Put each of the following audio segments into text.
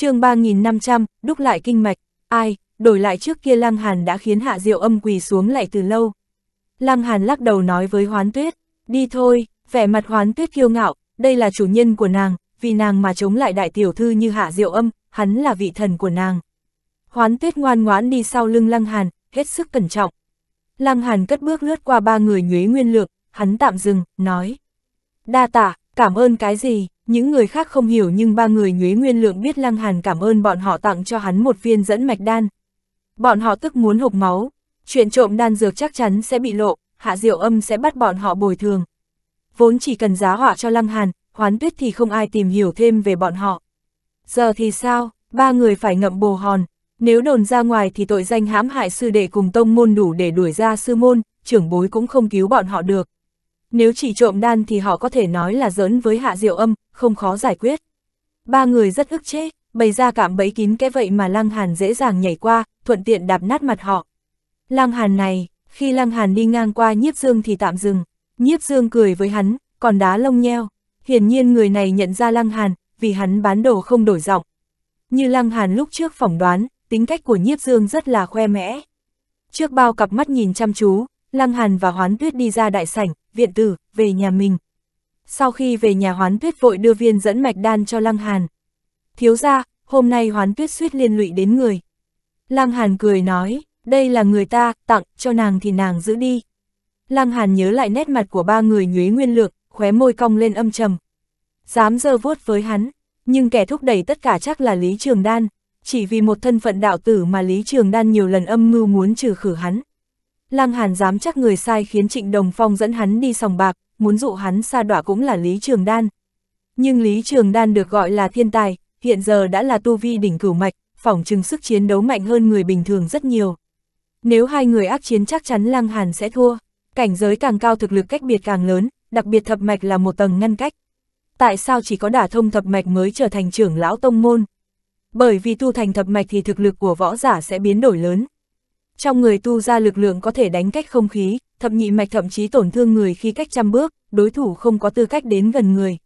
chương 3500, đúc lại kinh mạch, ai, đổi lại trước kia Lăng Hàn đã khiến Hạ Diệu âm quỳ xuống lại từ lâu. Lăng Hàn lắc đầu nói với Hoán Tuyết, đi thôi, vẻ mặt Hoán Tuyết kiêu ngạo, đây là chủ nhân của nàng, vì nàng mà chống lại đại tiểu thư như Hạ Diệu âm, hắn là vị thần của nàng. Hoán Tuyết ngoan ngoãn đi sau lưng Lăng Hàn, hết sức cẩn trọng. Lăng Hàn cất bước lướt qua ba người nhuế nguyên lược, hắn tạm dừng, nói. Đa tạ, cảm ơn cái gì? Những người khác không hiểu nhưng ba người nhuế nguyên lượng biết Lăng Hàn cảm ơn bọn họ tặng cho hắn một viên dẫn mạch đan. Bọn họ tức muốn hộp máu, chuyện trộm đan dược chắc chắn sẽ bị lộ, hạ diệu âm sẽ bắt bọn họ bồi thường. Vốn chỉ cần giá họa cho Lăng Hàn, hoán tuyết thì không ai tìm hiểu thêm về bọn họ. Giờ thì sao, ba người phải ngậm bồ hòn, nếu đồn ra ngoài thì tội danh hãm hại sư đệ cùng tông môn đủ để đuổi ra sư môn, trưởng bối cũng không cứu bọn họ được. Nếu chỉ trộm đan thì họ có thể nói là giỡn với hạ diệu âm, không khó giải quyết. Ba người rất ức chế, bày ra cảm bẫy kín cái vậy mà Lăng Hàn dễ dàng nhảy qua, thuận tiện đạp nát mặt họ. Lăng Hàn này, khi Lăng Hàn đi ngang qua Nhiếp Dương thì tạm dừng, Nhiếp Dương cười với hắn, còn đá lông nheo. Hiển nhiên người này nhận ra Lăng Hàn, vì hắn bán đồ không đổi giọng. Như Lăng Hàn lúc trước phỏng đoán, tính cách của Nhiếp Dương rất là khoe mẽ. Trước bao cặp mắt nhìn chăm chú, Lăng Hàn và Hoán Tuyết đi ra đại sảnh, viện tử, về nhà mình. Sau khi về nhà Hoán Tuyết vội đưa viên dẫn mạch đan cho Lăng Hàn. Thiếu ra, hôm nay Hoán Tuyết suýt liên lụy đến người. Lăng Hàn cười nói, đây là người ta, tặng, cho nàng thì nàng giữ đi. Lăng Hàn nhớ lại nét mặt của ba người nhuế nguyên lược, khóe môi cong lên âm trầm. Dám dơ vuốt với hắn, nhưng kẻ thúc đẩy tất cả chắc là Lý Trường Đan. Chỉ vì một thân phận đạo tử mà Lý Trường Đan nhiều lần âm mưu muốn trừ khử hắn. Lăng Hàn dám chắc người sai khiến Trịnh Đồng Phong dẫn hắn đi sòng bạc, muốn dụ hắn xa đọa cũng là Lý Trường Đan. Nhưng Lý Trường Đan được gọi là thiên tài, hiện giờ đã là tu vi đỉnh cửu mạch, phỏng chừng sức chiến đấu mạnh hơn người bình thường rất nhiều. Nếu hai người ác chiến chắc chắn Lăng Hàn sẽ thua, cảnh giới càng cao thực lực cách biệt càng lớn, đặc biệt thập mạch là một tầng ngăn cách. Tại sao chỉ có đả thông thập mạch mới trở thành trưởng lão tông môn? Bởi vì tu thành thập mạch thì thực lực của võ giả sẽ biến đổi lớn. Trong người tu ra lực lượng có thể đánh cách không khí, thập nhị mạch thậm chí tổn thương người khi cách trăm bước, đối thủ không có tư cách đến gần người.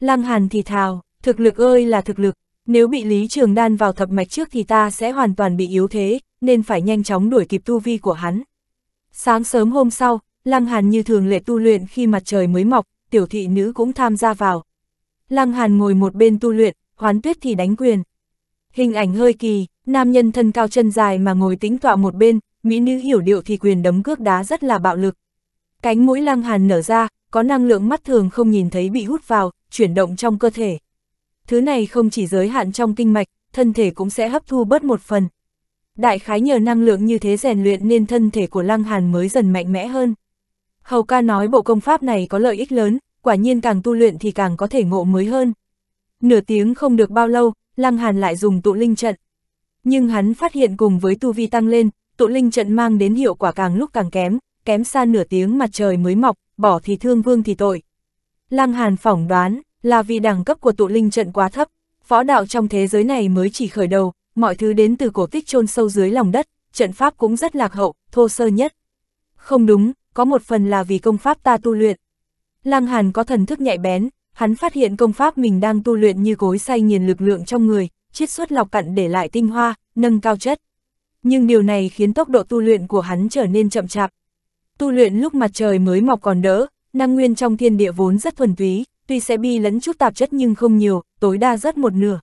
Lăng Hàn thì thào, thực lực ơi là thực lực, nếu bị Lý Trường Đan vào thập mạch trước thì ta sẽ hoàn toàn bị yếu thế, nên phải nhanh chóng đuổi kịp tu vi của hắn. Sáng sớm hôm sau, Lăng Hàn như thường lệ tu luyện khi mặt trời mới mọc, tiểu thị nữ cũng tham gia vào. Lăng Hàn ngồi một bên tu luyện, hoán tuyết thì đánh quyền, hình ảnh hơi kỳ, nam nhân thân cao chân dài mà ngồi tính tọa một bên, mỹ nữ hiểu điệu thì quyền đấm cước đá rất là bạo lực. Cánh mũi lăng hàn nở ra, có năng lượng mắt thường không nhìn thấy bị hút vào, chuyển động trong cơ thể. Thứ này không chỉ giới hạn trong kinh mạch, thân thể cũng sẽ hấp thu bớt một phần. Đại khái nhờ năng lượng như thế rèn luyện nên thân thể của lăng hàn mới dần mạnh mẽ hơn. Hầu ca nói bộ công pháp này có lợi ích lớn, quả nhiên càng tu luyện thì càng có thể ngộ mới hơn. Nửa tiếng không được bao lâu, Lăng Hàn lại dùng tụ linh trận. Nhưng hắn phát hiện cùng với tu vi tăng lên, tụ linh trận mang đến hiệu quả càng lúc càng kém, kém xa nửa tiếng mặt trời mới mọc, bỏ thì thương vương thì tội. Lăng Hàn phỏng đoán là vì đẳng cấp của tụ linh trận quá thấp, võ đạo trong thế giới này mới chỉ khởi đầu, mọi thứ đến từ cổ tích chôn sâu dưới lòng đất, trận pháp cũng rất lạc hậu, thô sơ nhất. Không đúng, có một phần là vì công pháp ta tu luyện. Lăng Hàn có thần thức nhạy bén, hắn phát hiện công pháp mình đang tu luyện như gối xay nghiền lực lượng trong người, chiết xuất lọc cặn để lại tinh hoa, nâng cao chất. Nhưng điều này khiến tốc độ tu luyện của hắn trở nên chậm chạp. Tu luyện lúc mặt trời mới mọc còn đỡ, năng nguyên trong thiên địa vốn rất thuần túy, tuy sẽ bi lẫn chút tạp chất nhưng không nhiều, tối đa rất một nửa.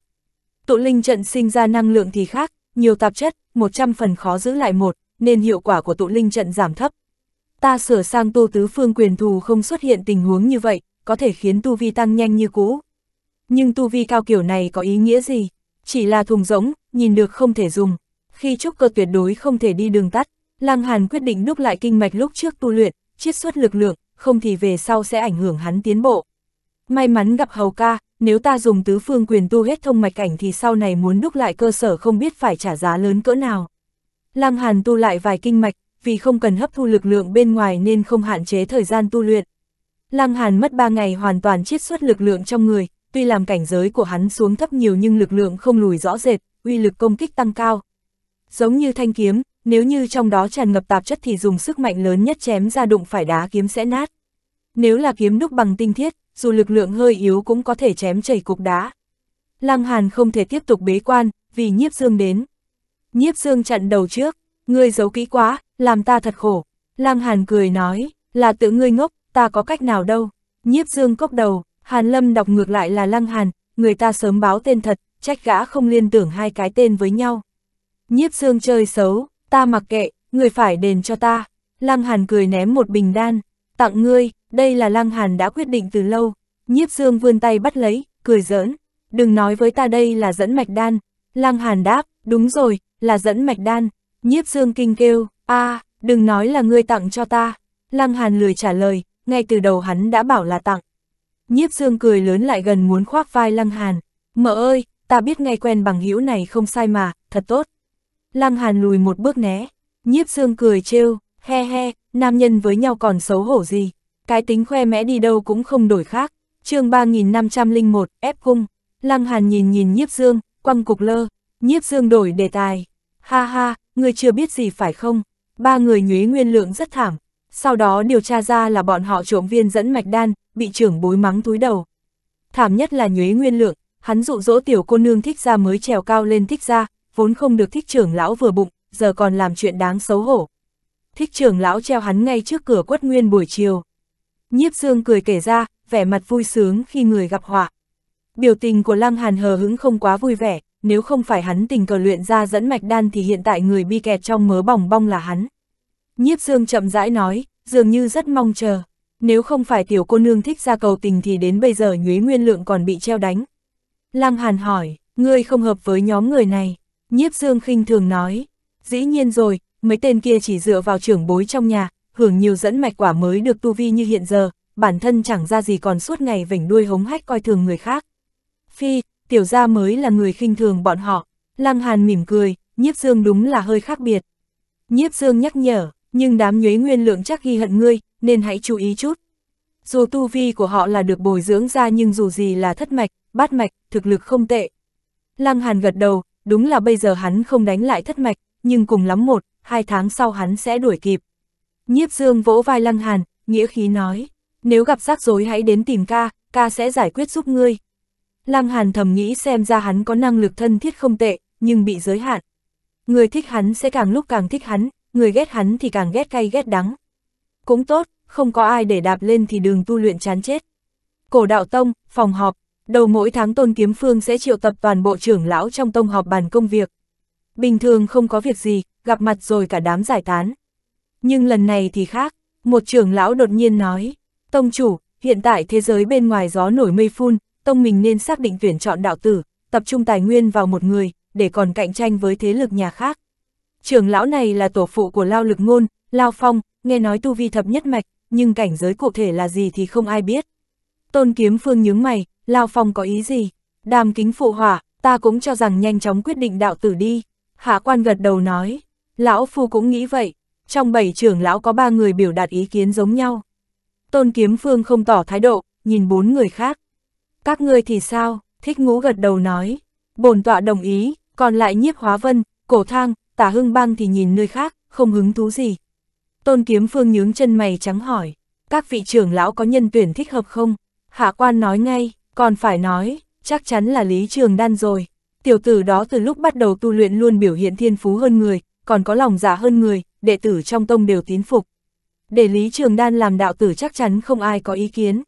Tụ linh trận sinh ra năng lượng thì khác, nhiều tạp chất, 100 phần khó giữ lại một, nên hiệu quả của tụ linh trận giảm thấp. Ta sửa sang tu tứ phương quyền thù không xuất hiện tình huống như vậy, có thể khiến tu vi tăng nhanh như cũ. Nhưng tu vi cao kiểu này có ý nghĩa gì? Chỉ là thùng rỗng, nhìn được không thể dùng. Khi trúc cơ tuyệt đối không thể đi đường tắt, Lăng Hàn quyết định đúc lại kinh mạch lúc trước tu luyện, chiết xuất lực lượng, không thì về sau sẽ ảnh hưởng hắn tiến bộ. May mắn gặp Hầu ca, nếu ta dùng tứ phương quyền tu hết thông mạch cảnh thì sau này muốn đúc lại cơ sở không biết phải trả giá lớn cỡ nào. Lăng Hàn tu lại vài kinh mạch, vì không cần hấp thu lực lượng bên ngoài nên không hạn chế thời gian tu luyện, Lăng Hàn mất 3 ngày hoàn toàn chiết xuất lực lượng trong người, tuy làm cảnh giới của hắn xuống thấp nhiều nhưng lực lượng không lùi rõ rệt, uy lực công kích tăng cao. Giống như thanh kiếm, nếu như trong đó tràn ngập tạp chất thì dùng sức mạnh lớn nhất chém ra đụng phải đá kiếm sẽ nát. Nếu là kiếm đúc bằng tinh thiết, dù lực lượng hơi yếu cũng có thể chém chảy cục đá. Lăng Hàn không thể tiếp tục bế quan, vì nhiếp dương đến. Nhiếp dương chặn đầu trước, ngươi giấu kỹ quá, làm ta thật khổ. Lăng Hàn cười nói, là tự ngươi ngốc, ta có cách nào đâu. Nhiếp dương cốc đầu, Hàn Lâm đọc ngược lại là Lăng Hàn, người ta sớm báo tên thật, trách gã không liên tưởng hai cái tên với nhau. Nhiếp dương chơi xấu, ta mặc kệ, người phải đền cho ta. Lăng Hàn cười ném một bình đan, tặng ngươi, đây là Lăng Hàn đã quyết định từ lâu. Nhiếp dương vươn tay bắt lấy, cười giỡn, đừng nói với ta đây là dẫn mạch đan. Lăng Hàn đáp, đúng rồi, là dẫn mạch đan. Nhiếp dương kinh kêu, a à, đừng nói là ngươi tặng cho ta. Lăng Hàn lười trả lời, ngay từ đầu hắn đã bảo là tặng. Nhiếp dương cười lớn lại gần muốn khoác vai Lăng Hàn, mợ ơi, ta biết ngay quen bằng hữu này không sai mà, thật tốt. Lăng Hàn lùi một bước né, nhiếp dương cười trêu, he he, nam nhân với nhau còn xấu hổ gì, cái tính khoe mẽ đi đâu cũng không đổi khác. chương 3501, ép cung, Lăng Hàn nhìn nhìn nhiếp dương, quăng cục lơ, nhiếp dương đổi đề tài. Ha ha, người chưa biết gì phải không? Ba người nhuế nguyên lượng rất thảm, sau đó điều tra ra là bọn họ trộm viên dẫn mạch đan, bị trưởng bối mắng túi đầu. Thảm nhất là nhuế nguyên lượng, hắn dụ dỗ tiểu cô nương thích ra mới trèo cao lên thích ra, vốn không được thích trưởng lão vừa bụng, giờ còn làm chuyện đáng xấu hổ. Thích trưởng lão treo hắn ngay trước cửa quất nguyên buổi chiều. Nhiếp dương cười kể ra, vẻ mặt vui sướng khi người gặp họa. Biểu tình của Lăng Hàn hờ hững không quá vui vẻ, nếu không phải hắn tình cờ luyện ra dẫn mạch đan thì hiện tại người bi kẹt trong mớ bỏng bong là hắn. Nhiếp Dương chậm rãi nói, dường như rất mong chờ. Nếu không phải tiểu cô nương thích ra cầu tình thì đến bây giờ nhuế nguyên lượng còn bị treo đánh. Lăng Hàn hỏi, ngươi không hợp với nhóm người này. Nhiếp Dương khinh thường nói, dĩ nhiên rồi, mấy tên kia chỉ dựa vào trưởng bối trong nhà, hưởng nhiều dẫn mạch quả mới được tu vi như hiện giờ, bản thân chẳng ra gì còn suốt ngày vểnh đuôi hống hách coi thường người khác. Phi, tiểu gia mới là người khinh thường bọn họ. Lăng Hàn mỉm cười, Nhiếp Dương đúng là hơi khác biệt. Nhiếp Dương nhắc nhở, nhưng đám nhuế nguyên lượng chắc ghi hận ngươi, nên hãy chú ý chút. Dù tu vi của họ là được bồi dưỡng ra nhưng dù gì là thất mạch, bát mạch, thực lực không tệ. Lăng Hàn gật đầu, đúng là bây giờ hắn không đánh lại thất mạch, nhưng cùng lắm một, hai tháng sau hắn sẽ đuổi kịp. Nhiếp Dương vỗ vai Lăng Hàn, nghĩa khí nói, nếu gặp rắc rối hãy đến tìm ca, ca sẽ giải quyết giúp ngươi. Lăng Hàn thầm nghĩ xem ra hắn có năng lực thân thiết không tệ, nhưng bị giới hạn. Người thích hắn sẽ càng lúc càng thích hắn, người ghét hắn thì càng ghét cay ghét đắng. Cũng tốt, không có ai để đạp lên thì đường tu luyện chán chết. Cổ đạo tông, phòng họp, đầu mỗi tháng Tôn Kiếm Phương sẽ triệu tập toàn bộ trưởng lão trong tông họp bàn công việc. Bình thường không có việc gì, gặp mặt rồi cả đám giải tán. Nhưng lần này thì khác, một trưởng lão đột nhiên nói, Tông chủ, hiện tại thế giới bên ngoài gió nổi mây phun, tông mình nên xác định tuyển chọn đạo tử, tập trung tài nguyên vào một người, để còn cạnh tranh với thế lực nhà khác trưởng lão này là tổ phụ của Lao Lực Ngôn, Lao Phong, nghe nói tu vi thập nhất mạch, nhưng cảnh giới cụ thể là gì thì không ai biết. Tôn Kiếm Phương nhướng mày, Lao Phong có ý gì? Đàm kính phụ hỏa, ta cũng cho rằng nhanh chóng quyết định đạo tử đi. Hạ quan gật đầu nói, lão phu cũng nghĩ vậy, trong bảy trưởng lão có ba người biểu đạt ý kiến giống nhau. Tôn Kiếm Phương không tỏ thái độ, nhìn bốn người khác. Các ngươi thì sao? Thích ngũ gật đầu nói. Bồn tọa đồng ý, còn lại nhiếp hóa vân, cổ thang, tả hưng bang thì nhìn nơi khác, không hứng thú gì. Tôn kiếm phương nhướng chân mày trắng hỏi, các vị trưởng lão có nhân tuyển thích hợp không? Hạ quan nói ngay, còn phải nói, chắc chắn là lý trường đan rồi. Tiểu tử đó từ lúc bắt đầu tu luyện luôn biểu hiện thiên phú hơn người, còn có lòng giả dạ hơn người, đệ tử trong tông đều tín phục. Để lý trường đan làm đạo tử chắc chắn không ai có ý kiến.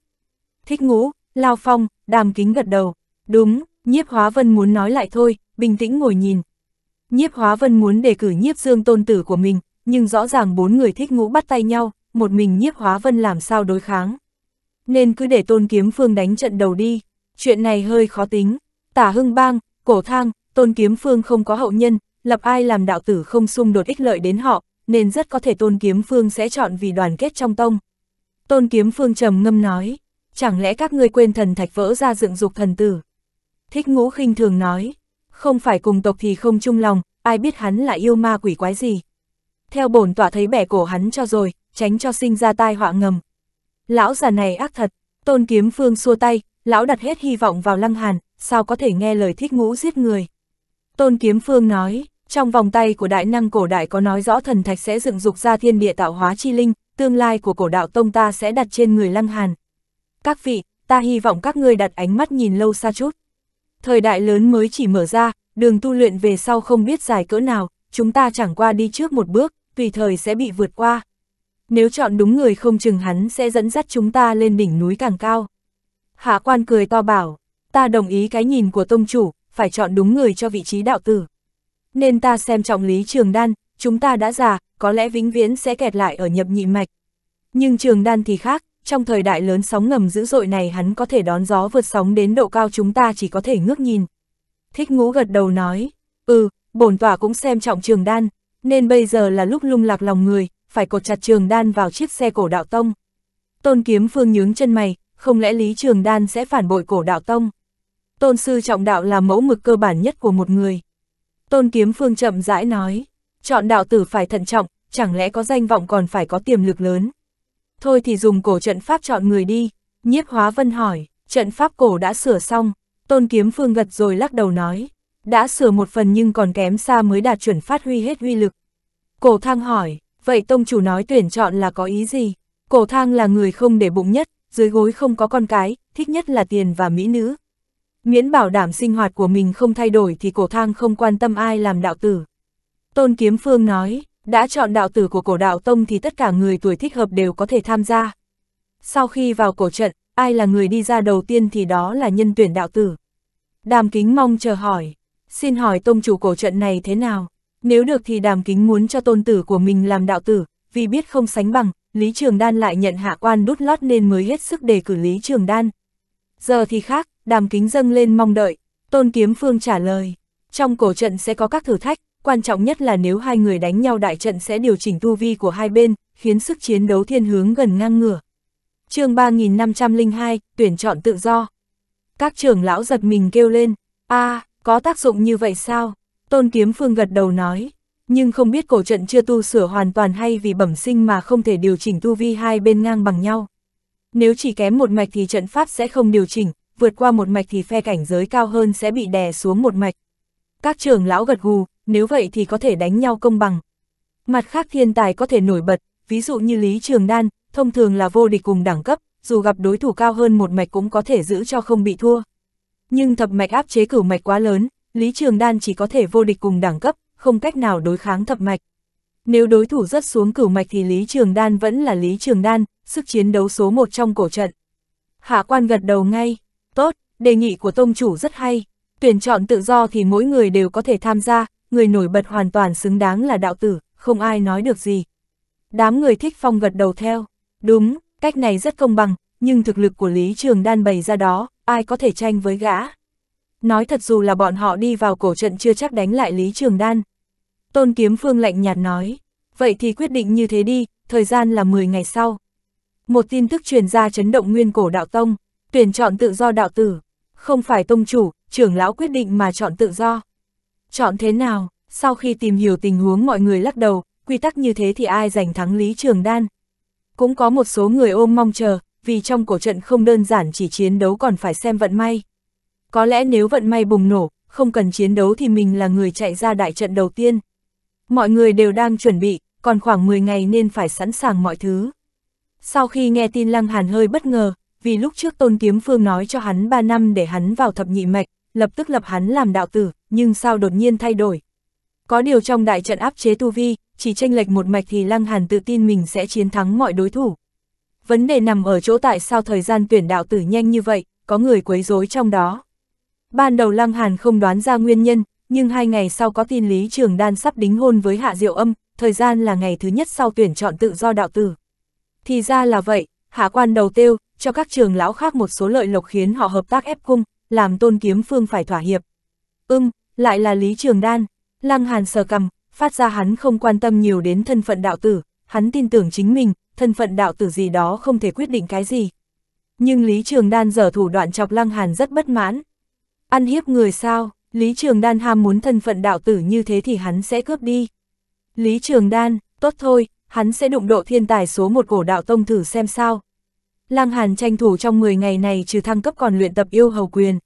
Thích ngũ, lao phong, đàm kính gật đầu. Đúng, nhiếp hóa vân muốn nói lại thôi, bình tĩnh ngồi nhìn, Nhiếp Hóa Vân muốn đề cử Nhiếp Dương tôn tử của mình, nhưng rõ ràng bốn người thích ngũ bắt tay nhau, một mình Nhiếp Hóa Vân làm sao đối kháng. Nên cứ để Tôn Kiếm Phương đánh trận đầu đi, chuyện này hơi khó tính. Tả Hưng Bang, Cổ Thang, Tôn Kiếm Phương không có hậu nhân, lập ai làm đạo tử không xung đột ích lợi đến họ, nên rất có thể Tôn Kiếm Phương sẽ chọn vì đoàn kết trong tông. Tôn Kiếm Phương trầm ngâm nói, chẳng lẽ các ngươi quên thần thạch vỡ ra dựng dục thần tử? Thích ngũ khinh thường nói, không phải cùng tộc thì không chung lòng, ai biết hắn là yêu ma quỷ quái gì. Theo bổn tỏa thấy bẻ cổ hắn cho rồi, tránh cho sinh ra tai họa ngầm. Lão già này ác thật, tôn kiếm phương xua tay, lão đặt hết hy vọng vào lăng hàn, sao có thể nghe lời thích ngũ giết người. Tôn kiếm phương nói, trong vòng tay của đại năng cổ đại có nói rõ thần thạch sẽ dựng dục ra thiên địa tạo hóa chi linh, tương lai của cổ đạo tông ta sẽ đặt trên người lăng hàn. Các vị, ta hy vọng các ngươi đặt ánh mắt nhìn lâu xa chút thời đại lớn mới chỉ mở ra, đường tu luyện về sau không biết dài cỡ nào, chúng ta chẳng qua đi trước một bước, tùy thời sẽ bị vượt qua. Nếu chọn đúng người không chừng hắn sẽ dẫn dắt chúng ta lên đỉnh núi càng cao. Hạ quan cười to bảo, ta đồng ý cái nhìn của tông chủ, phải chọn đúng người cho vị trí đạo tử. Nên ta xem trọng lý trường đan, chúng ta đã già, có lẽ vĩnh viễn sẽ kẹt lại ở nhập nhị mạch. Nhưng trường đan thì khác, trong thời đại lớn sóng ngầm dữ dội này hắn có thể đón gió vượt sóng đến độ cao chúng ta chỉ có thể ngước nhìn. Thích ngũ gật đầu nói, ừ, bổn tỏa cũng xem trọng trường đan, nên bây giờ là lúc lung lạc lòng người, phải cột chặt trường đan vào chiếc xe cổ đạo tông. Tôn kiếm phương nhướng chân mày, không lẽ lý trường đan sẽ phản bội cổ đạo tông? Tôn sư trọng đạo là mẫu mực cơ bản nhất của một người. Tôn kiếm phương chậm rãi nói, chọn đạo tử phải thận trọng, chẳng lẽ có danh vọng còn phải có tiềm lực lớn. Thôi thì dùng cổ trận pháp chọn người đi, nhiếp hóa vân hỏi, trận pháp cổ đã sửa xong, tôn kiếm phương gật rồi lắc đầu nói, đã sửa một phần nhưng còn kém xa mới đạt chuẩn phát huy hết uy lực. Cổ thang hỏi, vậy tông chủ nói tuyển chọn là có ý gì? Cổ thang là người không để bụng nhất, dưới gối không có con cái, thích nhất là tiền và mỹ nữ. Miễn bảo đảm sinh hoạt của mình không thay đổi thì cổ thang không quan tâm ai làm đạo tử. Tôn Kiếm Phương nói, đã chọn đạo tử của cổ đạo tông thì tất cả người tuổi thích hợp đều có thể tham gia. Sau khi vào cổ trận, ai là người đi ra đầu tiên thì đó là nhân tuyển đạo tử. Đàm kính mong chờ hỏi, xin hỏi tông chủ cổ trận này thế nào? Nếu được thì đàm kính muốn cho tôn tử của mình làm đạo tử, vì biết không sánh bằng, Lý Trường Đan lại nhận hạ quan đút lót nên mới hết sức đề cử Lý Trường Đan. Giờ thì khác, đàm kính dâng lên mong đợi, tôn kiếm phương trả lời. Trong cổ trận sẽ có các thử thách, quan trọng nhất là nếu hai người đánh nhau đại trận sẽ điều chỉnh tu vi của hai bên, khiến sức chiến đấu thiên hướng gần ngang ngửa. chương 3502, tuyển chọn tự do. Các trưởng lão giật mình kêu lên, a à, có tác dụng như vậy sao? Tôn Kiếm Phương gật đầu nói, nhưng không biết cổ trận chưa tu sửa hoàn toàn hay vì bẩm sinh mà không thể điều chỉnh tu vi hai bên ngang bằng nhau. Nếu chỉ kém một mạch thì trận pháp sẽ không điều chỉnh, vượt qua một mạch thì phe cảnh giới cao hơn sẽ bị đè xuống một mạch. Các trưởng lão gật gù, nếu vậy thì có thể đánh nhau công bằng. Mặt khác thiên tài có thể nổi bật, ví dụ như Lý Trường Đan, thông thường là vô địch cùng đẳng cấp, dù gặp đối thủ cao hơn một mạch cũng có thể giữ cho không bị thua. Nhưng thập mạch áp chế cửu mạch quá lớn, Lý Trường Đan chỉ có thể vô địch cùng đẳng cấp, không cách nào đối kháng thập mạch. Nếu đối thủ rất xuống cửu mạch thì Lý Trường Đan vẫn là Lý Trường Đan, sức chiến đấu số một trong cổ trận. Hạ quan gật đầu ngay, tốt, đề nghị của tông chủ rất hay, tuyển chọn tự do thì mỗi người đều có thể tham gia, người nổi bật hoàn toàn xứng đáng là đạo tử, không ai nói được gì. Đám người thích phong gật đầu theo, đúng, cách này rất công bằng, nhưng thực lực của Lý Trường Đan bày ra đó, ai có thể tranh với gã. Nói thật dù là bọn họ đi vào cổ trận chưa chắc đánh lại Lý Trường Đan. Tôn Kiếm Phương lạnh nhạt nói, vậy thì quyết định như thế đi, thời gian là 10 ngày sau. Một tin tức truyền ra chấn động nguyên cổ đạo tông, tuyển chọn tự do đạo tử, không phải tông chủ, trưởng lão quyết định mà chọn tự do. Chọn thế nào? Sau khi tìm hiểu tình huống mọi người lắc đầu, quy tắc như thế thì ai giành thắng Lý Trường Đan? Cũng có một số người ôm mong chờ, vì trong cổ trận không đơn giản chỉ chiến đấu còn phải xem vận may. Có lẽ nếu vận may bùng nổ, không cần chiến đấu thì mình là người chạy ra đại trận đầu tiên. Mọi người đều đang chuẩn bị, còn khoảng 10 ngày nên phải sẵn sàng mọi thứ. Sau khi nghe tin Lăng Hàn hơi bất ngờ, vì lúc trước Tôn Kiếm Phương nói cho hắn 3 năm để hắn vào thập nhị mạch, lập tức lập hắn làm đạo tử, nhưng sao đột nhiên thay đổi. Có điều trong đại trận áp chế tu vi, chỉ tranh lệch một mạch thì Lăng Hàn tự tin mình sẽ chiến thắng mọi đối thủ. Vấn đề nằm ở chỗ tại sao thời gian tuyển đạo tử nhanh như vậy, có người quấy rối trong đó. Ban đầu Lăng Hàn không đoán ra nguyên nhân, nhưng hai ngày sau có tin Lý Trường Đan sắp đính hôn với Hạ Diệu Âm, thời gian là ngày thứ nhất sau tuyển chọn tự do đạo tử. Thì ra là vậy, hạ quan đầu tiêu, cho các trường lão khác một số lợi lộc khiến họ hợp tác ép cung, làm tôn kiếm phương phải thỏa hiệp. Ưm, lại là Lý Trường Đan, Lăng Hàn sờ cầm, phát ra hắn không quan tâm nhiều đến thân phận đạo tử, hắn tin tưởng chính mình, thân phận đạo tử gì đó không thể quyết định cái gì. Nhưng Lý Trường Đan giờ thủ đoạn chọc Lăng Hàn rất bất mãn. Ăn hiếp người sao, Lý Trường Đan ham muốn thân phận đạo tử như thế thì hắn sẽ cướp đi. Lý Trường Đan, tốt thôi, hắn sẽ đụng độ thiên tài số một cổ đạo tông thử xem sao, Lăng Hàn tranh thủ trong 10 ngày này trừ thăng cấp còn luyện tập yêu hầu quyền.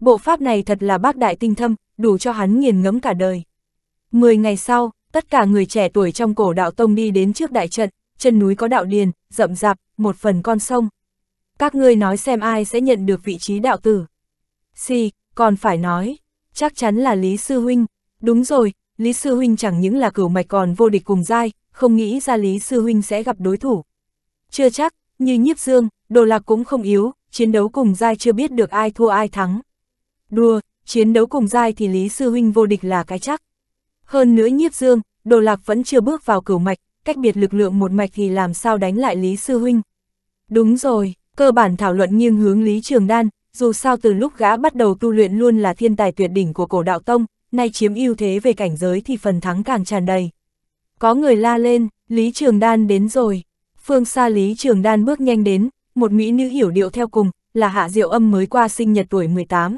Bộ pháp này thật là bác đại tinh thâm, đủ cho hắn nghiền ngẫm cả đời. 10 ngày sau, tất cả người trẻ tuổi trong cổ đạo tông đi đến trước đại trận, chân núi có đạo điền, rậm rạp, một phần con sông. Các ngươi nói xem ai sẽ nhận được vị trí đạo tử. Si, còn phải nói, chắc chắn là Lý Sư Huynh. Đúng rồi, Lý Sư Huynh chẳng những là cửu mạch còn vô địch cùng giai, không nghĩ ra Lý Sư Huynh sẽ gặp đối thủ. Chưa chắc, như nhiếp dương, đồ lạc cũng không yếu, chiến đấu cùng giai chưa biết được ai thua ai thắng. Đùa, chiến đấu cùng giai thì Lý Sư Huynh vô địch là cái chắc. Hơn nữa nhiếp dương, đồ lạc vẫn chưa bước vào cửu mạch, cách biệt lực lượng một mạch thì làm sao đánh lại Lý Sư Huynh. Đúng rồi, cơ bản thảo luận nghiêng hướng Lý Trường Đan, dù sao từ lúc gã bắt đầu tu luyện luôn là thiên tài tuyệt đỉnh của cổ đạo tông, nay chiếm ưu thế về cảnh giới thì phần thắng càng tràn đầy. Có người la lên, Lý Trường Đan đến rồi. Phương xa Lý Trường Đan bước nhanh đến, một mỹ nữ hiểu điệu theo cùng, là Hạ Diệu Âm mới qua sinh nhật tuổi 18.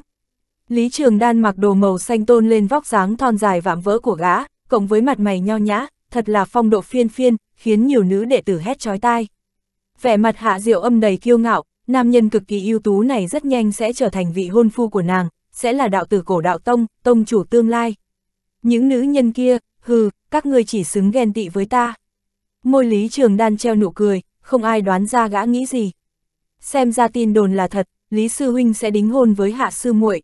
Lý Trường Đan mặc đồ màu xanh tôn lên vóc dáng thon dài vạm vỡ của gã, cộng với mặt mày nho nhã, thật là phong độ phiên phiên, khiến nhiều nữ đệ tử hét chói tai. Vẻ mặt Hạ Diệu Âm đầy kiêu ngạo, nam nhân cực kỳ ưu tú này rất nhanh sẽ trở thành vị hôn phu của nàng, sẽ là đạo tử cổ đạo tông, tông chủ tương lai. Những nữ nhân kia, hừ, các ngươi chỉ xứng ghen tị với ta. Môi Lý Trường Đan treo nụ cười, không ai đoán ra gã nghĩ gì. Xem ra tin đồn là thật, Lý Sư Huynh sẽ đính hôn với Hạ Sư muội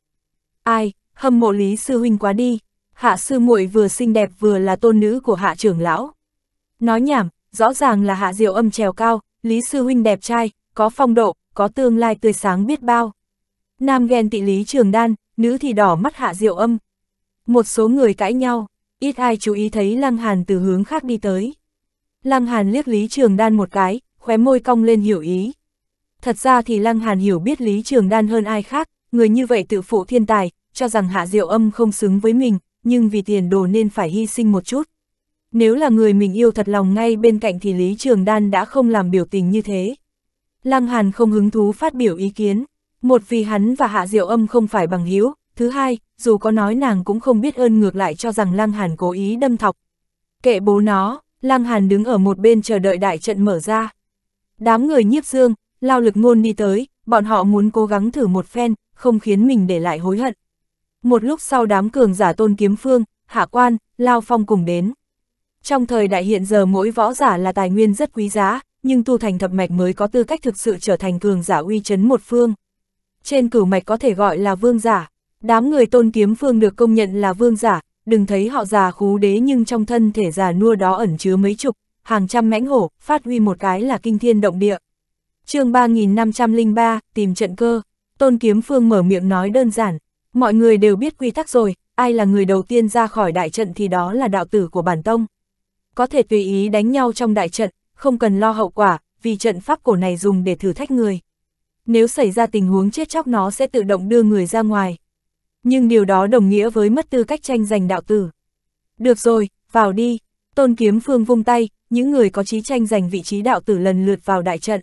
Ai, hâm mộ Lý Sư Huynh quá đi. Hạ Sư muội vừa xinh đẹp vừa là tôn nữ của Hạ trưởng lão. Nói nhảm, rõ ràng là Hạ Diệu âm trèo cao, Lý Sư Huynh đẹp trai, có phong độ, có tương lai tươi sáng biết bao. Nam ghen tị Lý Trường Đan, nữ thì đỏ mắt Hạ Diệu âm. Một số người cãi nhau, ít ai chú ý thấy Lăng Hàn từ hướng khác đi tới. Lăng Hàn liếc Lý Trường Đan một cái, khóe môi cong lên hiểu ý. Thật ra thì Lăng Hàn hiểu biết Lý Trường Đan hơn ai khác, người như vậy tự phụ thiên tài, cho rằng hạ diệu âm không xứng với mình, nhưng vì tiền đồ nên phải hy sinh một chút. Nếu là người mình yêu thật lòng ngay bên cạnh thì Lý Trường Đan đã không làm biểu tình như thế. Lăng Hàn không hứng thú phát biểu ý kiến, một vì hắn và hạ diệu âm không phải bằng hữu thứ hai, dù có nói nàng cũng không biết ơn ngược lại cho rằng Lăng Hàn cố ý đâm thọc. Kệ bố nó, Lăng Hàn đứng ở một bên chờ đợi đại trận mở ra. Đám người nhiếp dương, lao lực ngôn đi tới, bọn họ muốn cố gắng thử một phen, không khiến mình để lại hối hận. Một lúc sau đám cường giả tôn kiếm phương, hạ quan, lao phong cùng đến. Trong thời đại hiện giờ mỗi võ giả là tài nguyên rất quý giá, nhưng tu thành thập mạch mới có tư cách thực sự trở thành cường giả uy chấn một phương. Trên cửu mạch có thể gọi là vương giả, đám người tôn kiếm phương được công nhận là vương giả, đừng thấy họ già khú đế nhưng trong thân thể già nua đó ẩn chứa mấy chục, hàng trăm mãnh hổ, phát huy một cái là kinh thiên động địa. chương 3503, tìm trận cơ, Tôn Kiếm Phương mở miệng nói đơn giản, mọi người đều biết quy tắc rồi, ai là người đầu tiên ra khỏi đại trận thì đó là đạo tử của bản tông. Có thể tùy ý đánh nhau trong đại trận, không cần lo hậu quả, vì trận pháp cổ này dùng để thử thách người. Nếu xảy ra tình huống chết chóc nó sẽ tự động đưa người ra ngoài nhưng điều đó đồng nghĩa với mất tư cách tranh giành đạo tử. Được rồi, vào đi, tôn kiếm phương vung tay, những người có chí tranh giành vị trí đạo tử lần lượt vào đại trận.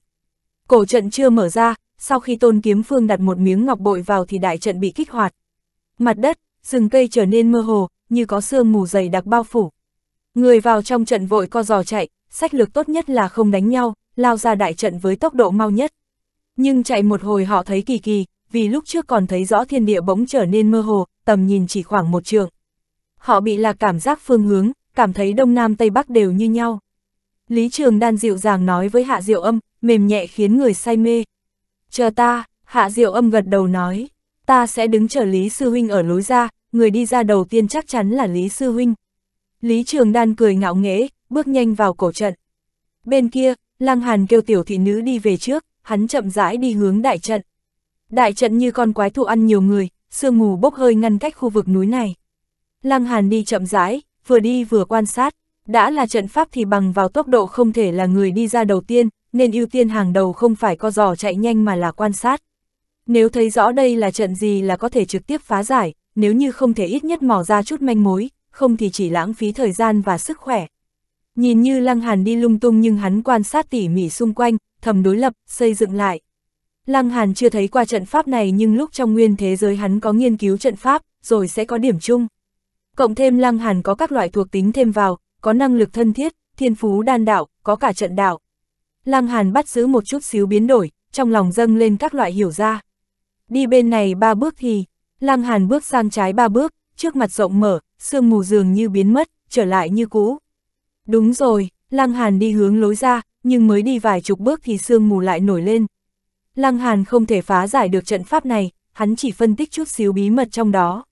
Cổ trận chưa mở ra, sau khi tôn kiếm phương đặt một miếng ngọc bội vào thì đại trận bị kích hoạt. Mặt đất, rừng cây trở nên mơ hồ, như có sương mù dày đặc bao phủ. Người vào trong trận vội co giò chạy, sách lược tốt nhất là không đánh nhau, lao ra đại trận với tốc độ mau nhất. Nhưng chạy một hồi họ thấy kỳ kỳ, vì lúc trước còn thấy rõ thiên địa bỗng trở nên mơ hồ, tầm nhìn chỉ khoảng một trường. Họ bị lạc cảm giác phương hướng, cảm thấy Đông Nam Tây Bắc đều như nhau. Lý Trường Đan dịu dàng nói với Hạ Diệu Âm, mềm nhẹ khiến người say mê. Chờ ta, Hạ Diệu Âm gật đầu nói, ta sẽ đứng chờ Lý Sư Huynh ở lối ra, người đi ra đầu tiên chắc chắn là Lý Sư Huynh. Lý Trường Đan cười ngạo nghễ, bước nhanh vào cổ trận. Bên kia, Lăng Hàn kêu tiểu thị nữ đi về trước, hắn chậm rãi đi hướng đại trận. Đại trận như con quái thụ ăn nhiều người, sương mù bốc hơi ngăn cách khu vực núi này. Lăng Hàn đi chậm rãi, vừa đi vừa quan sát, đã là trận pháp thì bằng vào tốc độ không thể là người đi ra đầu tiên, nên ưu tiên hàng đầu không phải co giò chạy nhanh mà là quan sát. Nếu thấy rõ đây là trận gì là có thể trực tiếp phá giải, nếu như không thể ít nhất mò ra chút manh mối, không thì chỉ lãng phí thời gian và sức khỏe. Nhìn như Lăng Hàn đi lung tung nhưng hắn quan sát tỉ mỉ xung quanh, thầm đối lập, xây dựng lại. Lăng Hàn chưa thấy qua trận pháp này nhưng lúc trong nguyên thế giới hắn có nghiên cứu trận pháp, rồi sẽ có điểm chung. Cộng thêm Lăng Hàn có các loại thuộc tính thêm vào, có năng lực thân thiết, thiên phú đan đạo, có cả trận đạo. Lăng Hàn bắt giữ một chút xíu biến đổi, trong lòng dâng lên các loại hiểu ra. Đi bên này ba bước thì, Lăng Hàn bước sang trái ba bước, trước mặt rộng mở, sương mù dường như biến mất, trở lại như cũ. Đúng rồi, Lăng Hàn đi hướng lối ra, nhưng mới đi vài chục bước thì sương mù lại nổi lên, Lăng Hàn không thể phá giải được trận pháp này, hắn chỉ phân tích chút xíu bí mật trong đó.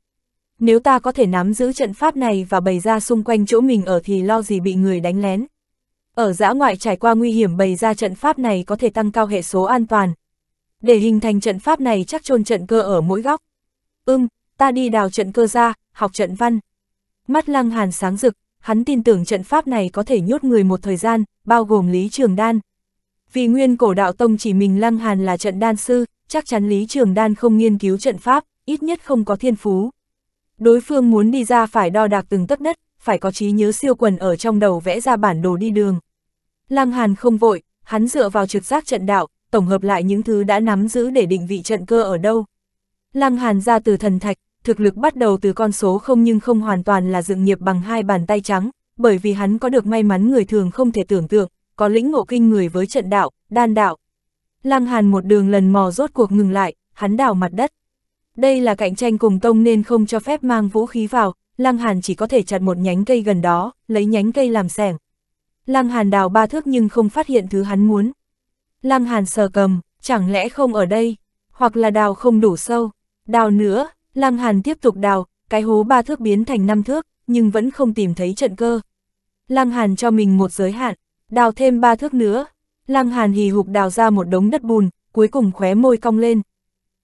Nếu ta có thể nắm giữ trận pháp này và bày ra xung quanh chỗ mình ở thì lo gì bị người đánh lén. Ở giã ngoại trải qua nguy hiểm bày ra trận pháp này có thể tăng cao hệ số an toàn. Để hình thành trận pháp này chắc chôn trận cơ ở mỗi góc. Ưm, ta đi đào trận cơ ra, học trận văn. Mắt lăng hàn sáng rực, hắn tin tưởng trận pháp này có thể nhốt người một thời gian, bao gồm Lý Trường Đan, vì nguyên cổ đạo tông chỉ mình Lăng Hàn là trận đan sư, chắc chắn Lý Trường Đan không nghiên cứu trận pháp, ít nhất không có thiên phú. Đối phương muốn đi ra phải đo đạc từng tấc đất, phải có trí nhớ siêu quần ở trong đầu vẽ ra bản đồ đi đường. Lăng Hàn không vội, hắn dựa vào trực giác trận đạo, tổng hợp lại những thứ đã nắm giữ để định vị trận cơ ở đâu. Lăng Hàn ra từ thần thạch, thực lực bắt đầu từ con số không nhưng không hoàn toàn là dựng nghiệp bằng hai bàn tay trắng, bởi vì hắn có được may mắn người thường không thể tưởng tượng, có lĩnh ngộ kinh người với trận đạo, đan đạo. Lăng Hàn một đường lần mò rốt cuộc ngừng lại, hắn đảo mặt đất. Đây là cạnh tranh cùng tông nên không cho phép mang vũ khí vào, Lăng Hàn chỉ có thể chặt một nhánh cây gần đó, lấy nhánh cây làm sẻng. Lăng Hàn đào ba thước nhưng không phát hiện thứ hắn muốn. Lăng Hàn sờ cầm, chẳng lẽ không ở đây, hoặc là đào không đủ sâu. Đào nữa, Lăng Hàn tiếp tục đào, cái hố ba thước biến thành năm thước, nhưng vẫn không tìm thấy trận cơ. Lăng Hàn cho mình một giới hạn, Đào thêm ba thước nữa. Lăng Hàn hì hục đào ra một đống đất bùn, cuối cùng khóe môi cong lên.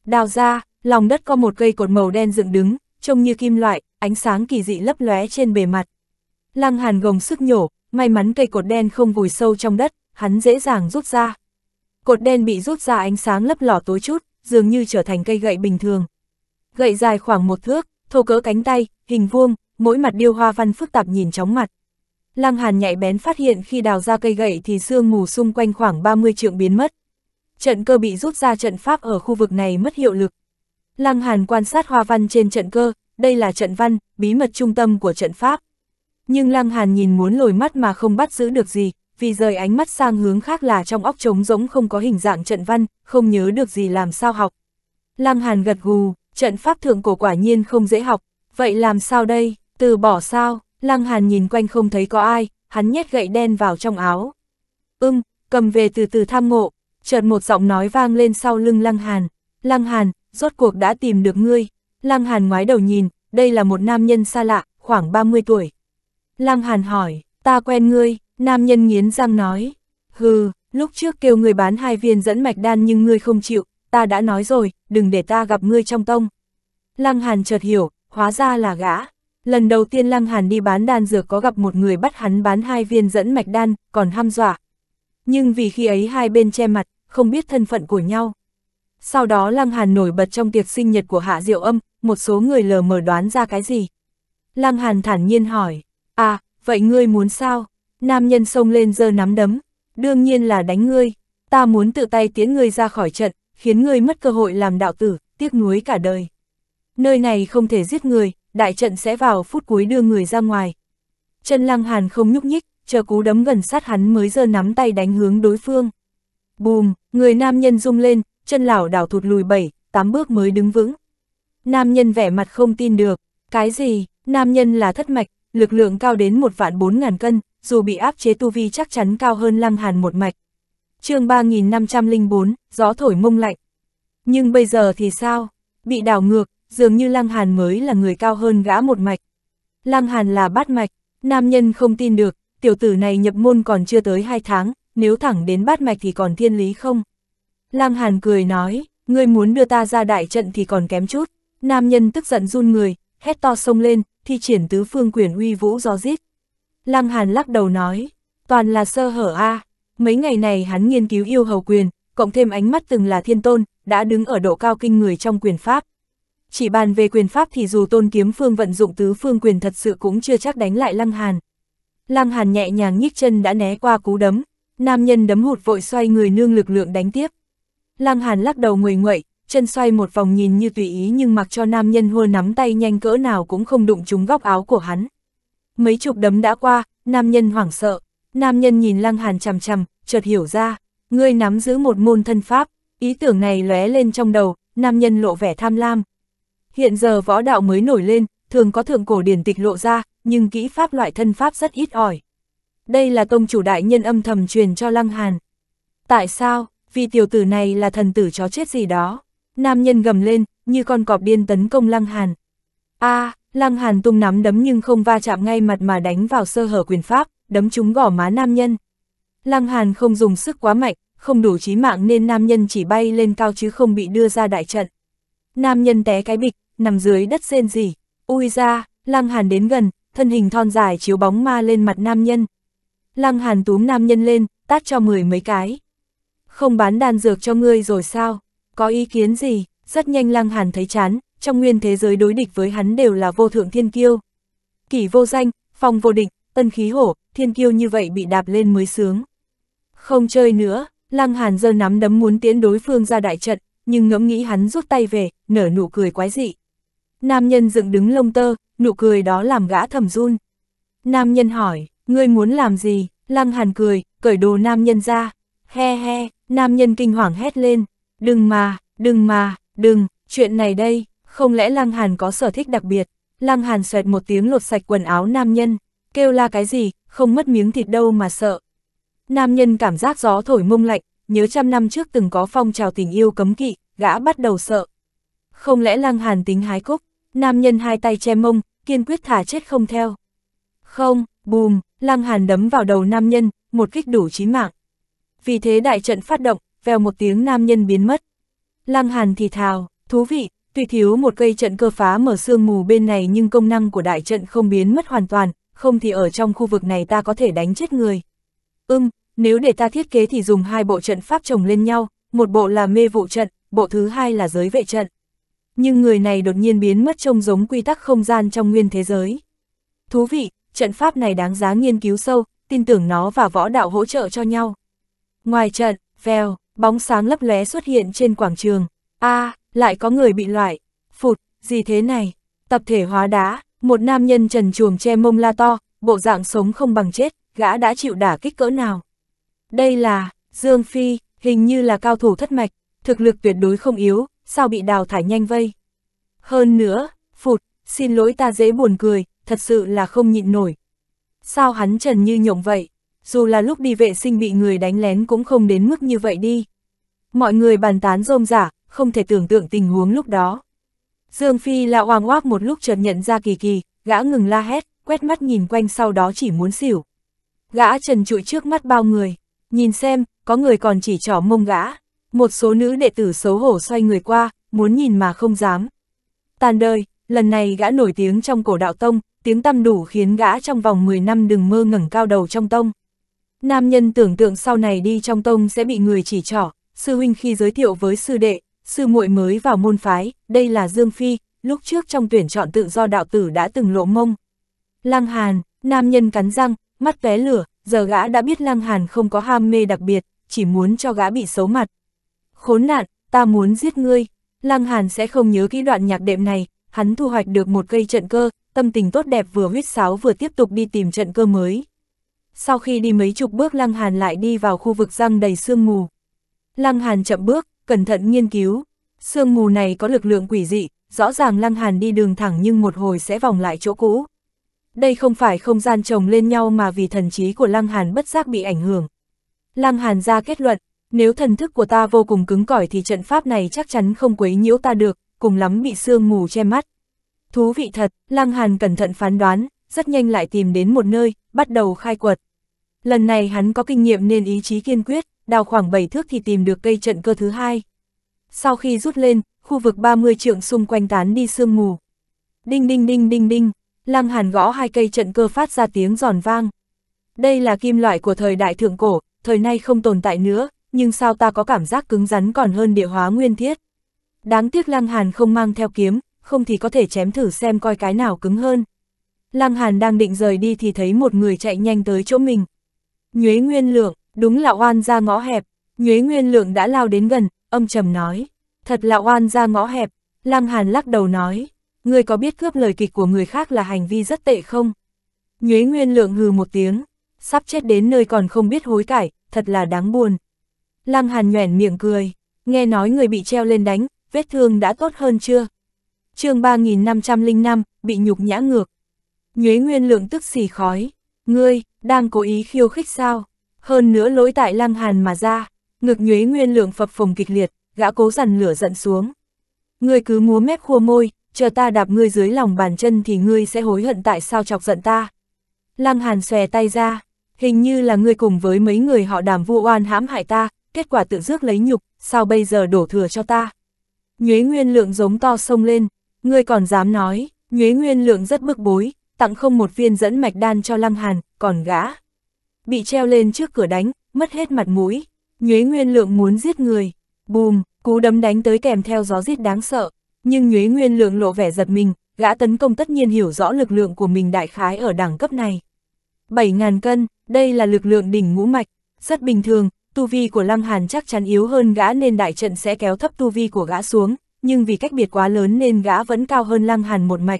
Đào ra, lòng đất có một cây cột màu đen dựng đứng, trông như kim loại, ánh sáng kỳ dị lấp lóe trên bề mặt. Lăng Hàn gồng sức nhổ, may mắn cây cột đen không vùi sâu trong đất, hắn dễ dàng rút ra. Cột đen bị rút ra ánh sáng lấp lỏ tối chút, dường như trở thành cây gậy bình thường. Gậy dài khoảng một thước, thô cỡ cánh tay, hình vuông, mỗi mặt điêu hoa văn phức tạp nhìn chóng mặt. Lăng Hàn nhạy bén phát hiện khi đào ra cây gậy thì sương mù xung quanh khoảng 30 trượng biến mất. Trận cơ bị rút ra trận pháp ở khu vực này mất hiệu lực. Lăng Hàn quan sát hoa văn trên trận cơ, đây là trận văn, bí mật trung tâm của trận pháp. Nhưng Lăng Hàn nhìn muốn lồi mắt mà không bắt giữ được gì, vì rời ánh mắt sang hướng khác là trong óc trống rỗng không có hình dạng trận văn, không nhớ được gì làm sao học. Lăng Hàn gật gù, trận pháp thượng cổ quả nhiên không dễ học, vậy làm sao đây, từ bỏ sao? Lăng Hàn nhìn quanh không thấy có ai, hắn nhét gậy đen vào trong áo. Ưm, cầm về từ từ tham ngộ, chợt một giọng nói vang lên sau lưng Lăng Hàn. Lăng Hàn, rốt cuộc đã tìm được ngươi. Lăng Hàn ngoái đầu nhìn, đây là một nam nhân xa lạ, khoảng 30 tuổi. Lăng Hàn hỏi, ta quen ngươi, nam nhân nghiến răng nói. Hừ, lúc trước kêu ngươi bán hai viên dẫn mạch đan nhưng ngươi không chịu, ta đã nói rồi, đừng để ta gặp ngươi trong tông. Lăng Hàn chợt hiểu, hóa ra là gã. Lần đầu tiên Lăng Hàn đi bán đan dược có gặp một người bắt hắn bán hai viên dẫn mạch đan, còn ham dọa. Nhưng vì khi ấy hai bên che mặt, không biết thân phận của nhau. Sau đó Lăng Hàn nổi bật trong tiệc sinh nhật của Hạ Diệu Âm, một số người lờ mờ đoán ra cái gì. Lăng Hàn thản nhiên hỏi, à, vậy ngươi muốn sao? Nam nhân sông lên giơ nắm đấm, đương nhiên là đánh ngươi, ta muốn tự tay tiến ngươi ra khỏi trận, khiến ngươi mất cơ hội làm đạo tử, tiếc nuối cả đời. Nơi này không thể giết người, đại trận sẽ vào phút cuối đưa người ra ngoài. Chân lăng hàn không nhúc nhích, chờ cú đấm gần sát hắn mới giơ nắm tay đánh hướng đối phương. Bùm, người nam nhân rung lên, chân lảo đảo thụt lùi bảy, tám bước mới đứng vững. Nam nhân vẻ mặt không tin được, cái gì, nam nhân là thất mạch, lực lượng cao đến một vạn bốn ngàn cân, dù bị áp chế tu vi chắc chắn cao hơn lăng hàn một mạch. chương 3504, gió thổi mông lạnh. Nhưng bây giờ thì sao? Bị đảo ngược, dường như Lăng Hàn mới là người cao hơn gã một mạch. Lăng Hàn là bát mạch, nam nhân không tin được, tiểu tử này nhập môn còn chưa tới hai tháng, nếu thẳng đến bát mạch thì còn thiên lý không? Lăng Hàn cười nói, ngươi muốn đưa ta ra đại trận thì còn kém chút. Nam nhân tức giận run người, hét to sông lên, thi triển tứ phương quyền uy vũ gió rít. Lăng Hàn lắc đầu nói, toàn là sơ hở a. À. Mấy ngày này hắn nghiên cứu yêu hầu quyền, cộng thêm ánh mắt từng là thiên tôn, đã đứng ở độ cao kinh người trong quyền pháp chỉ bàn về quyền pháp thì dù tôn kiếm phương vận dụng tứ phương quyền thật sự cũng chưa chắc đánh lại Lăng Hàn. Lăng Hàn nhẹ nhàng nhích chân đã né qua cú đấm, nam nhân đấm hụt vội xoay người nương lực lượng đánh tiếp. Lăng Hàn lắc đầu nguầy nguậy, chân xoay một vòng nhìn như tùy ý nhưng mặc cho nam nhân hua nắm tay nhanh cỡ nào cũng không đụng trúng góc áo của hắn. Mấy chục đấm đã qua, nam nhân hoảng sợ, nam nhân nhìn Lăng Hàn chằm chằm, chợt hiểu ra, ngươi nắm giữ một môn thân pháp, ý tưởng này lóe lên trong đầu, nam nhân lộ vẻ tham lam, Hiện giờ võ đạo mới nổi lên, thường có thượng cổ điển tịch lộ ra, nhưng kỹ pháp loại thân pháp rất ít ỏi. Đây là tông chủ đại nhân âm thầm truyền cho Lăng Hàn. Tại sao, vì tiểu tử này là thần tử chó chết gì đó. Nam nhân gầm lên, như con cọp điên tấn công Lăng Hàn. a à, Lăng Hàn tung nắm đấm nhưng không va chạm ngay mặt mà đánh vào sơ hở quyền pháp, đấm trúng gỏ má nam nhân. Lăng Hàn không dùng sức quá mạnh, không đủ chí mạng nên nam nhân chỉ bay lên cao chứ không bị đưa ra đại trận. Nam nhân té cái bịch, nằm dưới đất rên rỉ. Ui ra, Lăng Hàn đến gần, thân hình thon dài chiếu bóng ma lên mặt nam nhân. Lăng Hàn túm nam nhân lên, tát cho mười mấy cái. Không bán đan dược cho ngươi rồi sao? Có ý kiến gì? Rất nhanh Lăng Hàn thấy chán, trong nguyên thế giới đối địch với hắn đều là vô thượng thiên kiêu. Kỷ vô danh, phong vô địch, tân khí hổ, thiên kiêu như vậy bị đạp lên mới sướng. Không chơi nữa, Lăng Hàn giơ nắm đấm muốn tiến đối phương ra đại trận, nhưng ngẫm nghĩ hắn rút tay về, nở nụ cười quái dị. Nam nhân dựng đứng lông tơ, nụ cười đó làm gã thầm run. Nam nhân hỏi, ngươi muốn làm gì? Lăng hàn cười, cởi đồ nam nhân ra. He he, nam nhân kinh hoàng hét lên. Đừng mà, đừng mà, đừng, chuyện này đây, không lẽ Lăng hàn có sở thích đặc biệt? Lăng hàn xoẹt một tiếng lột sạch quần áo nam nhân, kêu la cái gì, không mất miếng thịt đâu mà sợ. Nam nhân cảm giác gió thổi mông lạnh, nhớ trăm năm trước từng có phong trào tình yêu cấm kỵ, gã bắt đầu sợ. Không lẽ Lăng hàn tính hái cúc? Nam nhân hai tay che mông, kiên quyết thả chết không theo. Không, bùm, Lăng Hàn đấm vào đầu nam nhân, một kích đủ chí mạng. Vì thế đại trận phát động, vèo một tiếng nam nhân biến mất. Lăng Hàn thì thào, thú vị, tuy thiếu một cây trận cơ phá mở sương mù bên này nhưng công năng của đại trận không biến mất hoàn toàn, không thì ở trong khu vực này ta có thể đánh chết người. ưm nếu để ta thiết kế thì dùng hai bộ trận pháp chồng lên nhau, một bộ là mê vụ trận, bộ thứ hai là giới vệ trận nhưng người này đột nhiên biến mất trông giống quy tắc không gian trong nguyên thế giới. Thú vị, trận pháp này đáng giá nghiên cứu sâu, tin tưởng nó và võ đạo hỗ trợ cho nhau. Ngoài trận, veo bóng sáng lấp lóe xuất hiện trên quảng trường. a à, lại có người bị loại. Phụt, gì thế này? Tập thể hóa đá, một nam nhân trần chuồng che mông la to, bộ dạng sống không bằng chết, gã đã chịu đả kích cỡ nào. Đây là, Dương Phi, hình như là cao thủ thất mạch, thực lực tuyệt đối không yếu, sao bị đào thải nhanh vây. Hơn nữa, phụt, xin lỗi ta dễ buồn cười, thật sự là không nhịn nổi. Sao hắn trần như nhộng vậy, dù là lúc đi vệ sinh bị người đánh lén cũng không đến mức như vậy đi. Mọi người bàn tán rôm rả không thể tưởng tượng tình huống lúc đó. Dương Phi là oang oác một lúc chợt nhận ra kỳ kỳ, gã ngừng la hét, quét mắt nhìn quanh sau đó chỉ muốn xỉu. Gã trần trụi trước mắt bao người, nhìn xem, có người còn chỉ trỏ mông gã một số nữ đệ tử xấu hổ xoay người qua, muốn nhìn mà không dám. Tàn đời, lần này gã nổi tiếng trong cổ đạo tông, tiếng tăm đủ khiến gã trong vòng 10 năm đừng mơ ngẩng cao đầu trong tông. Nam nhân tưởng tượng sau này đi trong tông sẽ bị người chỉ trỏ, sư huynh khi giới thiệu với sư đệ, sư muội mới vào môn phái, đây là Dương Phi, lúc trước trong tuyển chọn tự do đạo tử đã từng lộ mông. Lăng Hàn, nam nhân cắn răng, mắt vé lửa, giờ gã đã biết Lăng Hàn không có ham mê đặc biệt, chỉ muốn cho gã bị xấu mặt khốn nạn, ta muốn giết ngươi. Lăng Hàn sẽ không nhớ kỹ đoạn nhạc đệm này, hắn thu hoạch được một cây trận cơ, tâm tình tốt đẹp vừa huyết sáo vừa tiếp tục đi tìm trận cơ mới. Sau khi đi mấy chục bước Lăng Hàn lại đi vào khu vực răng đầy sương mù. Lăng Hàn chậm bước, cẩn thận nghiên cứu. Sương mù này có lực lượng quỷ dị, rõ ràng Lăng Hàn đi đường thẳng nhưng một hồi sẽ vòng lại chỗ cũ. Đây không phải không gian chồng lên nhau mà vì thần trí của Lăng Hàn bất giác bị ảnh hưởng. Lăng Hàn ra kết luận, nếu thần thức của ta vô cùng cứng cỏi thì trận pháp này chắc chắn không quấy nhiễu ta được, cùng lắm bị sương mù che mắt. Thú vị thật, Lăng Hàn cẩn thận phán đoán, rất nhanh lại tìm đến một nơi, bắt đầu khai quật. Lần này hắn có kinh nghiệm nên ý chí kiên quyết, đào khoảng 7 thước thì tìm được cây trận cơ thứ hai. Sau khi rút lên, khu vực 30 trượng xung quanh tán đi sương mù. Đinh đinh đinh đinh đinh, Lăng Hàn gõ hai cây trận cơ phát ra tiếng giòn vang. Đây là kim loại của thời đại thượng cổ, thời nay không tồn tại nữa, nhưng sao ta có cảm giác cứng rắn còn hơn địa hóa nguyên thiết. Đáng tiếc Lăng Hàn không mang theo kiếm, không thì có thể chém thử xem coi cái nào cứng hơn. Lăng Hàn đang định rời đi thì thấy một người chạy nhanh tới chỗ mình. Nhuế Nguyên Lượng, đúng là oan ra ngõ hẹp, Nhuế Nguyên Lượng đã lao đến gần, âm trầm nói, thật là oan ra ngõ hẹp, Lăng Hàn lắc đầu nói, người có biết cướp lời kịch của người khác là hành vi rất tệ không? Nhuế Nguyên Lượng hừ một tiếng, sắp chết đến nơi còn không biết hối cải, thật là đáng buồn. Lăng Hàn nhoẻn miệng cười, nghe nói người bị treo lên đánh, vết thương đã tốt hơn chưa? chương 3505, bị nhục nhã ngược. Nhuế Nguyên Lượng tức xỉ khói, ngươi, đang cố ý khiêu khích sao? Hơn nữa lỗi tại Lăng Hàn mà ra, ngực Nhuế Nguyên Lượng phập phồng kịch liệt, gã cố dằn lửa giận xuống. Ngươi cứ múa mép khua môi, chờ ta đạp ngươi dưới lòng bàn chân thì ngươi sẽ hối hận tại sao chọc giận ta. Lăng Hàn xòe tay ra, hình như là ngươi cùng với mấy người họ đàm vu oan hãm hại ta, kết quả tự rước lấy nhục, sao bây giờ đổ thừa cho ta. Nhuế Nguyên Lượng giống to sông lên, ngươi còn dám nói, Nhuế Nguyên Lượng rất bức bối, tặng không một viên dẫn mạch đan cho Lăng Hàn, còn gã. Bị treo lên trước cửa đánh, mất hết mặt mũi, Nhuế Nguyên Lượng muốn giết người, bùm, cú đấm đánh tới kèm theo gió giết đáng sợ, nhưng Nhuế Nguyên Lượng lộ vẻ giật mình, gã tấn công tất nhiên hiểu rõ lực lượng của mình đại khái ở đẳng cấp này. 7.000 cân, đây là lực lượng đỉnh ngũ mạch, rất bình thường, tu vi của Lăng Hàn chắc chắn yếu hơn gã nên đại trận sẽ kéo thấp tu vi của gã xuống, nhưng vì cách biệt quá lớn nên gã vẫn cao hơn Lăng Hàn một mạch.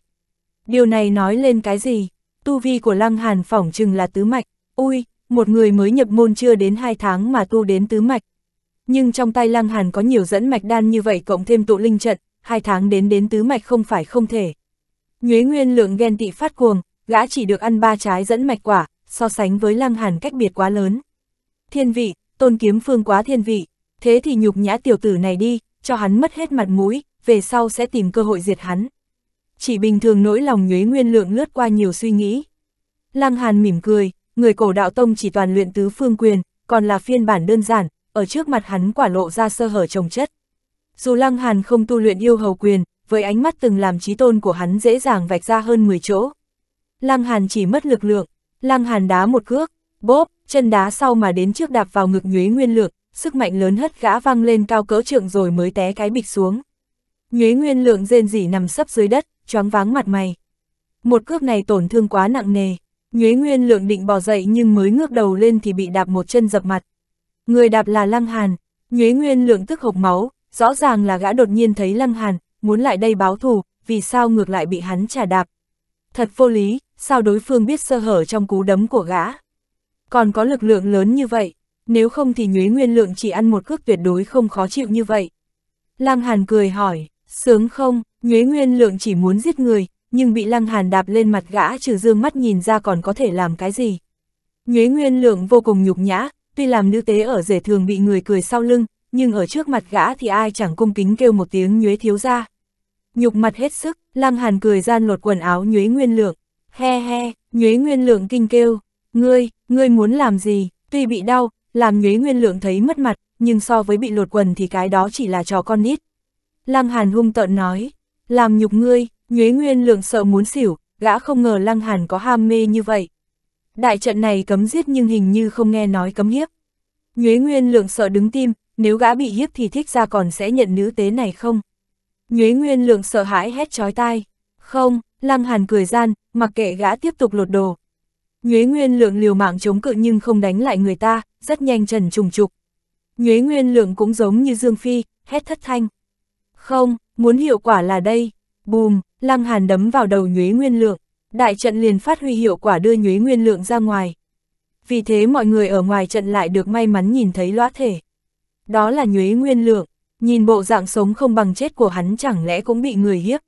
Điều này nói lên cái gì? Tu vi của Lăng Hàn phỏng chừng là tứ mạch. Ui, một người mới nhập môn chưa đến hai tháng mà tu đến tứ mạch. Nhưng trong tay Lăng Hàn có nhiều dẫn mạch đan như vậy cộng thêm tụ linh trận, hai tháng đến đến tứ mạch không phải không thể. Nhuế Nguyên lượng ghen tị phát cuồng, gã chỉ được ăn ba trái dẫn mạch quả, so sánh với Lăng Hàn cách biệt quá lớn. Thiên vị, tôn kiếm phương quá thiên vị, thế thì nhục nhã tiểu tử này đi, cho hắn mất hết mặt mũi, về sau sẽ tìm cơ hội diệt hắn. Chỉ bình thường nỗi lòng nhuế nguyên lượng lướt qua nhiều suy nghĩ. Lăng Hàn mỉm cười, người cổ đạo tông chỉ toàn luyện tứ phương quyền, còn là phiên bản đơn giản, ở trước mặt hắn quả lộ ra sơ hở trồng chất. Dù Lăng Hàn không tu luyện yêu hầu quyền, với ánh mắt từng làm trí tôn của hắn dễ dàng vạch ra hơn 10 chỗ. Lăng Hàn chỉ mất lực lượng, Lăng Hàn đá một cước, bóp, chân đá sau mà đến trước đạp vào ngực nhuế nguyên lượng, sức mạnh lớn hất gã văng lên cao cỡ trượng rồi mới té cái bịch xuống. Nhuế nguyên lượng rên rỉ nằm sấp dưới đất, choáng váng mặt mày. Một cước này tổn thương quá nặng nề, nhuế nguyên lượng định bỏ dậy nhưng mới ngước đầu lên thì bị đạp một chân dập mặt. Người đạp là lăng hàn, nhuế nguyên lượng tức hộc máu, rõ ràng là gã đột nhiên thấy lăng hàn, muốn lại đây báo thù, vì sao ngược lại bị hắn trả đạp. Thật vô lý, sao đối phương biết sơ hở trong cú đấm của gã còn có lực lượng lớn như vậy, nếu không thì nhuế nguyên lượng chỉ ăn một cước tuyệt đối không khó chịu như vậy. Lăng Hàn cười hỏi, sướng không, nhuế nguyên lượng chỉ muốn giết người, nhưng bị Lăng Hàn đạp lên mặt gã trừ dương mắt nhìn ra còn có thể làm cái gì. Nhuế nguyên lượng vô cùng nhục nhã, tuy làm nữ tế ở rể thường bị người cười sau lưng, nhưng ở trước mặt gã thì ai chẳng cung kính kêu một tiếng nhuế thiếu ra. Nhục mặt hết sức, Lăng Hàn cười gian lột quần áo nhuế nguyên lượng, he he, nhuế nguyên lượng kinh kêu, Ngươi, ngươi muốn làm gì, tuy bị đau, làm nhuế nguyên lượng thấy mất mặt, nhưng so với bị lột quần thì cái đó chỉ là trò con nít. Lăng Hàn hung tợn nói, làm nhục ngươi, nhuế nguyên lượng sợ muốn xỉu, gã không ngờ Lăng Hàn có ham mê như vậy. Đại trận này cấm giết nhưng hình như không nghe nói cấm hiếp. Nhuế nguyên lượng sợ đứng tim, nếu gã bị hiếp thì thích ra còn sẽ nhận nữ tế này không? Nhuế nguyên lượng sợ hãi hét chói tai. Không, Lăng Hàn cười gian, mặc kệ gã tiếp tục lột đồ, Nhuế Nguyên Lượng liều mạng chống cự nhưng không đánh lại người ta, rất nhanh trần trùng trục. Nhuế Nguyên Lượng cũng giống như Dương Phi, hét thất thanh. Không, muốn hiệu quả là đây. Bùm, Lăng Hàn đấm vào đầu Nhuế Nguyên Lượng. Đại trận liền phát huy hiệu quả đưa Nhuế Nguyên Lượng ra ngoài. Vì thế mọi người ở ngoài trận lại được may mắn nhìn thấy lõa thể. Đó là Nhuế Nguyên Lượng, nhìn bộ dạng sống không bằng chết của hắn chẳng lẽ cũng bị người hiếp.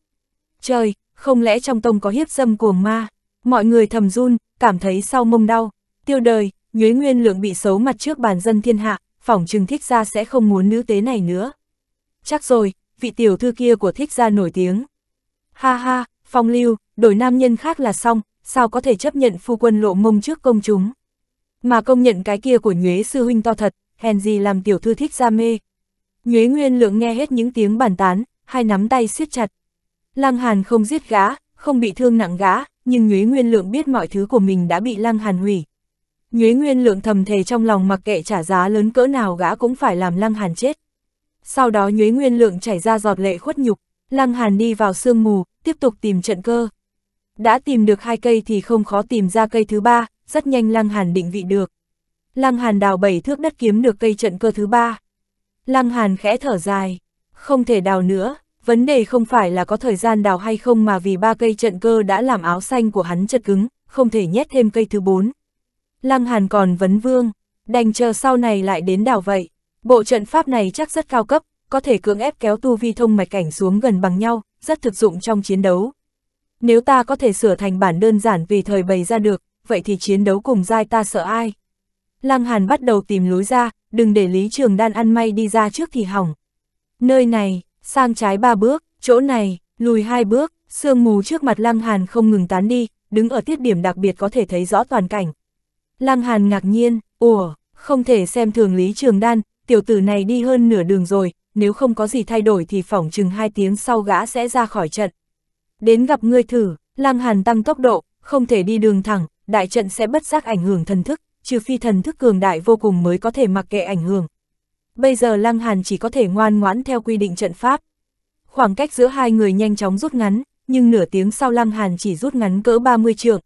Trời, không lẽ trong tông có hiếp dâm cuồng ma? Mọi người thầm run, cảm thấy sau mông đau, tiêu đời, nhuế nguyên lượng bị xấu mặt trước bàn dân thiên hạ, phỏng chừng thích gia sẽ không muốn nữ tế này nữa. Chắc rồi, vị tiểu thư kia của thích gia nổi tiếng. Ha ha, phong lưu, đổi nam nhân khác là xong, sao có thể chấp nhận phu quân lộ mông trước công chúng. Mà công nhận cái kia của nhuế sư huynh to thật, hèn gì làm tiểu thư thích gia mê. Nhuế nguyên lượng nghe hết những tiếng bàn tán, hai nắm tay siết chặt. Lăng hàn không giết gã, không bị thương nặng gã, nhưng Nhuế Nguyên Lượng biết mọi thứ của mình đã bị Lăng Hàn hủy. Nhuế Nguyên Lượng thầm thề trong lòng mặc kệ trả giá lớn cỡ nào gã cũng phải làm Lăng Hàn chết. Sau đó Nhuế Nguyên Lượng chảy ra giọt lệ khuất nhục, Lăng Hàn đi vào sương mù, tiếp tục tìm trận cơ. Đã tìm được hai cây thì không khó tìm ra cây thứ ba, rất nhanh Lăng Hàn định vị được. Lăng Hàn đào bảy thước đất kiếm được cây trận cơ thứ ba. Lăng Hàn khẽ thở dài, không thể đào nữa, Vấn đề không phải là có thời gian đào hay không mà vì ba cây trận cơ đã làm áo xanh của hắn chật cứng, không thể nhét thêm cây thứ bốn. Lăng Hàn còn vấn vương, đành chờ sau này lại đến đào vậy. Bộ trận pháp này chắc rất cao cấp, có thể cưỡng ép kéo tu vi thông mạch cảnh xuống gần bằng nhau, rất thực dụng trong chiến đấu. Nếu ta có thể sửa thành bản đơn giản vì thời bày ra được, vậy thì chiến đấu cùng giai ta sợ ai. Lăng Hàn bắt đầu tìm lối ra, đừng để Lý Trường Đan ăn may đi ra trước thì hỏng. Nơi này, sang trái ba bước, chỗ này, lùi hai bước, sương mù trước mặt Lăng Hàn không ngừng tán đi, đứng ở tiết điểm đặc biệt có thể thấy rõ toàn cảnh. Lăng Hàn ngạc nhiên, ủa, không thể xem thường Lý Trường Đan, tiểu tử này đi hơn nửa đường rồi, nếu không có gì thay đổi thì phỏng chừng hai tiếng sau gã sẽ ra khỏi trận. Đến gặp ngươi thử, Lăng Hàn tăng tốc độ, không thể đi đường thẳng, đại trận sẽ bất giác ảnh hưởng thần thức, trừ phi thần thức cường đại vô cùng mới có thể mặc kệ ảnh hưởng, bây giờ Lăng Hàn chỉ có thể ngoan ngoãn theo quy định trận pháp. Khoảng cách giữa hai người nhanh chóng rút ngắn, nhưng nửa tiếng sau Lăng Hàn chỉ rút ngắn cỡ 30 trượng.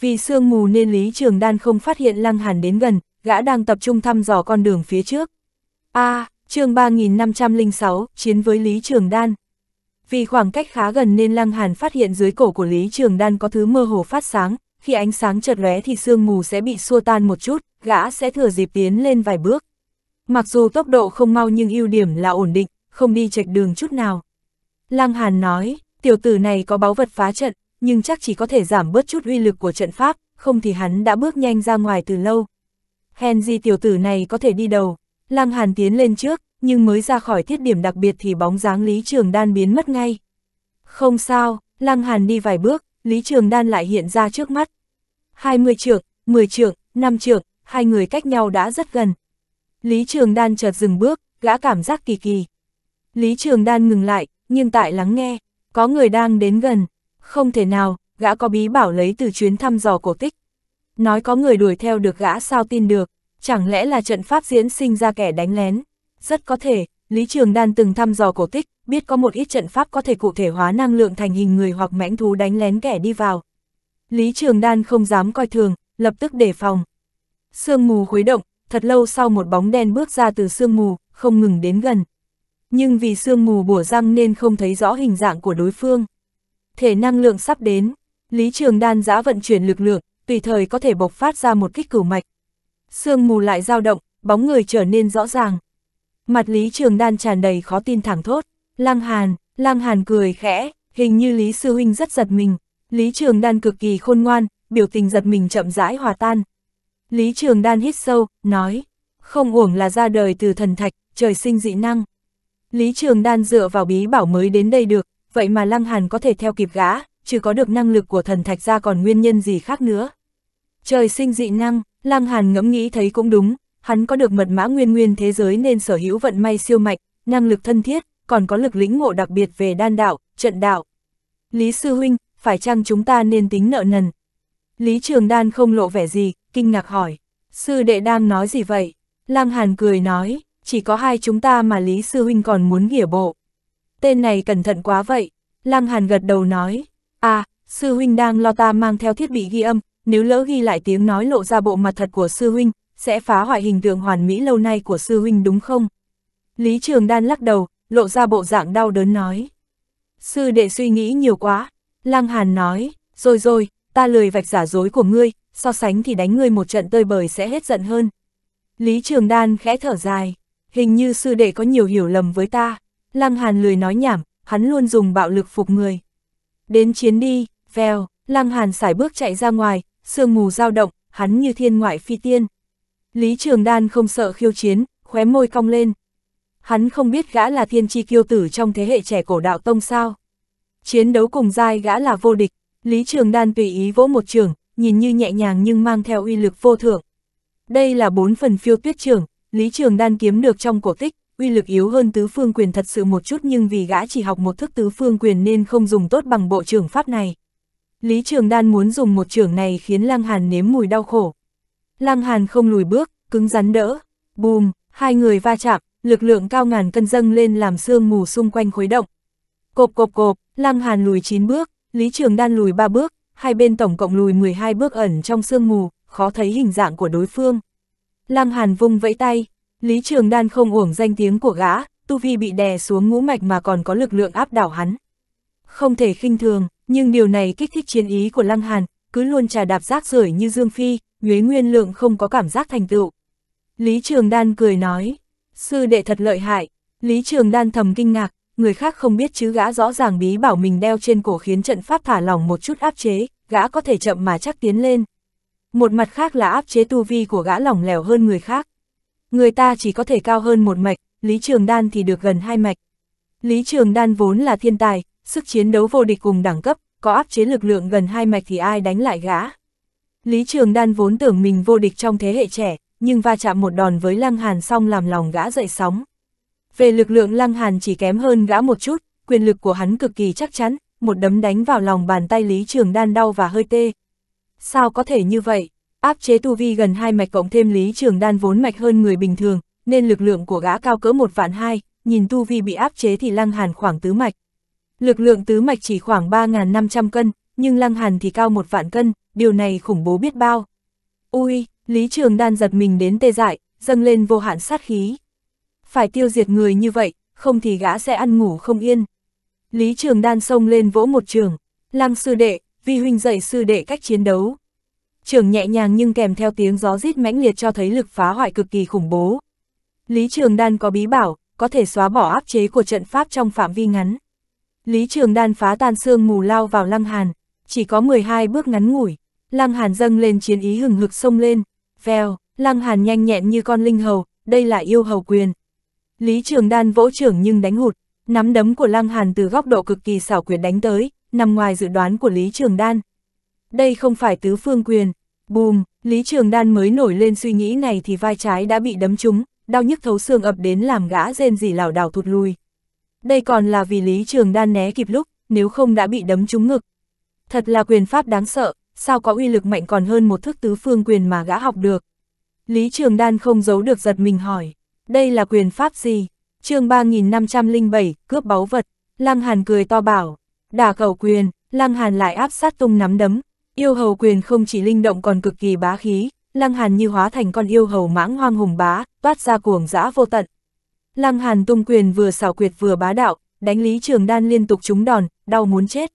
Vì sương mù nên Lý Trường Đan không phát hiện Lăng Hàn đến gần, gã đang tập trung thăm dò con đường phía trước. A, à, chương 3506, chiến với Lý Trường Đan. Vì khoảng cách khá gần nên Lăng Hàn phát hiện dưới cổ của Lý Trường Đan có thứ mơ hồ phát sáng, khi ánh sáng chợt lóe thì sương mù sẽ bị xua tan một chút, gã sẽ thừa dịp tiến lên vài bước. Mặc dù tốc độ không mau nhưng ưu điểm là ổn định, không đi chệch đường chút nào. Lăng Hàn nói, tiểu tử này có báu vật phá trận, nhưng chắc chỉ có thể giảm bớt chút uy lực của trận pháp, không thì hắn đã bước nhanh ra ngoài từ lâu. Hèn gì tiểu tử này có thể đi đầu. Lăng Hàn tiến lên trước, nhưng mới ra khỏi thiết điểm đặc biệt thì bóng dáng Lý Trường Đan biến mất ngay. Không sao, Lăng Hàn đi vài bước, Lý Trường Đan lại hiện ra trước mắt. 20 trượng, 10 trượng, 5 trượng, hai người cách nhau đã rất gần. Lý Trường Đan chợt dừng bước, gã cảm giác kỳ kỳ. Lý Trường Đan ngừng lại, nhưng tại lắng nghe, có người đang đến gần, không thể nào, gã có bí bảo lấy từ chuyến thăm dò cổ tích. Nói có người đuổi theo được gã sao tin được, chẳng lẽ là trận pháp diễn sinh ra kẻ đánh lén. Rất có thể, Lý Trường Đan từng thăm dò cổ tích, biết có một ít trận pháp có thể cụ thể hóa năng lượng thành hình người hoặc mãnh thú đánh lén kẻ đi vào. Lý Trường Đan không dám coi thường, lập tức đề phòng. Sương mù khuấy động, thật lâu sau một bóng đen bước ra từ sương mù, không ngừng đến gần. Nhưng vì sương mù bủa răng nên không thấy rõ hình dạng của đối phương. Thể năng lượng sắp đến, Lý Trường Đan giã vận chuyển lực lượng, tùy thời có thể bộc phát ra một kích cửu mạch. Sương mù lại dao động, bóng người trở nên rõ ràng. Mặt Lý Trường Đan tràn đầy khó tin thẳng thốt, Lăng Hàn, Lăng Hàn cười khẽ, hình như Lý Sư Huynh rất giật mình. Lý Trường Đan cực kỳ khôn ngoan, biểu tình giật mình chậm rãi hòa tan, Lý Trường Đan hít sâu, nói, không uổng là ra đời từ thần thạch, trời sinh dị năng. Lý Trường Đan dựa vào bí bảo mới đến đây được, vậy mà Lăng Hàn có thể theo kịp gã, chứ có được năng lực của thần thạch ra còn nguyên nhân gì khác nữa. Trời sinh dị năng, Lăng Hàn ngẫm nghĩ thấy cũng đúng, hắn có được mật mã nguyên nguyên thế giới nên sở hữu vận may siêu mạnh, năng lực thân thiết, còn có lực lĩnh ngộ đặc biệt về đan đạo, trận đạo. Lý Sư Huynh, phải chăng chúng ta nên tính nợ nần? Lý Trường Đan không lộ vẻ gì, kinh ngạc hỏi, sư đệ đang nói gì vậy? Lăng Hàn cười nói, chỉ có hai chúng ta mà Lý Sư Huynh còn muốn nghỉa bộ. Tên này cẩn thận quá vậy, Lăng Hàn gật đầu nói, à, Sư Huynh đang lo ta mang theo thiết bị ghi âm, nếu lỡ ghi lại tiếng nói lộ ra bộ mặt thật của Sư Huynh, sẽ phá hoại hình tượng hoàn mỹ lâu nay của Sư Huynh đúng không? Lý Trường Đan lắc đầu, lộ ra bộ dạng đau đớn nói. Sư đệ suy nghĩ nhiều quá, Lăng Hàn nói, rồi rồi, ta lười vạch giả dối của ngươi, so sánh thì đánh người một trận tơi bời sẽ hết giận hơn. Lý Trường Đan khẽ thở dài, hình như sư đệ có nhiều hiểu lầm với ta. Lăng Hàn lười nói nhảm, hắn luôn dùng bạo lực phục người. Đến chiến đi, vèo, Lăng Hàn sải bước chạy ra ngoài, sương mù dao động, hắn như thiên ngoại phi tiên. Lý Trường Đan không sợ khiêu chiến, khóe môi cong lên. Hắn không biết gã là thiên chi kiêu tử trong thế hệ trẻ cổ đạo tông sao. Chiến đấu cùng giai gã là vô địch, Lý Trường Đan tùy ý vỗ một trường, nhìn như nhẹ nhàng nhưng mang theo uy lực vô thượng. Đây là bốn phần phiêu tuyết trưởng, Lý Trường Đan kiếm được trong cổ tích, uy lực yếu hơn tứ phương quyền thật sự một chút nhưng vì gã chỉ học một thức tứ phương quyền nên không dùng tốt bằng bộ trưởng pháp này. Lý Trường Đan muốn dùng một trưởng này khiến Lăng Hàn nếm mùi đau khổ. Lăng Hàn không lùi bước, cứng rắn đỡ. Bùm, hai người va chạm, lực lượng cao ngàn cân dâng lên làm sương mù xung quanh khuấy động. Cộp cộp cộp, Lăng Hàn lùi chín bước, Lý Trường Đan lùi ba bước, hai bên tổng cộng lùi 12 bước ẩn trong sương mù, khó thấy hình dạng của đối phương. Lăng Hàn vung vẫy tay, Lý Trường Đan không uổng danh tiếng của gã, tu vi bị đè xuống ngũ mạch mà còn có lực lượng áp đảo hắn. Không thể khinh thường, nhưng điều này kích thích chiến ý của Lăng Hàn, cứ luôn trà đạp rác rưởi như Dương Phi, Nhuế Nguyên Lượng không có cảm giác thành tựu. Lý Trường Đan cười nói, sư đệ thật lợi hại, Lý Trường Đan thầm kinh ngạc, người khác không biết chứ gã rõ ràng bí bảo mình đeo trên cổ khiến trận pháp thả lỏng một chút áp chế, gã có thể chậm mà chắc tiến lên. Một mặt khác là áp chế tu vi của gã lỏng lẻo hơn người khác. Người ta chỉ có thể cao hơn một mạch, Lý Trường Đan thì được gần hai mạch. Lý Trường Đan vốn là thiên tài, sức chiến đấu vô địch cùng đẳng cấp, có áp chế lực lượng gần hai mạch thì ai đánh lại gã. Lý Trường Đan vốn tưởng mình vô địch trong thế hệ trẻ, nhưng va chạm một đòn với Lăng Hàn xong làm lòng gã dậy sóng. Về lực lượng Lăng Hàn chỉ kém hơn gã một chút, quyền lực của hắn cực kỳ chắc chắn, một đấm đánh vào lòng bàn tay Lý Trường Đan đau và hơi tê. Sao có thể như vậy? Áp chế tu vi gần hai mạch cộng thêm Lý Trường Đan vốn mạch hơn người bình thường, nên lực lượng của gã cao cỡ một vạn hai, nhìn tu vi bị áp chế thì Lăng Hàn khoảng tứ mạch. Lực lượng tứ mạch chỉ khoảng 3.500 cân, nhưng Lăng Hàn thì cao một vạn cân, điều này khủng bố biết bao. Ui, Lý Trường Đan giật mình đến tê dại, dâng lên vô hạn sát khí phải tiêu diệt người như vậy, không thì gã sẽ ăn ngủ không yên. Lý Trường Đan xông lên vỗ một trường, làm sư đệ, vi huynh dạy sư đệ cách chiến đấu. Trường nhẹ nhàng nhưng kèm theo tiếng gió rít mãnh liệt cho thấy lực phá hoại cực kỳ khủng bố. Lý Trường Đan có bí bảo, có thể xóa bỏ áp chế của trận pháp trong phạm vi ngắn. Lý Trường Đan phá tan xương mù lao vào Lăng Hàn, chỉ có 12 bước ngắn ngủi, Lăng Hàn dâng lên chiến ý hừng hực xông lên, vèo, Lăng Hàn nhanh nhẹn như con linh hầu, đây là yêu hầu quyền, Lý Trường Đan vỗ trưởng nhưng đánh hụt, nắm đấm của Lăng Hàn từ góc độ cực kỳ xảo quyệt đánh tới, nằm ngoài dự đoán của Lý Trường Đan. Đây không phải tứ phương quyền. Bùm, Lý Trường Đan mới nổi lên suy nghĩ này thì vai trái đã bị đấm trúng, đau nhức thấu xương ập đến làm gã rên rỉ lảo đảo thụt lùi. Đây còn là vì Lý Trường Đan né kịp lúc, nếu không đã bị đấm trúng ngực. Thật là quyền pháp đáng sợ, sao có uy lực mạnh còn hơn một thức tứ phương quyền mà gã học được. Lý Trường Đan không giấu được giật mình hỏi đây là quyền pháp gì? chương 3507, cướp báu vật, Lăng Hàn cười to bảo, đả cầu quyền, Lăng Hàn lại áp sát tung nắm đấm, yêu hầu quyền không chỉ linh động còn cực kỳ bá khí, Lăng Hàn như hóa thành con yêu hầu mãng hoang hùng bá, toát ra cuồng dã vô tận. Lăng Hàn tung quyền vừa xảo quyệt vừa bá đạo, đánh Lý Trường Đan liên tục trúng đòn, đau muốn chết.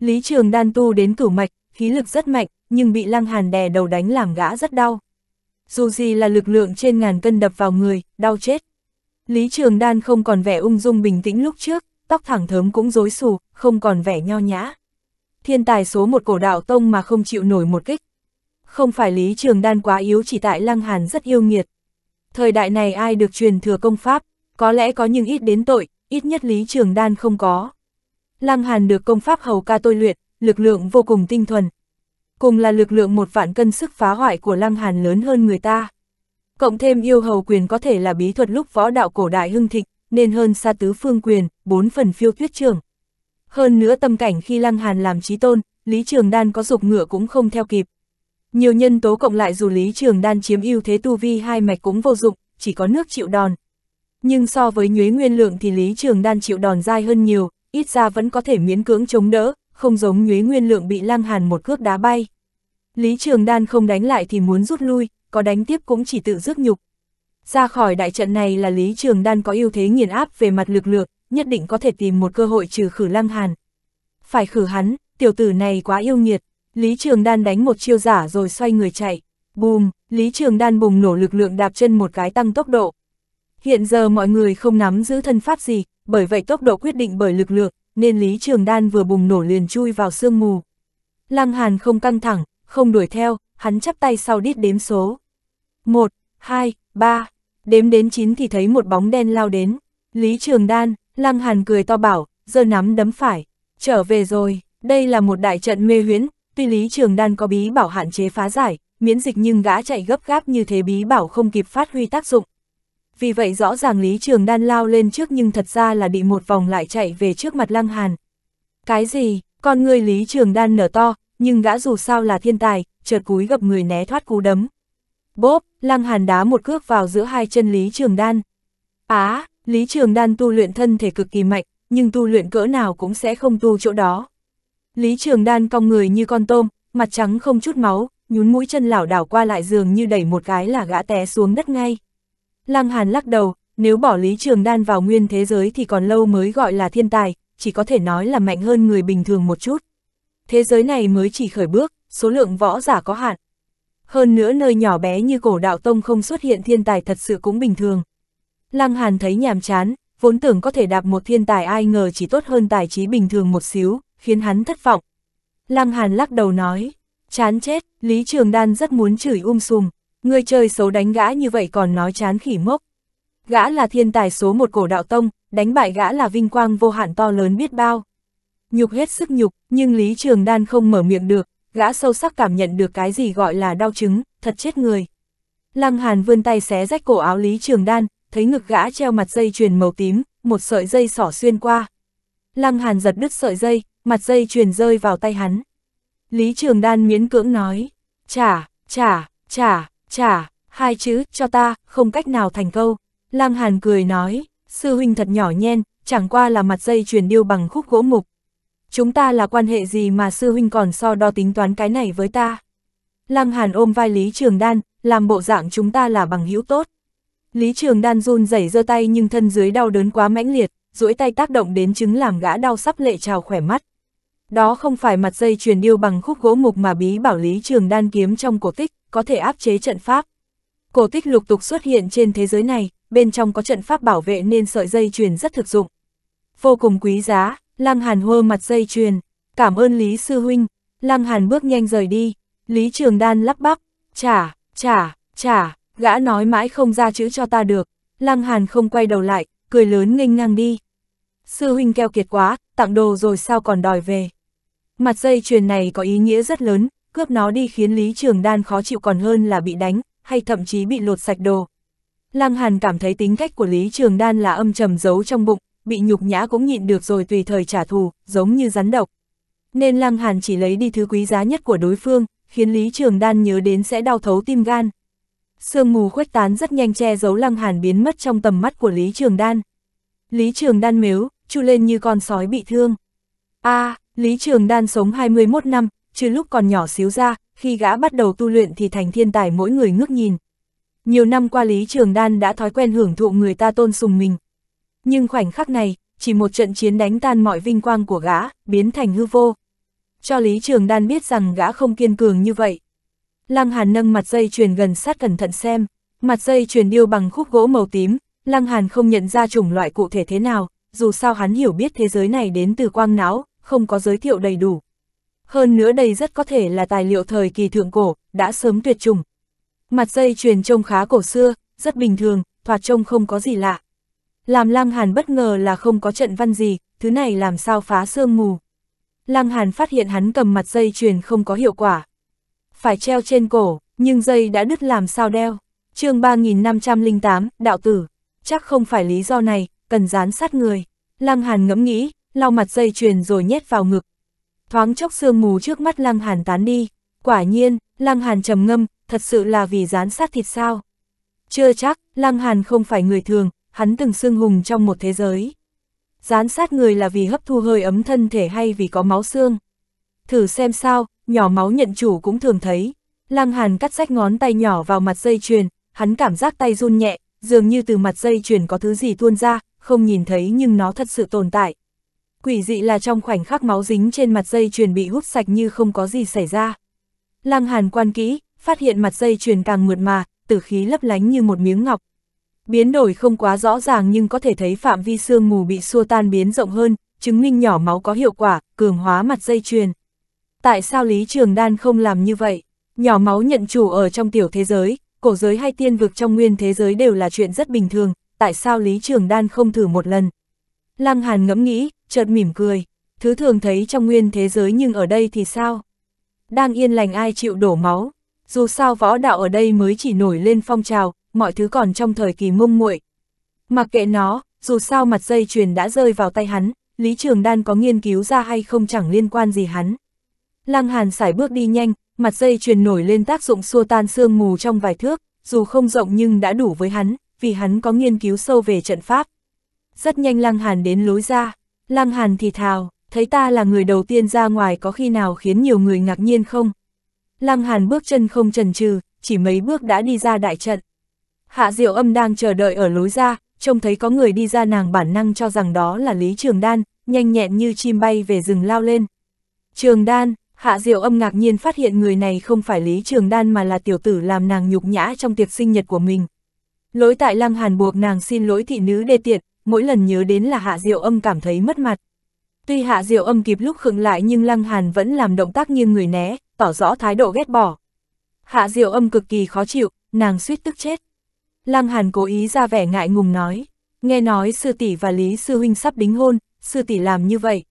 Lý Trường Đan tu đến cửu mạch, khí lực rất mạnh, nhưng bị Lăng Hàn đè đầu đánh làm gã rất đau dù gì là lực lượng trên ngàn cân đập vào người, đau chết. Lý Trường Đan không còn vẻ ung dung bình tĩnh lúc trước, tóc thẳng thớm cũng rối xù, không còn vẻ nho nhã. Thiên tài số một cổ đạo tông mà không chịu nổi một kích. Không phải Lý Trường Đan quá yếu chỉ tại Lăng Hàn rất yêu nghiệt. Thời đại này ai được truyền thừa công pháp, có lẽ có nhưng ít đến tội, ít nhất Lý Trường Đan không có. Lăng Hàn được công pháp hầu ca tôi luyện, lực lượng vô cùng tinh thuần, cùng là lực lượng một vạn cân sức phá hoại của lăng hàn lớn hơn người ta. Cộng thêm yêu hầu quyền có thể là bí thuật lúc võ đạo cổ đại hưng thịnh, nên hơn xa tứ phương quyền, bốn phần phiêu tuyết trường. Hơn nữa tâm cảnh khi lăng hàn làm trí tôn, Lý Trường Đan có dục ngựa cũng không theo kịp. Nhiều nhân tố cộng lại dù Lý Trường Đan chiếm ưu thế tu vi hai mạch cũng vô dụng, chỉ có nước chịu đòn. Nhưng so với nhuế nguyên lượng thì Lý Trường Đan chịu đòn dai hơn nhiều, ít ra vẫn có thể miễn cưỡng chống đỡ, không giống nhuế nguyên lượng bị lăng hàn một cước đá bay. Lý Trường Đan không đánh lại thì muốn rút lui, có đánh tiếp cũng chỉ tự rước nhục. Ra khỏi đại trận này là Lý Trường Đan có ưu thế nghiền áp về mặt lực lượng, nhất định có thể tìm một cơ hội trừ khử lăng hàn. Phải khử hắn, tiểu tử này quá yêu nghiệt. Lý Trường Đan đánh một chiêu giả rồi xoay người chạy. Bùm, Lý Trường Đan bùng nổ lực lượng đạp chân một cái tăng tốc độ. Hiện giờ mọi người không nắm giữ thân pháp gì, bởi vậy tốc độ quyết định bởi lực lượng, nên Lý Trường Đan vừa bùng nổ liền chui vào sương mù. Lăng Hàn không căng thẳng, không đuổi theo, hắn chắp tay sau đít đếm số. Một, hai, ba, đếm đến chín thì thấy một bóng đen lao đến. Lý Trường Đan, Lăng Hàn cười to bảo, giơ nắm đấm phải, trở về rồi, đây là một đại trận mê huyễn, tuy Lý Trường Đan có bí bảo hạn chế phá giải, miễn dịch nhưng gã chạy gấp gáp như thế bí bảo không kịp phát huy tác dụng vì vậy rõ ràng Lý Trường Đan lao lên trước nhưng thật ra là bị một vòng lại chạy về trước mặt Lăng Hàn. Cái gì, con người Lý Trường Đan nở to, nhưng gã dù sao là thiên tài, chợt cúi gập người né thoát cú đấm. Bốp, Lăng Hàn đá một cước vào giữa hai chân Lý Trường Đan. Á, Lý Trường Đan tu luyện thân thể cực kỳ mạnh, nhưng tu luyện cỡ nào cũng sẽ không tu chỗ đó. Lý Trường Đan cong người như con tôm, mặt trắng không chút máu, nhún mũi chân lảo đảo qua lại giường như đẩy một cái là gã té xuống đất ngay. Lăng Hàn lắc đầu, nếu bỏ Lý Trường Đan vào nguyên thế giới thì còn lâu mới gọi là thiên tài, chỉ có thể nói là mạnh hơn người bình thường một chút. Thế giới này mới chỉ khởi bước, số lượng võ giả có hạn. Hơn nữa nơi nhỏ bé như cổ đạo tông không xuất hiện thiên tài thật sự cũng bình thường. Lăng Hàn thấy nhàm chán, vốn tưởng có thể đạp một thiên tài ai ngờ chỉ tốt hơn tài trí bình thường một xíu, khiến hắn thất vọng. Lăng Hàn lắc đầu nói, chán chết, Lý Trường Đan rất muốn chửi um sùm, Ngươi chơi xấu đánh gã như vậy còn nói chán khỉ mốc. Gã là thiên tài số một cổ đạo tông, đánh bại gã là vinh quang vô hạn to lớn biết bao. Nhục hết sức nhục, nhưng Lý Trường Đan không mở miệng được, gã sâu sắc cảm nhận được cái gì gọi là đau chứng, thật chết người. Lăng Hàn vươn tay xé rách cổ áo Lý Trường Đan, thấy ngực gã treo mặt dây chuyền màu tím, một sợi dây sỏ xuyên qua. Lăng Hàn giật đứt sợi dây, mặt dây chuyền rơi vào tay hắn. Lý Trường Đan miễn cưỡng nói, trả, trả, trả, trả, hai chữ, cho ta, không cách nào thành câu. Lăng Hàn cười nói, sư huynh thật nhỏ nhen, chẳng qua là mặt dây truyền điêu bằng khúc gỗ mục. Chúng ta là quan hệ gì mà sư huynh còn so đo tính toán cái này với ta? Lăng Hàn ôm vai Lý Trường Đan, làm bộ dạng chúng ta là bằng hữu tốt. Lý Trường Đan run rẩy giơ tay nhưng thân dưới đau đớn quá mãnh liệt, duỗi tay tác động đến chứng làm gã đau sắp lệ trào khỏe mắt. Đó không phải mặt dây truyền điêu bằng khúc gỗ mục mà bí bảo Lý Trường Đan kiếm trong cổ tích có thể áp chế trận pháp. Cổ tích lục tục xuất hiện trên thế giới này, bên trong có trận pháp bảo vệ nên sợi dây chuyền rất thực dụng. Vô cùng quý giá, Lăng Hàn hơ mặt dây chuyền, cảm ơn Lý Sư Huynh, Lăng Hàn bước nhanh rời đi, Lý Trường Đan lắp bắp, trả, trả, trả, gã nói mãi không ra chữ cho ta được, Lăng Hàn không quay đầu lại, cười lớn nghênh ngang đi. Sư Huynh keo kiệt quá, tặng đồ rồi sao còn đòi về. Mặt dây chuyền này có ý nghĩa rất lớn, cướp nó đi khiến Lý Trường Đan khó chịu còn hơn là bị đánh, hay thậm chí bị lột sạch đồ. Lăng Hàn cảm thấy tính cách của Lý Trường Đan là âm trầm giấu trong bụng, bị nhục nhã cũng nhịn được rồi tùy thời trả thù, giống như rắn độc. Nên Lăng Hàn chỉ lấy đi thứ quý giá nhất của đối phương, khiến Lý Trường Đan nhớ đến sẽ đau thấu tim gan. Sương mù khuếch tán rất nhanh che giấu Lăng Hàn biến mất trong tầm mắt của Lý Trường Đan. Lý Trường Đan mếu, chu lên như con sói bị thương. a à, Lý Trường Đan sống 21 năm, trừ lúc còn nhỏ xíu ra, khi gã bắt đầu tu luyện thì thành thiên tài mỗi người ngước nhìn. Nhiều năm qua Lý Trường Đan đã thói quen hưởng thụ người ta tôn sùng mình. Nhưng khoảnh khắc này, chỉ một trận chiến đánh tan mọi vinh quang của gã, biến thành hư vô. Cho Lý Trường Đan biết rằng gã không kiên cường như vậy. Lăng Hàn nâng mặt dây chuyền gần sát cẩn thận xem, mặt dây chuyền điêu bằng khúc gỗ màu tím, Lăng Hàn không nhận ra chủng loại cụ thể thế nào, dù sao hắn hiểu biết thế giới này đến từ quang não, không có giới thiệu đầy đủ hơn nữa đây rất có thể là tài liệu thời kỳ thượng cổ, đã sớm tuyệt chủng. Mặt dây chuyền trông khá cổ xưa, rất bình thường, thoạt trông không có gì lạ. Làm Lang Hàn bất ngờ là không có trận văn gì, thứ này làm sao phá sương mù. Lang Hàn phát hiện hắn cầm mặt dây chuyền không có hiệu quả. Phải treo trên cổ, nhưng dây đã đứt làm sao đeo. chương 3508, đạo tử, chắc không phải lý do này, cần dán sát người. Lăng Hàn ngẫm nghĩ, lau mặt dây chuyền rồi nhét vào ngực, thoáng chốc sương mù trước mắt Lăng Hàn tán đi, quả nhiên, Lăng Hàn trầm ngâm, thật sự là vì rán sát thịt sao. Chưa chắc, Lăng Hàn không phải người thường, hắn từng xương hùng trong một thế giới. Rán sát người là vì hấp thu hơi ấm thân thể hay vì có máu xương. Thử xem sao, nhỏ máu nhận chủ cũng thường thấy. Lăng Hàn cắt rách ngón tay nhỏ vào mặt dây chuyền, hắn cảm giác tay run nhẹ, dường như từ mặt dây chuyền có thứ gì tuôn ra, không nhìn thấy nhưng nó thật sự tồn tại. Quỷ dị là trong khoảnh khắc máu dính trên mặt dây chuyền bị hút sạch như không có gì xảy ra. Lăng Hàn quan kỹ, phát hiện mặt dây chuyền càng mượt mà, tử khí lấp lánh như một miếng ngọc. Biến đổi không quá rõ ràng nhưng có thể thấy phạm vi xương mù bị xua tan biến rộng hơn, chứng minh nhỏ máu có hiệu quả, cường hóa mặt dây chuyền. Tại sao Lý Trường Đan không làm như vậy? Nhỏ máu nhận chủ ở trong tiểu thế giới, cổ giới hay tiên vực trong nguyên thế giới đều là chuyện rất bình thường, tại sao Lý Trường Đan không thử một lần? Lăng Hàn ngẫm nghĩ, chợt mỉm cười, thứ thường thấy trong nguyên thế giới nhưng ở đây thì sao? Đang yên lành ai chịu đổ máu, dù sao võ đạo ở đây mới chỉ nổi lên phong trào, mọi thứ còn trong thời kỳ mông muội. Mặc kệ nó, dù sao mặt dây chuyền đã rơi vào tay hắn, Lý Trường Đan có nghiên cứu ra hay không chẳng liên quan gì hắn. Lăng Hàn sải bước đi nhanh, mặt dây chuyền nổi lên tác dụng xua tan sương mù trong vài thước, dù không rộng nhưng đã đủ với hắn, vì hắn có nghiên cứu sâu về trận pháp. Rất nhanh Lăng Hàn đến lối ra, Lăng Hàn thì thào, thấy ta là người đầu tiên ra ngoài có khi nào khiến nhiều người ngạc nhiên không? Lăng Hàn bước chân không chần chừ, chỉ mấy bước đã đi ra đại trận. Hạ Diệu Âm đang chờ đợi ở lối ra, trông thấy có người đi ra nàng bản năng cho rằng đó là Lý Trường Đan, nhanh nhẹn như chim bay về rừng lao lên. Trường Đan, Hạ Diệu Âm ngạc nhiên phát hiện người này không phải Lý Trường Đan mà là tiểu tử làm nàng nhục nhã trong tiệc sinh nhật của mình. Lỗi tại Lăng Hàn buộc nàng xin lỗi thị nữ đê tiện, mỗi lần nhớ đến là Hạ Diệu Âm cảm thấy mất mặt. Tuy Hạ Diệu Âm kịp lúc khựng lại nhưng Lăng Hàn vẫn làm động tác nghiêng người né, tỏ rõ thái độ ghét bỏ. Hạ Diệu Âm cực kỳ khó chịu, nàng suýt tức chết. Lăng Hàn cố ý ra vẻ ngại ngùng nói, nghe nói sư tỷ và Lý sư huynh sắp đính hôn, sư tỷ làm như vậy.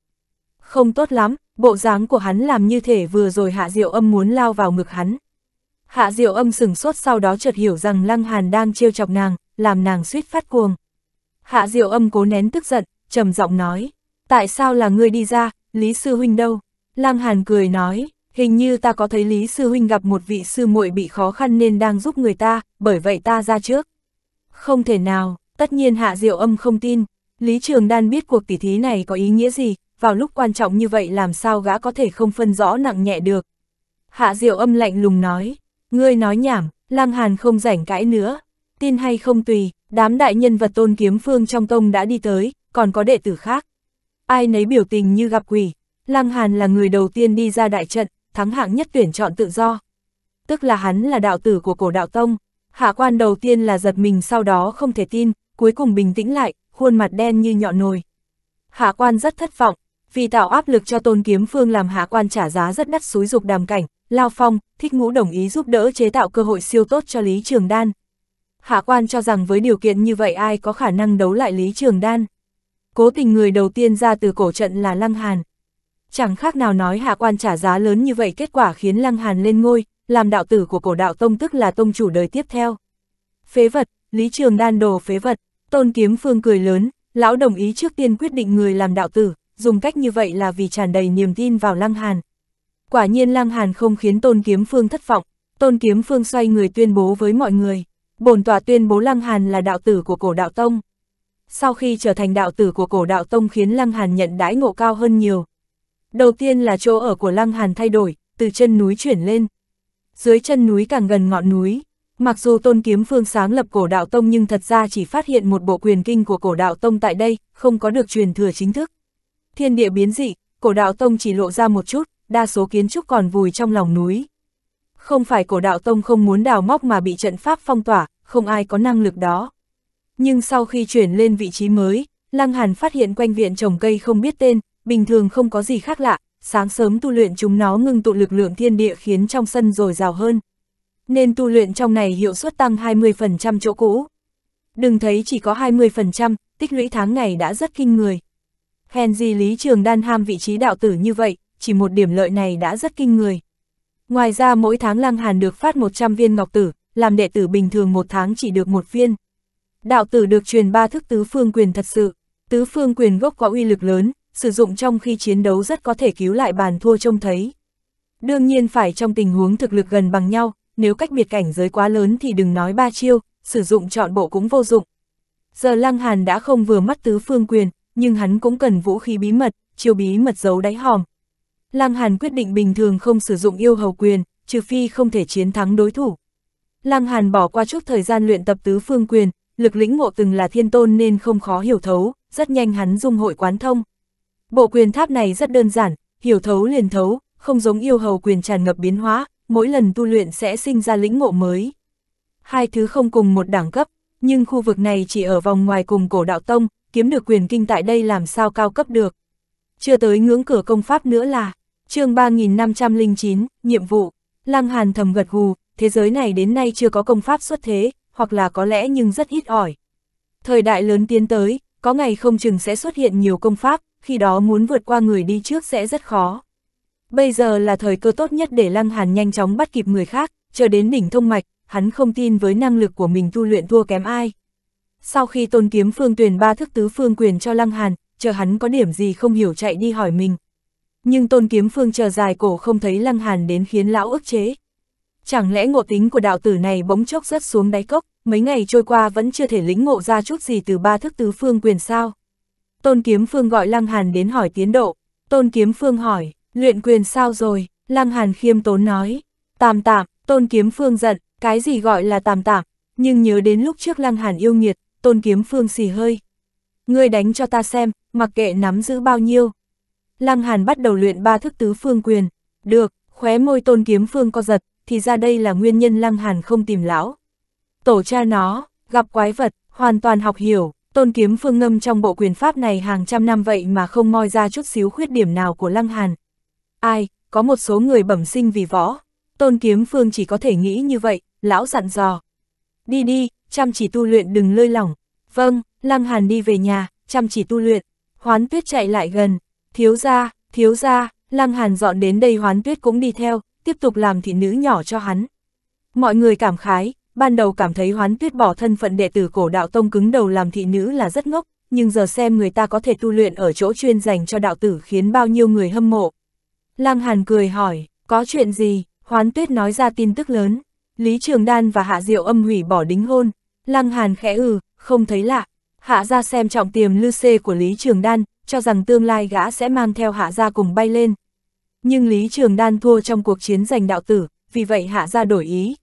Không tốt lắm, bộ dáng của hắn làm như thể vừa rồi Hạ Diệu Âm muốn lao vào ngực hắn. Hạ Diệu Âm sừng sốt sau đó chợt hiểu rằng Lăng Hàn đang trêu chọc nàng, làm nàng suýt phát cuồng. Hạ Diệu Âm cố nén tức giận, trầm giọng nói, tại sao là ngươi đi ra, Lý Sư Huynh đâu? Lang Hàn cười nói, hình như ta có thấy Lý Sư Huynh gặp một vị sư muội bị khó khăn nên đang giúp người ta, bởi vậy ta ra trước. Không thể nào, tất nhiên Hạ Diệu Âm không tin, Lý Trường Đan biết cuộc tỉ thí này có ý nghĩa gì, vào lúc quan trọng như vậy làm sao gã có thể không phân rõ nặng nhẹ được. Hạ Diệu Âm lạnh lùng nói, ngươi nói nhảm, Lang Hàn không rảnh cãi nữa, tin hay không tùy, Đám đại nhân vật tôn kiếm phương trong tông đã đi tới, còn có đệ tử khác. Ai nấy biểu tình như gặp quỷ, Lăng Hàn là người đầu tiên đi ra đại trận, thắng hạng nhất tuyển chọn tự do. Tức là hắn là đạo tử của cổ đạo tông, hạ quan đầu tiên là giật mình sau đó không thể tin, cuối cùng bình tĩnh lại, khuôn mặt đen như nhọn nồi. Hạ quan rất thất vọng, vì tạo áp lực cho tôn kiếm phương làm hạ quan trả giá rất đắt xúi dục đàm cảnh, Lao Phong, thích ngũ đồng ý giúp đỡ chế tạo cơ hội siêu tốt cho Lý Trường Đan, Hạ quan cho rằng với điều kiện như vậy ai có khả năng đấu lại Lý Trường Đan. Cố tình người đầu tiên ra từ cổ trận là Lăng Hàn. Chẳng khác nào nói hạ quan trả giá lớn như vậy kết quả khiến Lăng Hàn lên ngôi, làm đạo tử của cổ đạo tông tức là tông chủ đời tiếp theo. Phế vật, Lý Trường Đan đồ phế vật, Tôn Kiếm Phương cười lớn, lão đồng ý trước tiên quyết định người làm đạo tử, dùng cách như vậy là vì tràn đầy niềm tin vào Lăng Hàn. Quả nhiên Lăng Hàn không khiến Tôn Kiếm Phương thất vọng, Tôn Kiếm Phương xoay người tuyên bố với mọi người. Bồn tòa tuyên bố Lăng Hàn là đạo tử của cổ đạo tông. Sau khi trở thành đạo tử của cổ đạo tông khiến Lăng Hàn nhận đãi ngộ cao hơn nhiều. Đầu tiên là chỗ ở của Lăng Hàn thay đổi, từ chân núi chuyển lên. Dưới chân núi càng gần ngọn núi, mặc dù Tôn Kiếm Phương sáng lập cổ đạo tông nhưng thật ra chỉ phát hiện một bộ quyền kinh của cổ đạo tông tại đây, không có được truyền thừa chính thức. Thiên địa biến dị, cổ đạo tông chỉ lộ ra một chút, đa số kiến trúc còn vùi trong lòng núi không phải cổ đạo tông không muốn đào móc mà bị trận pháp phong tỏa, không ai có năng lực đó. Nhưng sau khi chuyển lên vị trí mới, Lăng Hàn phát hiện quanh viện trồng cây không biết tên, bình thường không có gì khác lạ, sáng sớm tu luyện chúng nó ngưng tụ lực lượng thiên địa khiến trong sân dồi dào hơn. Nên tu luyện trong này hiệu suất tăng 20% chỗ cũ. Đừng thấy chỉ có 20%, tích lũy tháng ngày đã rất kinh người. Hèn gì Lý Trường Đan ham vị trí đạo tử như vậy, chỉ một điểm lợi này đã rất kinh người. Ngoài ra mỗi tháng Lăng Hàn được phát 100 viên ngọc tử, làm đệ tử bình thường một tháng chỉ được một viên. Đạo tử được truyền ba thức tứ phương quyền thật sự. Tứ phương quyền gốc có uy lực lớn, sử dụng trong khi chiến đấu rất có thể cứu lại bàn thua trông thấy. Đương nhiên phải trong tình huống thực lực gần bằng nhau, nếu cách biệt cảnh giới quá lớn thì đừng nói ba chiêu, sử dụng chọn bộ cũng vô dụng. Giờ Lăng Hàn đã không vừa mắt tứ phương quyền, nhưng hắn cũng cần vũ khí bí mật, chiêu bí mật giấu đáy hòm, Lăng Hàn quyết định bình thường không sử dụng yêu hầu quyền, trừ phi không thể chiến thắng đối thủ. Lăng Hàn bỏ qua chút thời gian luyện tập tứ phương quyền, lực lĩnh ngộ từng là thiên tôn nên không khó hiểu thấu, rất nhanh hắn dung hội quán thông. Bộ quyền tháp này rất đơn giản, hiểu thấu liền thấu, không giống yêu hầu quyền tràn ngập biến hóa, mỗi lần tu luyện sẽ sinh ra lĩnh ngộ mới. Hai thứ không cùng một đẳng cấp, nhưng khu vực này chỉ ở vòng ngoài cùng cổ đạo tông, kiếm được quyền kinh tại đây làm sao cao cấp được. Chưa tới ngưỡng cửa công pháp nữa là, chương 3509, nhiệm vụ, Lăng Hàn thầm gật gù, thế giới này đến nay chưa có công pháp xuất thế, hoặc là có lẽ nhưng rất ít ỏi. Thời đại lớn tiến tới, có ngày không chừng sẽ xuất hiện nhiều công pháp, khi đó muốn vượt qua người đi trước sẽ rất khó. Bây giờ là thời cơ tốt nhất để Lăng Hàn nhanh chóng bắt kịp người khác, chờ đến đỉnh thông mạch, hắn không tin với năng lực của mình tu luyện thua kém ai. Sau khi tôn kiếm phương tuyển ba thức tứ phương quyền cho Lăng Hàn, chờ hắn có điểm gì không hiểu chạy đi hỏi mình nhưng tôn kiếm phương chờ dài cổ không thấy lăng hàn đến khiến lão ức chế. Chẳng lẽ ngộ tính của đạo tử này bỗng chốc rớt xuống đáy cốc, mấy ngày trôi qua vẫn chưa thể lĩnh ngộ ra chút gì từ ba thức tứ phương quyền sao? Tôn kiếm phương gọi lăng hàn đến hỏi tiến độ, tôn kiếm phương hỏi, luyện quyền sao rồi, lăng hàn khiêm tốn nói, tạm tạm, tôn kiếm phương giận, cái gì gọi là tạm tạm, nhưng nhớ đến lúc trước lăng hàn yêu nghiệt, tôn kiếm phương xì hơi. Ngươi đánh cho ta xem, mặc kệ nắm giữ bao nhiêu, Lăng Hàn bắt đầu luyện ba thức tứ phương quyền. Được, khóe môi tôn kiếm phương co giật, thì ra đây là nguyên nhân Lăng Hàn không tìm lão. Tổ cha nó, gặp quái vật, hoàn toàn học hiểu, tôn kiếm phương ngâm trong bộ quyền pháp này hàng trăm năm vậy mà không moi ra chút xíu khuyết điểm nào của Lăng Hàn. Ai, có một số người bẩm sinh vì võ, tôn kiếm phương chỉ có thể nghĩ như vậy, lão dặn dò. Đi đi, chăm chỉ tu luyện đừng lơi lỏng. Vâng, Lăng Hàn đi về nhà, chăm chỉ tu luyện. Hoán tuyết chạy lại gần, thiếu gia, thiếu gia, Lăng Hàn dọn đến đây hoán tuyết cũng đi theo, tiếp tục làm thị nữ nhỏ cho hắn. Mọi người cảm khái, ban đầu cảm thấy hoán tuyết bỏ thân phận đệ tử cổ đạo tông cứng đầu làm thị nữ là rất ngốc, nhưng giờ xem người ta có thể tu luyện ở chỗ chuyên dành cho đạo tử khiến bao nhiêu người hâm mộ. Lăng Hàn cười hỏi, có chuyện gì, hoán tuyết nói ra tin tức lớn, Lý Trường Đan và Hạ Diệu âm hủy bỏ đính hôn, Lăng Hàn khẽ ừ, không thấy lạ, Hạ ra xem trọng tiềm lư xê của Lý Trường Đan, cho rằng tương lai gã sẽ mang theo hạ gia cùng bay lên. Nhưng Lý Trường Đan thua trong cuộc chiến giành đạo tử, vì vậy hạ gia đổi ý.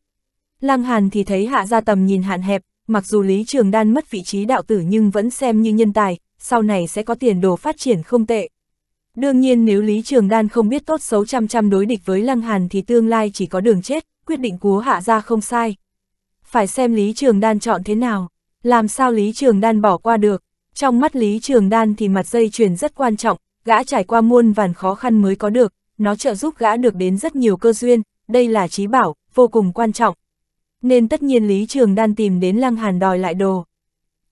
Lăng Hàn thì thấy hạ gia tầm nhìn hạn hẹp, mặc dù Lý Trường Đan mất vị trí đạo tử nhưng vẫn xem như nhân tài, sau này sẽ có tiền đồ phát triển không tệ. Đương nhiên nếu Lý Trường Đan không biết tốt xấu trăm trăm đối địch với Lăng Hàn thì tương lai chỉ có đường chết, quyết định cúa hạ Gia không sai. Phải xem Lý Trường Đan chọn thế nào, làm sao Lý Trường Đan bỏ qua được. Trong mắt Lý Trường Đan thì mặt dây chuyền rất quan trọng, gã trải qua muôn vàn khó khăn mới có được, nó trợ giúp gã được đến rất nhiều cơ duyên, đây là trí bảo, vô cùng quan trọng. Nên tất nhiên Lý Trường Đan tìm đến Lăng Hàn đòi lại đồ.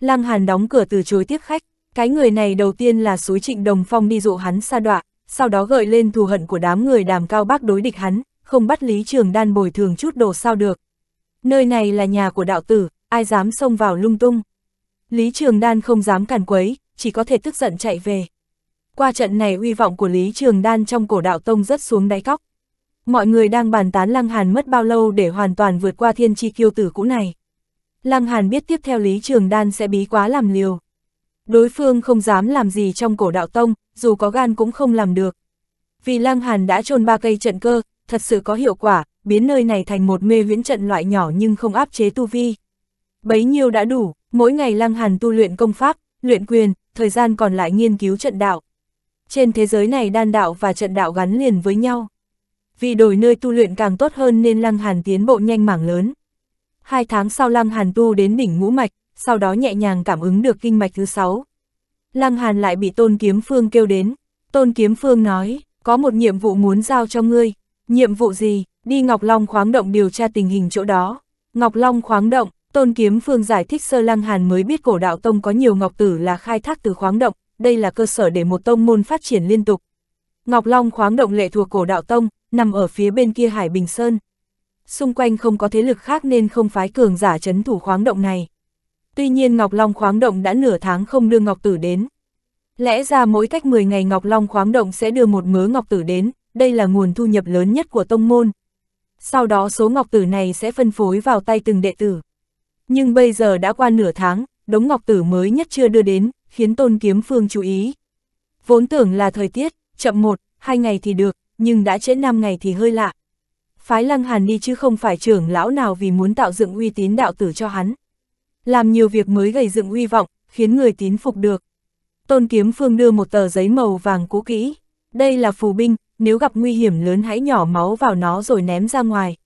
Lăng Hàn đóng cửa từ chối tiếp khách, cái người này đầu tiên là suối trịnh đồng phong đi dụ hắn xa đoạ sau đó gợi lên thù hận của đám người đàm cao bác đối địch hắn, không bắt Lý Trường Đan bồi thường chút đồ sao được. Nơi này là nhà của đạo tử, ai dám xông vào lung tung. Lý Trường Đan không dám cản quấy, chỉ có thể tức giận chạy về. Qua trận này uy vọng của Lý Trường Đan trong cổ đạo tông rất xuống đáy cóc. Mọi người đang bàn tán Lăng Hàn mất bao lâu để hoàn toàn vượt qua thiên chi kiêu tử cũ này. Lăng Hàn biết tiếp theo Lý Trường Đan sẽ bí quá làm liều. Đối phương không dám làm gì trong cổ đạo tông, dù có gan cũng không làm được. Vì Lăng Hàn đã trôn ba cây trận cơ, thật sự có hiệu quả, biến nơi này thành một mê huyễn trận loại nhỏ nhưng không áp chế tu vi. Bấy nhiêu đã đủ, Mỗi ngày Lăng Hàn tu luyện công pháp, luyện quyền, thời gian còn lại nghiên cứu trận đạo. Trên thế giới này đan đạo và trận đạo gắn liền với nhau. Vì đổi nơi tu luyện càng tốt hơn nên Lăng Hàn tiến bộ nhanh mảng lớn. Hai tháng sau Lăng Hàn tu đến đỉnh ngũ mạch, sau đó nhẹ nhàng cảm ứng được kinh mạch thứ sáu. Lăng Hàn lại bị Tôn Kiếm Phương kêu đến. Tôn Kiếm Phương nói, có một nhiệm vụ muốn giao cho ngươi. Nhiệm vụ gì? Đi Ngọc Long khoáng động điều tra tình hình chỗ đó. Ngọc Long khoáng động, Tôn Kiếm Phương giải thích sơ Lăng Hàn mới biết cổ đạo tông có nhiều ngọc tử là khai thác từ khoáng động, đây là cơ sở để một tông môn phát triển liên tục. Ngọc Long khoáng động lệ thuộc cổ đạo tông, nằm ở phía bên kia Hải Bình Sơn. Xung quanh không có thế lực khác nên không phái cường giả chấn thủ khoáng động này. Tuy nhiên Ngọc Long khoáng động đã nửa tháng không đưa ngọc tử đến. Lẽ ra mỗi cách 10 ngày Ngọc Long khoáng động sẽ đưa một mớ ngọc tử đến, đây là nguồn thu nhập lớn nhất của tông môn. Sau đó số ngọc tử này sẽ phân phối vào tay từng đệ tử. Nhưng bây giờ đã qua nửa tháng, đống ngọc tử mới nhất chưa đưa đến, khiến tôn kiếm phương chú ý. Vốn tưởng là thời tiết, chậm một, hai ngày thì được, nhưng đã trễ năm ngày thì hơi lạ. Phái lăng hàn đi chứ không phải trưởng lão nào vì muốn tạo dựng uy tín đạo tử cho hắn. Làm nhiều việc mới gây dựng uy vọng, khiến người tín phục được. Tôn kiếm phương đưa một tờ giấy màu vàng cũ kỹ. Đây là phù binh, nếu gặp nguy hiểm lớn hãy nhỏ máu vào nó rồi ném ra ngoài.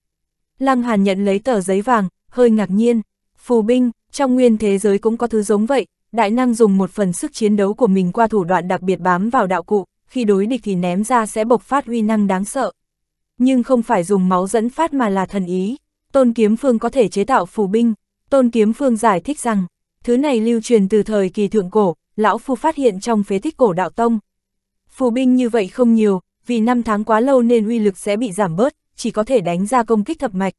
Lăng hàn nhận lấy tờ giấy vàng, hơi ngạc nhiên. Phù binh, trong nguyên thế giới cũng có thứ giống vậy, đại năng dùng một phần sức chiến đấu của mình qua thủ đoạn đặc biệt bám vào đạo cụ, khi đối địch thì ném ra sẽ bộc phát uy năng đáng sợ. Nhưng không phải dùng máu dẫn phát mà là thần ý. Tôn Kiếm Phương có thể chế tạo phù binh. Tôn Kiếm Phương giải thích rằng, thứ này lưu truyền từ thời kỳ thượng cổ, lão phu phát hiện trong phế tích cổ đạo tông. Phù binh như vậy không nhiều, vì năm tháng quá lâu nên uy lực sẽ bị giảm bớt, chỉ có thể đánh ra công kích thập mạch.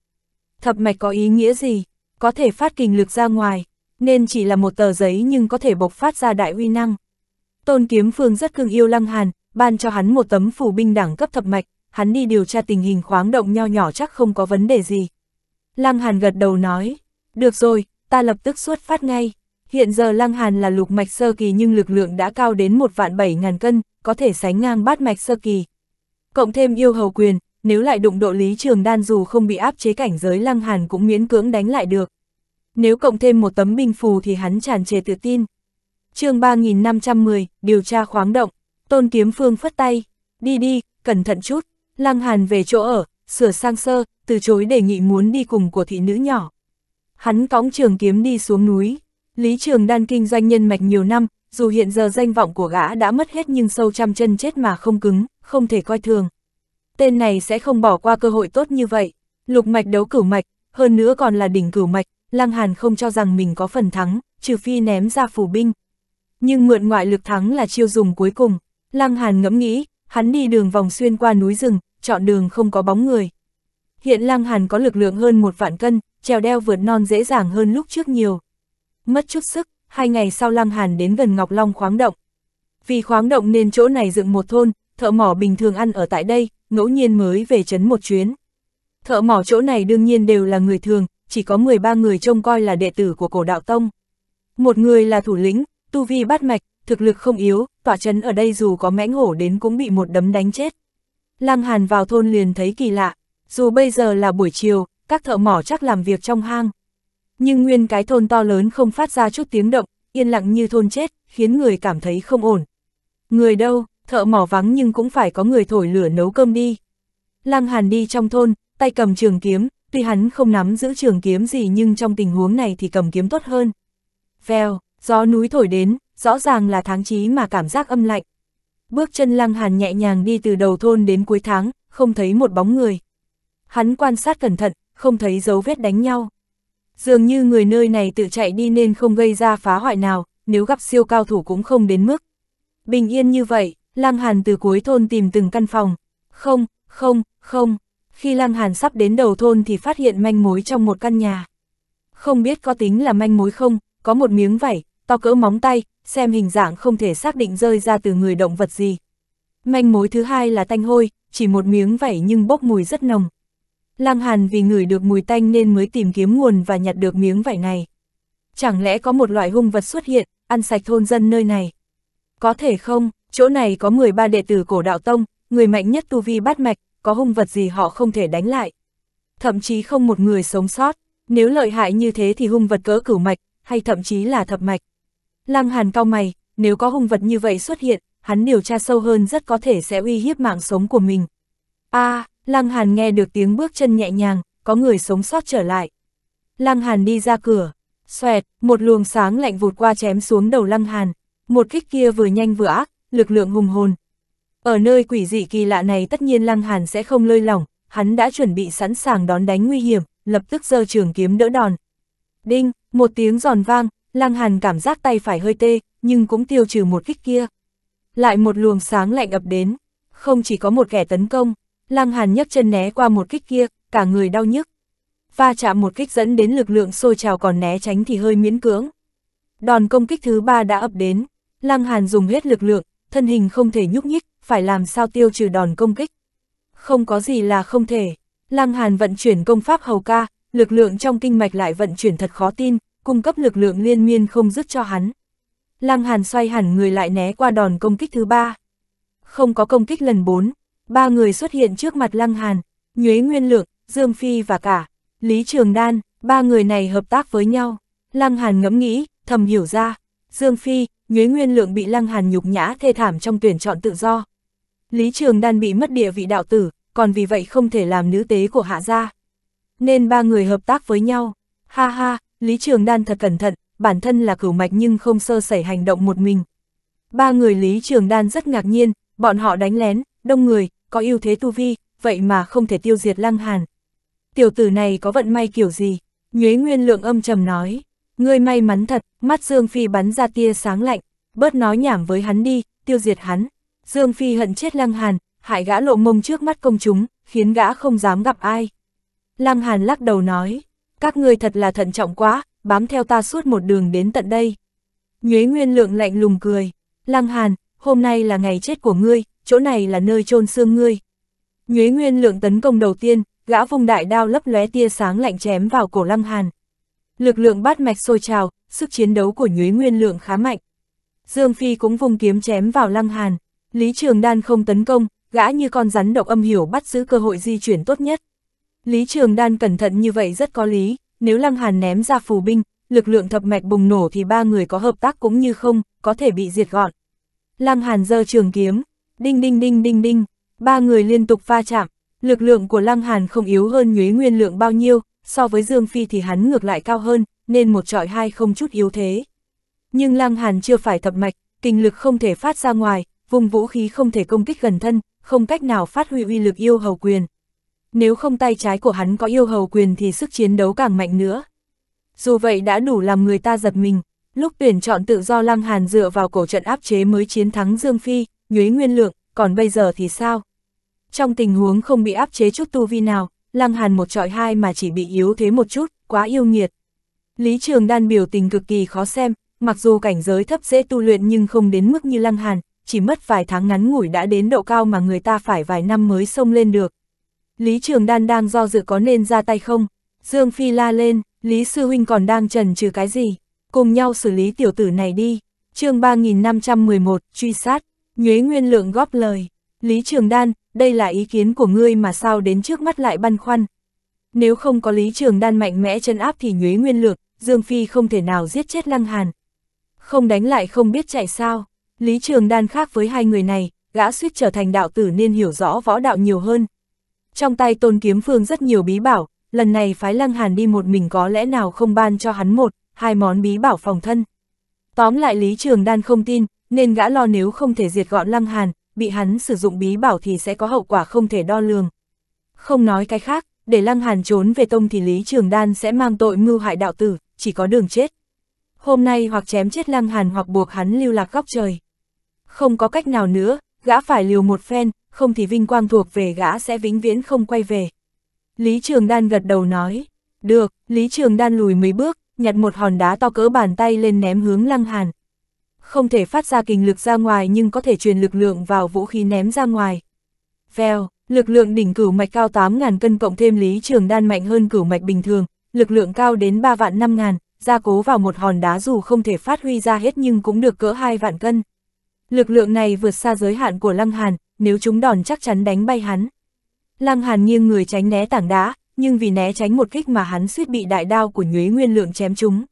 Thập mạch có ý nghĩa gì? có thể phát kình lực ra ngoài, nên chỉ là một tờ giấy nhưng có thể bộc phát ra đại uy năng. Tôn Kiếm Phương rất cưng yêu Lăng Hàn, ban cho hắn một tấm phủ binh đẳng cấp thập mạch, hắn đi điều tra tình hình khoáng động nho nhỏ chắc không có vấn đề gì. Lăng Hàn gật đầu nói, được rồi, ta lập tức xuất phát ngay. Hiện giờ Lăng Hàn là lục mạch sơ kỳ nhưng lực lượng đã cao đến một vạn bảy ngàn cân, có thể sánh ngang bát mạch sơ kỳ. Cộng thêm yêu hầu quyền, nếu lại đụng độ Lý Trường Đan dù không bị áp chế cảnh giới Lăng Hàn cũng miễn cưỡng đánh lại được. Nếu cộng thêm một tấm binh phù thì hắn tràn trề tự tin. chương 3510, điều tra khoáng động, tôn kiếm phương phất tay, đi đi, cẩn thận chút, Lăng Hàn về chỗ ở, sửa sang sơ, từ chối đề nghị muốn đi cùng của thị nữ nhỏ. Hắn cõng trường kiếm đi xuống núi, Lý Trường Đan kinh doanh nhân mạch nhiều năm, dù hiện giờ danh vọng của gã đã mất hết nhưng sâu trăm chân chết mà không cứng, không thể coi thường tên này sẽ không bỏ qua cơ hội tốt như vậy. Lục mạch đấu cửu mạch, hơn nữa còn là đỉnh cửu mạch, Lăng Hàn không cho rằng mình có phần thắng, trừ phi ném ra phù binh. Nhưng mượn ngoại lực thắng là chiêu dùng cuối cùng. Lăng Hàn ngẫm nghĩ, hắn đi đường vòng xuyên qua núi rừng, chọn đường không có bóng người. Hiện Lăng Hàn có lực lượng hơn một vạn cân, trèo đeo vượt non dễ dàng hơn lúc trước nhiều. Mất chút sức, hai ngày sau Lăng Hàn đến gần Ngọc Long khoáng động. Vì khoáng động nên chỗ này dựng một thôn, thợ mỏ bình thường ăn ở tại đây, ngẫu nhiên mới về chấn một chuyến. Thợ mỏ chỗ này đương nhiên đều là người thường, chỉ có 13 người trông coi là đệ tử của cổ đạo tông. Một người là thủ lĩnh, tu vi bát mạch, thực lực không yếu, tỏa chấn ở đây dù có mãnh hổ đến cũng bị một đấm đánh chết. Lăng Hàn vào thôn liền thấy kỳ lạ, dù bây giờ là buổi chiều, các thợ mỏ chắc làm việc trong hang. Nhưng nguyên cái thôn to lớn không phát ra chút tiếng động, yên lặng như thôn chết, khiến người cảm thấy không ổn. Người đâu, thợ mỏ vắng nhưng cũng phải có người thổi lửa nấu cơm đi. Lăng Hàn đi trong thôn, tay cầm trường kiếm, tuy hắn không nắm giữ trường kiếm gì nhưng trong tình huống này thì cầm kiếm tốt hơn. Vèo, gió núi thổi đến, rõ ràng là tháng 9 mà cảm giác âm lạnh. Bước chân Lăng Hàn nhẹ nhàng đi từ đầu thôn đến cuối tháng, không thấy một bóng người. Hắn quan sát cẩn thận, không thấy dấu vết đánh nhau. Dường như người nơi này tự chạy đi nên không gây ra phá hoại nào, nếu gặp siêu cao thủ cũng không đến mức. Bình yên như vậy, Lăng Hàn từ cuối thôn tìm từng căn phòng. Không, không, không. Khi Lăng Hàn sắp đến đầu thôn thì phát hiện manh mối trong một căn nhà. Không biết có tính là manh mối không, có một miếng vảy, to cỡ móng tay, xem hình dạng không thể xác định rơi ra từ người động vật gì. Manh mối thứ hai là tanh hôi, chỉ một miếng vảy nhưng bốc mùi rất nồng. Lăng Hàn vì ngửi được mùi tanh nên mới tìm kiếm nguồn và nhặt được miếng vảy này. Chẳng lẽ có một loại hung vật xuất hiện, ăn sạch thôn dân nơi này? Có thể không, chỗ này có 13 đệ tử cổ đạo tông, người mạnh nhất tu vi bát mạch, có hung vật gì họ không thể đánh lại. Thậm chí không một người sống sót, nếu lợi hại như thế thì hung vật cỡ cửu mạch, hay thậm chí là thập mạch. Lăng Hàn cao mày, nếu có hung vật như vậy xuất hiện, hắn điều tra sâu hơn rất có thể sẽ uy hiếp mạng sống của mình. A, à, Lăng Hàn nghe được tiếng bước chân nhẹ nhàng, có người sống sót trở lại. Lăng Hàn đi ra cửa, xoẹt, một luồng sáng lạnh vụt qua chém xuống đầu Lăng Hàn, một kích kia vừa nhanh vừa ác, lực lượng hùng hồn. Ở nơi quỷ dị kỳ lạ này tất nhiên Lăng Hàn sẽ không lơi lỏng, hắn đã chuẩn bị sẵn sàng đón đánh nguy hiểm, lập tức giơ trường kiếm đỡ đòn. Đinh, một tiếng giòn vang, Lăng Hàn cảm giác tay phải hơi tê, nhưng cũng tiêu trừ một kích kia. Lại một luồng sáng lạnh ập đến, không chỉ có một kẻ tấn công, Lăng Hàn nhấc chân né qua một kích kia, cả người đau nhức. Va chạm một kích dẫn đến lực lượng sôi trào còn né tránh thì hơi miễn cưỡng. Đòn công kích thứ ba đã ập đến, Lăng Hàn dùng hết lực lượng, thân hình không thể nhúc nhích, phải làm sao tiêu trừ đòn công kích. Không có gì là không thể, Lăng Hàn vận chuyển công pháp hầu ca, lực lượng trong kinh mạch lại vận chuyển thật khó tin, cung cấp lực lượng liên miên không dứt cho hắn. Lăng Hàn xoay hẳn người lại né qua đòn công kích thứ ba. Không có công kích lần bốn, ba người xuất hiện trước mặt Lăng Hàn, Nhuế Nguyên Lượng, Dương Phi và cả Lý Trường Đan, ba người này hợp tác với nhau. Lăng Hàn ngẫm nghĩ, thầm hiểu ra, Dương Phi, Nhuế Nguyên Lượng bị Lăng Hàn nhục nhã thê thảm trong tuyển chọn tự do. Lý Trường Đan bị mất địa vị đạo tử, còn vì vậy không thể làm nữ tế của hạ gia. Nên ba người hợp tác với nhau. Ha ha, Lý Trường Đan thật cẩn thận, bản thân là cửu mạch nhưng không sơ sẩy hành động một mình. Ba người Lý Trường Đan rất ngạc nhiên, bọn họ đánh lén, đông người, có ưu thế tu vi, vậy mà không thể tiêu diệt Lăng Hàn. Tiểu tử này có vận may kiểu gì? Nhuế Nguyên Lượng âm trầm nói, Ngươi may mắn thật, mắt Dương Phi bắn ra tia sáng lạnh, bớt nói nhảm với hắn đi, tiêu diệt hắn. Dương Phi hận chết Lăng Hàn, hại gã lộ mông trước mắt công chúng, khiến gã không dám gặp ai. Lăng Hàn lắc đầu nói, các ngươi thật là thận trọng quá, bám theo ta suốt một đường đến tận đây. Nhuế Nguyên Lượng lạnh lùng cười, Lăng Hàn, hôm nay là ngày chết của ngươi, chỗ này là nơi chôn xương ngươi. Nhuế Nguyên Lượng tấn công đầu tiên, gã vùng đại đao lấp lóe tia sáng lạnh chém vào cổ Lăng Hàn, Lực lượng bát mạch sôi trào, sức chiến đấu của Nhuế Nguyên Lượng khá mạnh. Dương Phi cũng vung kiếm chém vào Lăng Hàn. Lý Trường Đan không tấn công, gã như con rắn độc âm hiểu bắt giữ cơ hội di chuyển tốt nhất. Lý Trường Đan cẩn thận như vậy rất có lý, nếu Lăng Hàn ném ra phù binh, lực lượng thập mạch bùng nổ thì ba người có hợp tác cũng như không, có thể bị diệt gọn. Lăng Hàn giơ trường kiếm, đinh đinh đinh đinh đinh, ba người liên tục pha chạm, lực lượng của Lăng Hàn không yếu hơn Nhuế Nguyên Lượng bao nhiêu, so với Dương Phi thì hắn ngược lại cao hơn, nên một trọi hai không chút yếu thế. Nhưng Lăng Hàn chưa phải thập mạch, kinh lực không thể phát ra ngoài, vùng vũ khí không thể công kích gần thân, không cách nào phát huy uy lực yêu hầu quyền. Nếu không tay trái của hắn có yêu hầu quyền thì sức chiến đấu càng mạnh nữa. Dù vậy đã đủ làm người ta giật mình, lúc tuyển chọn tự do Lăng Hàn dựa vào cổ trận áp chế mới chiến thắng Dương Phi, Nhuế Nguyên Lượng, còn bây giờ thì sao? Trong tình huống không bị áp chế chút tu vi nào, Lăng Hàn một trọi hai mà chỉ bị yếu thế một chút, quá yêu nghiệt. Lý Trường Đan biểu tình cực kỳ khó xem, mặc dù cảnh giới thấp dễ tu luyện nhưng không đến mức như Lăng Hàn, chỉ mất vài tháng ngắn ngủi đã đến độ cao mà người ta phải vài năm mới xông lên được. Lý Trường Đan đang do dự có nên ra tay không? Dương Phi la lên, Lý Sư Huynh còn đang trần trừ cái gì? Cùng nhau xử lý tiểu tử này đi. chương 3511, truy sát, Nhuế Nguyên Lượng góp lời. Lý Trường Đan, đây là ý kiến của ngươi mà sao đến trước mắt lại băn khoăn. Nếu không có Lý Trường Đan mạnh mẽ chân áp thì nhuế nguyên lược, Dương Phi không thể nào giết chết Lăng Hàn. Không đánh lại không biết chạy sao, Lý Trường Đan khác với hai người này, gã suýt trở thành đạo tử nên hiểu rõ võ đạo nhiều hơn. Trong tay tôn kiếm phương rất nhiều bí bảo, lần này phái Lăng Hàn đi một mình có lẽ nào không ban cho hắn một, hai món bí bảo phòng thân. Tóm lại Lý Trường Đan không tin, nên gã lo nếu không thể diệt gọn Lăng Hàn, bị hắn sử dụng bí bảo thì sẽ có hậu quả không thể đo lường. Không nói cái khác, để Lăng Hàn trốn về tông thì Lý Trường Đan sẽ mang tội mưu hại đạo tử, chỉ có đường chết. Hôm nay hoặc chém chết Lăng Hàn hoặc buộc hắn lưu lạc góc trời. Không có cách nào nữa, gã phải liều một phen, không thì vinh quang thuộc về gã sẽ vĩnh viễn không quay về. Lý Trường Đan gật đầu nói, được, Lý Trường Đan lùi mấy bước, nhặt một hòn đá to cỡ bàn tay lên ném hướng Lăng Hàn không thể phát ra kình lực ra ngoài nhưng có thể truyền lực lượng vào vũ khí ném ra ngoài. Vèo, lực lượng đỉnh cửu mạch cao 8.000 cân cộng thêm lý trường đan mạnh hơn cửu mạch bình thường, lực lượng cao đến 3 vạn 5 ngàn, gia cố vào một hòn đá dù không thể phát huy ra hết nhưng cũng được cỡ 2 vạn cân. Lực lượng này vượt xa giới hạn của Lăng Hàn, nếu chúng đòn chắc chắn đánh bay hắn. Lăng Hàn nghiêng người tránh né tảng đá, nhưng vì né tránh một kích mà hắn suýt bị đại đao của Nhuế Nguyên Lượng chém chúng.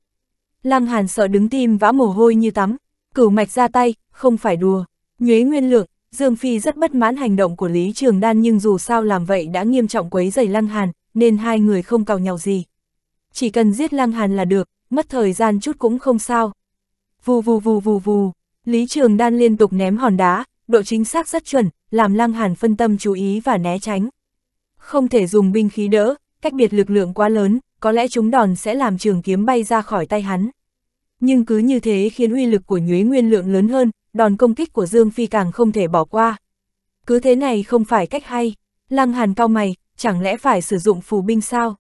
Lăng Hàn sợ đứng tim vã mồ hôi như tắm, Cửu mạch ra tay, không phải đùa. Nhuế nguyên lượng, Dương Phi rất bất mãn hành động của Lý Trường Đan nhưng dù sao làm vậy đã nghiêm trọng quấy dày Lăng Hàn, nên hai người không cào nhau gì. Chỉ cần giết Lăng Hàn là được, mất thời gian chút cũng không sao. Vù vù vù vù vù, Lý Trường Đan liên tục ném hòn đá, độ chính xác rất chuẩn, làm Lăng Hàn phân tâm chú ý và né tránh. Không thể dùng binh khí đỡ, cách biệt lực lượng quá lớn, có lẽ chúng đòn sẽ làm trường kiếm bay ra khỏi tay hắn nhưng cứ như thế khiến uy lực của nhuế nguyên lượng lớn hơn, đòn công kích của Dương Phi càng không thể bỏ qua. Cứ thế này không phải cách hay, lăng hàn cao mày, chẳng lẽ phải sử dụng phù binh sao?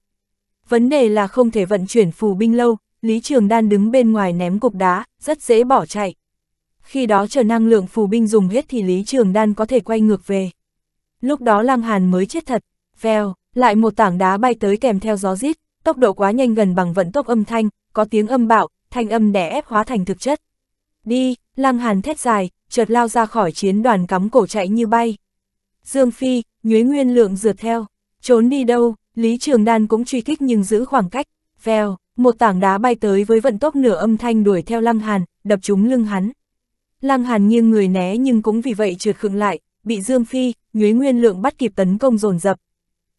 Vấn đề là không thể vận chuyển phù binh lâu, Lý Trường Đan đứng bên ngoài ném cục đá, rất dễ bỏ chạy. Khi đó chờ năng lượng phù binh dùng hết thì Lý Trường Đan có thể quay ngược về. Lúc đó Lăng Hàn mới chết thật, veo, lại một tảng đá bay tới kèm theo gió rít, tốc độ quá nhanh gần bằng vận tốc âm thanh, có tiếng âm bạo, thanh âm đè ép hóa thành thực chất. Đi, lăng hàn thét dài, chợt lao ra khỏi chiến đoàn cắm cổ chạy như bay. Dương Phi, nhuế nguyên lượng rượt theo, trốn đi đâu, Lý Trường Đan cũng truy kích nhưng giữ khoảng cách, vèo, một tảng đá bay tới với vận tốc nửa âm thanh đuổi theo lăng hàn, đập trúng lưng hắn. Lăng hàn nghiêng người né nhưng cũng vì vậy trượt khựng lại, bị Dương Phi, nhuế nguyên lượng bắt kịp tấn công dồn dập.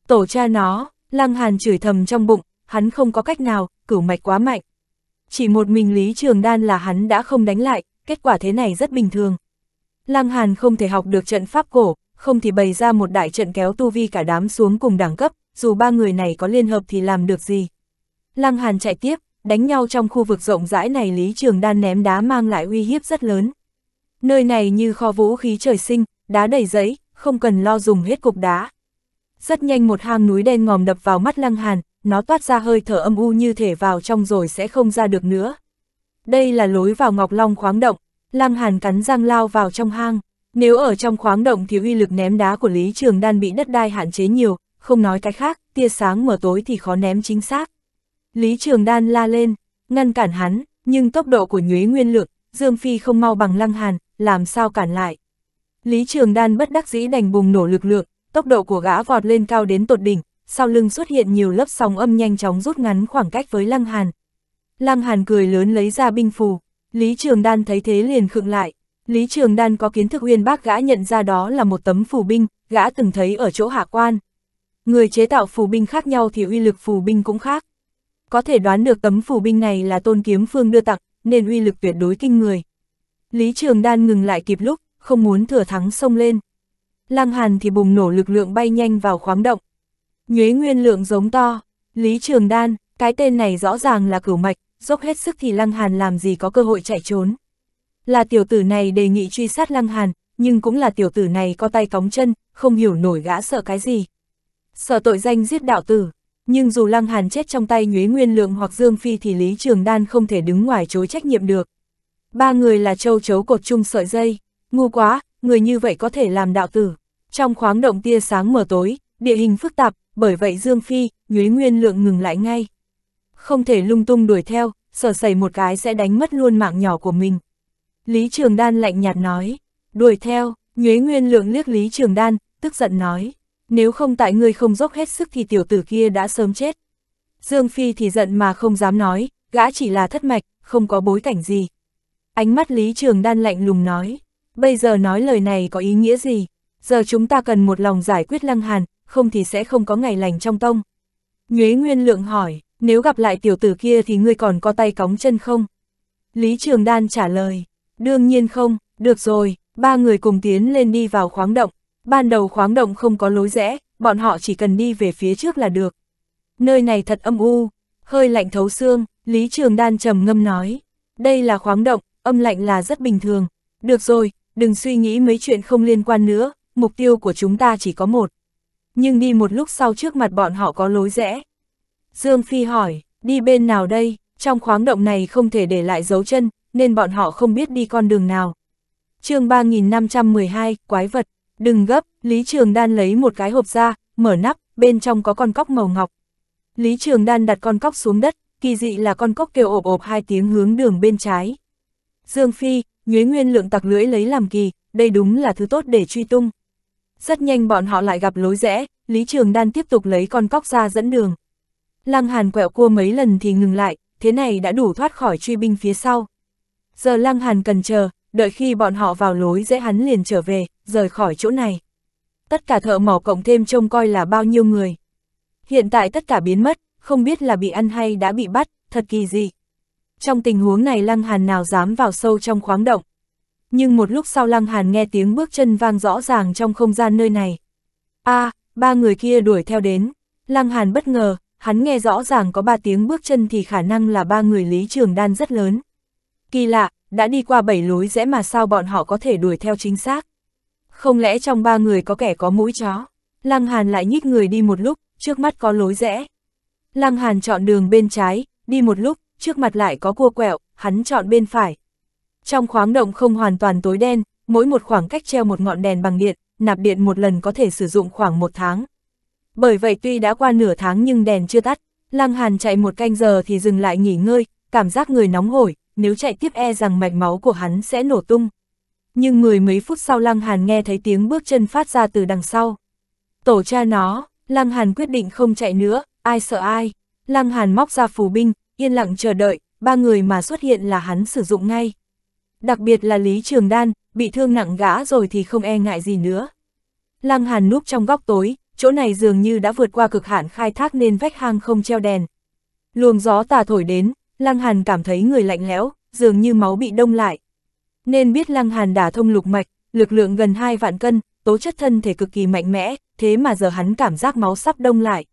Tổ cha nó, lăng hàn chửi thầm trong bụng, hắn không có cách nào, cửu mạch quá mạnh. Chỉ một mình Lý Trường Đan là hắn đã không đánh lại, kết quả thế này rất bình thường. Lăng Hàn không thể học được trận pháp cổ, không thì bày ra một đại trận kéo tu vi cả đám xuống cùng đẳng cấp, dù ba người này có liên hợp thì làm được gì. Lăng Hàn chạy tiếp, đánh nhau trong khu vực rộng rãi này Lý Trường Đan ném đá mang lại uy hiếp rất lớn. Nơi này như kho vũ khí trời sinh, đá đầy giấy, không cần lo dùng hết cục đá. Rất nhanh một hang núi đen ngòm đập vào mắt Lăng Hàn, nó toát ra hơi thở âm u như thể vào trong rồi sẽ không ra được nữa. Đây là lối vào Ngọc Long khoáng động, Lăng Hàn cắn răng lao vào trong hang. Nếu ở trong khoáng động thì uy lực ném đá của Lý Trường Đan bị đất đai hạn chế nhiều, không nói cái khác, tia sáng mở tối thì khó ném chính xác. Lý Trường Đan la lên, ngăn cản hắn, nhưng tốc độ của Nhuế Nguyên Lượng, Dương Phi không mau bằng Lăng Hàn, làm sao cản lại. Lý Trường Đan bất đắc dĩ đành bùng nổ lực lượng, tốc độ của gã vọt lên cao đến tột đỉnh, sau lưng xuất hiện nhiều lớp sóng âm nhanh chóng rút ngắn khoảng cách với Lăng Hàn. Lăng Hàn cười lớn lấy ra binh phù, Lý Trường Đan thấy thế liền khựng lại. Lý Trường Đan có kiến thức uyên bác gã nhận ra đó là một tấm phù binh, gã từng thấy ở chỗ hạ quan. Người chế tạo phù binh khác nhau thì uy lực phù binh cũng khác. Có thể đoán được tấm phù binh này là tôn kiếm phương đưa tặng, nên uy lực tuyệt đối kinh người. Lý Trường Đan ngừng lại kịp lúc, không muốn thừa thắng xông lên. Lăng Hàn thì bùng nổ lực lượng bay nhanh vào khoáng động, Nhuế Nguyên Lượng giống to, Lý Trường Đan, cái tên này rõ ràng là cửu mạch, dốc hết sức thì Lăng Hàn làm gì có cơ hội chạy trốn. Là tiểu tử này đề nghị truy sát Lăng Hàn, nhưng cũng là tiểu tử này có tay cóng chân, không hiểu nổi gã sợ cái gì. Sợ tội danh giết đạo tử, nhưng dù Lăng Hàn chết trong tay Nhuế Nguyên Lượng hoặc Dương Phi thì Lý Trường Đan không thể đứng ngoài chối trách nhiệm được. Ba người là châu chấu cột chung sợi dây, ngu quá, người như vậy có thể làm đạo tử. Trong khoáng động tia sáng mờ tối, địa hình phức tạp, bởi vậy Dương Phi, Nhuế Nguyên Lượng ngừng lại ngay. Không thể lung tung đuổi theo, sở sẩy một cái sẽ đánh mất luôn mạng nhỏ của mình. Lý Trường Đan lạnh nhạt nói, đuổi theo, Nhuế Nguyên Lượng liếc Lý Trường Đan, tức giận nói, nếu không tại ngươi không dốc hết sức thì tiểu tử kia đã sớm chết. Dương Phi thì giận mà không dám nói, gã chỉ là thất mạch, không có bối cảnh gì. Ánh mắt Lý Trường Đan lạnh lùng nói, bây giờ nói lời này có ý nghĩa gì? Giờ chúng ta cần một lòng giải quyết Lăng Hàn, không thì sẽ không có ngày lành trong tông. Nhuế Nguyên Lượng hỏi, nếu gặp lại tiểu tử kia thì ngươi còn có tay cóng chân không? Lý Trường Đan trả lời, đương nhiên không, được rồi, ba người cùng tiến lên đi vào khoáng động. Ban đầu khoáng động không có lối rẽ, bọn họ chỉ cần đi về phía trước là được. Nơi này thật âm u, hơi lạnh thấu xương, Lý Trường Đan trầm ngâm nói. Đây là khoáng động, âm lạnh là rất bình thường. Được rồi, đừng suy nghĩ mấy chuyện không liên quan nữa, mục tiêu của chúng ta chỉ có một nhưng đi một lúc sau trước mặt bọn họ có lối rẽ. Dương Phi hỏi, đi bên nào đây, trong khoáng động này không thể để lại dấu chân, nên bọn họ không biết đi con đường nào. chương 3512, quái vật, đừng gấp, Lý Trường Đan lấy một cái hộp ra, mở nắp, bên trong có con cóc màu ngọc. Lý Trường Đan đặt con cóc xuống đất, kỳ dị là con cóc kêu ộp ộp hai tiếng hướng đường bên trái. Dương Phi, nhuế nguyên lượng tặc lưỡi lấy làm kỳ, đây đúng là thứ tốt để truy tung. Rất nhanh bọn họ lại gặp lối rẽ, Lý Trường Đan tiếp tục lấy con cóc ra dẫn đường. Lăng Hàn quẹo cua mấy lần thì ngừng lại, thế này đã đủ thoát khỏi truy binh phía sau. Giờ Lăng Hàn cần chờ, đợi khi bọn họ vào lối rẽ hắn liền trở về, rời khỏi chỗ này. Tất cả thợ mỏ cộng thêm trông coi là bao nhiêu người. Hiện tại tất cả biến mất, không biết là bị ăn hay đã bị bắt, thật kỳ dị. Trong tình huống này Lăng Hàn nào dám vào sâu trong khoáng động, nhưng một lúc sau Lăng Hàn nghe tiếng bước chân vang rõ ràng trong không gian nơi này. a à, ba người kia đuổi theo đến. Lăng Hàn bất ngờ, hắn nghe rõ ràng có ba tiếng bước chân thì khả năng là ba người Lý Trường Đan rất lớn. Kỳ lạ, đã đi qua bảy lối rẽ mà sao bọn họ có thể đuổi theo chính xác. Không lẽ trong ba người có kẻ có mũi chó? Lăng Hàn lại nhích người đi một lúc, trước mắt có lối rẽ. Lăng Hàn chọn đường bên trái, đi một lúc, trước mặt lại có cua quẹo, hắn chọn bên phải, trong khoáng động không hoàn toàn tối đen, mỗi một khoảng cách treo một ngọn đèn bằng điện, nạp điện một lần có thể sử dụng khoảng một tháng. Bởi vậy tuy đã qua nửa tháng nhưng đèn chưa tắt, Lăng Hàn chạy một canh giờ thì dừng lại nghỉ ngơi, cảm giác người nóng hổi, nếu chạy tiếp e rằng mạch máu của hắn sẽ nổ tung. Nhưng mười mấy phút sau Lăng Hàn nghe thấy tiếng bước chân phát ra từ đằng sau. Tổ cha nó, Lăng Hàn quyết định không chạy nữa, ai sợ ai. Lăng Hàn móc ra phù binh, yên lặng chờ đợi, ba người mà xuất hiện là hắn sử dụng ngay đặc biệt là Lý Trường Đan, bị thương nặng gã rồi thì không e ngại gì nữa. Lăng Hàn núp trong góc tối, chỗ này dường như đã vượt qua cực hạn khai thác nên vách hang không treo đèn. Luồng gió tà thổi đến, Lăng Hàn cảm thấy người lạnh lẽo, dường như máu bị đông lại. Nên biết Lăng Hàn đã thông lục mạch, lực lượng gần 2 vạn cân, tố chất thân thể cực kỳ mạnh mẽ, thế mà giờ hắn cảm giác máu sắp đông lại.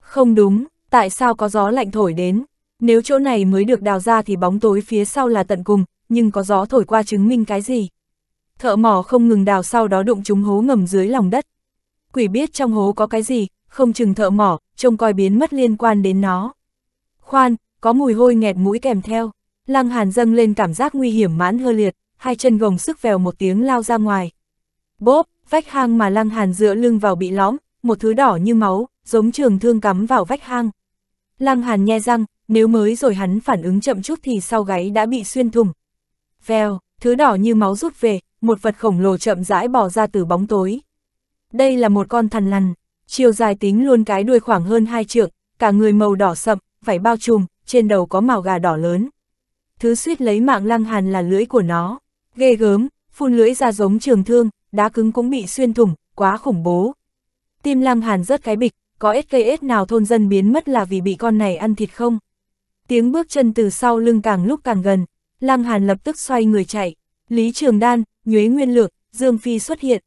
Không đúng, tại sao có gió lạnh thổi đến? Nếu chỗ này mới được đào ra thì bóng tối phía sau là tận cùng, nhưng có gió thổi qua chứng minh cái gì. Thợ mỏ không ngừng đào sau đó đụng chúng hố ngầm dưới lòng đất. Quỷ biết trong hố có cái gì, không chừng thợ mỏ, trông coi biến mất liên quan đến nó. Khoan, có mùi hôi nghẹt mũi kèm theo. Lăng Hàn dâng lên cảm giác nguy hiểm mãn hơ liệt, hai chân gồng sức vèo một tiếng lao ra ngoài. Bốp, vách hang mà Lăng Hàn dựa lưng vào bị lõm, một thứ đỏ như máu, giống trường thương cắm vào vách hang. Lăng Hàn nhe răng, nếu mới rồi hắn phản ứng chậm chút thì sau gáy đã bị xuyên thủng, veo, thứ đỏ như máu rút về, một vật khổng lồ chậm rãi bỏ ra từ bóng tối. Đây là một con thằn lằn, chiều dài tính luôn cái đuôi khoảng hơn hai trượng, cả người màu đỏ sậm, phải bao trùm, trên đầu có màu gà đỏ lớn. Thứ suýt lấy mạng lăng hàn là lưỡi của nó, ghê gớm, phun lưỡi ra giống trường thương, đá cứng cũng bị xuyên thủng, quá khủng bố. Tim lăng hàn rất cái bịch, có ít cây ít nào thôn dân biến mất là vì bị con này ăn thịt không? Tiếng bước chân từ sau lưng càng lúc càng gần, Lăng Hàn lập tức xoay người chạy. Lý Trường Đan, Nhuế Nguyên Lược, Dương Phi xuất hiện.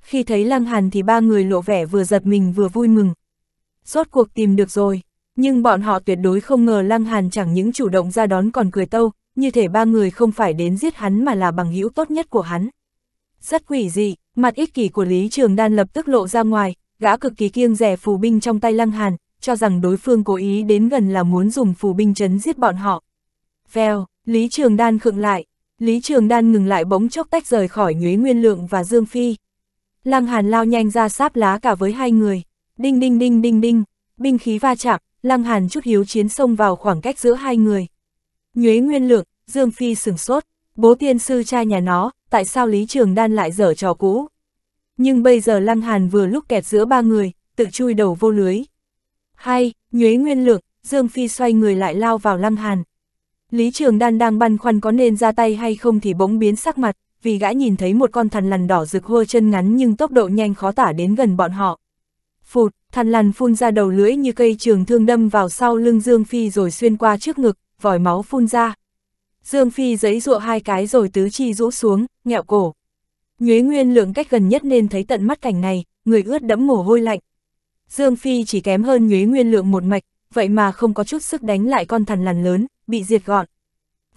Khi thấy Lăng Hàn thì ba người lộ vẻ vừa giật mình vừa vui mừng. Rốt cuộc tìm được rồi, nhưng bọn họ tuyệt đối không ngờ Lăng Hàn chẳng những chủ động ra đón còn cười tâu, như thể ba người không phải đến giết hắn mà là bằng hữu tốt nhất của hắn. Rất quỷ dị, mặt ích kỷ của Lý Trường Đan lập tức lộ ra ngoài, gã cực kỳ kiêng rẻ phù binh trong tay Lăng Hàn, cho rằng đối phương cố ý đến gần là muốn dùng phù binh chấn giết bọn họ. Vèo, Lý Trường Đan khựng lại, Lý Trường Đan ngừng lại bỗng chốc tách rời khỏi Nhuế Nguyên Lượng và Dương Phi. Lăng Hàn lao nhanh ra sáp lá cả với hai người, đinh đinh đinh đinh đinh, binh khí va chạm, Lăng Hàn chút hiếu chiến xông vào khoảng cách giữa hai người. Nhuế Nguyên Lượng, Dương Phi sửng sốt, bố tiên sư cha nhà nó, tại sao Lý Trường Đan lại dở trò cũ? Nhưng bây giờ Lăng Hàn vừa lúc kẹt giữa ba người, tự chui đầu vô lưới. Hay, Nhuế Nguyên Lượng, Dương Phi xoay người lại lao vào Lăng Hàn, Lý Trường Đan đang băn khoăn có nên ra tay hay không thì bỗng biến sắc mặt, vì gã nhìn thấy một con thằn lằn đỏ rực hô chân ngắn nhưng tốc độ nhanh khó tả đến gần bọn họ. Phụt, thằn lằn phun ra đầu lưỡi như cây trường thương đâm vào sau lưng Dương Phi rồi xuyên qua trước ngực, vòi máu phun ra. Dương Phi giấy ruộng hai cái rồi tứ chi rũ xuống, nghẹo cổ. Nhuế Nguyên lượng cách gần nhất nên thấy tận mắt cảnh này, người ướt đẫm mồ hôi lạnh. Dương Phi chỉ kém hơn Nhuế Nguyên lượng một mạch, vậy mà không có chút sức đánh lại con thằn lằn lớn, bị diệt gọn.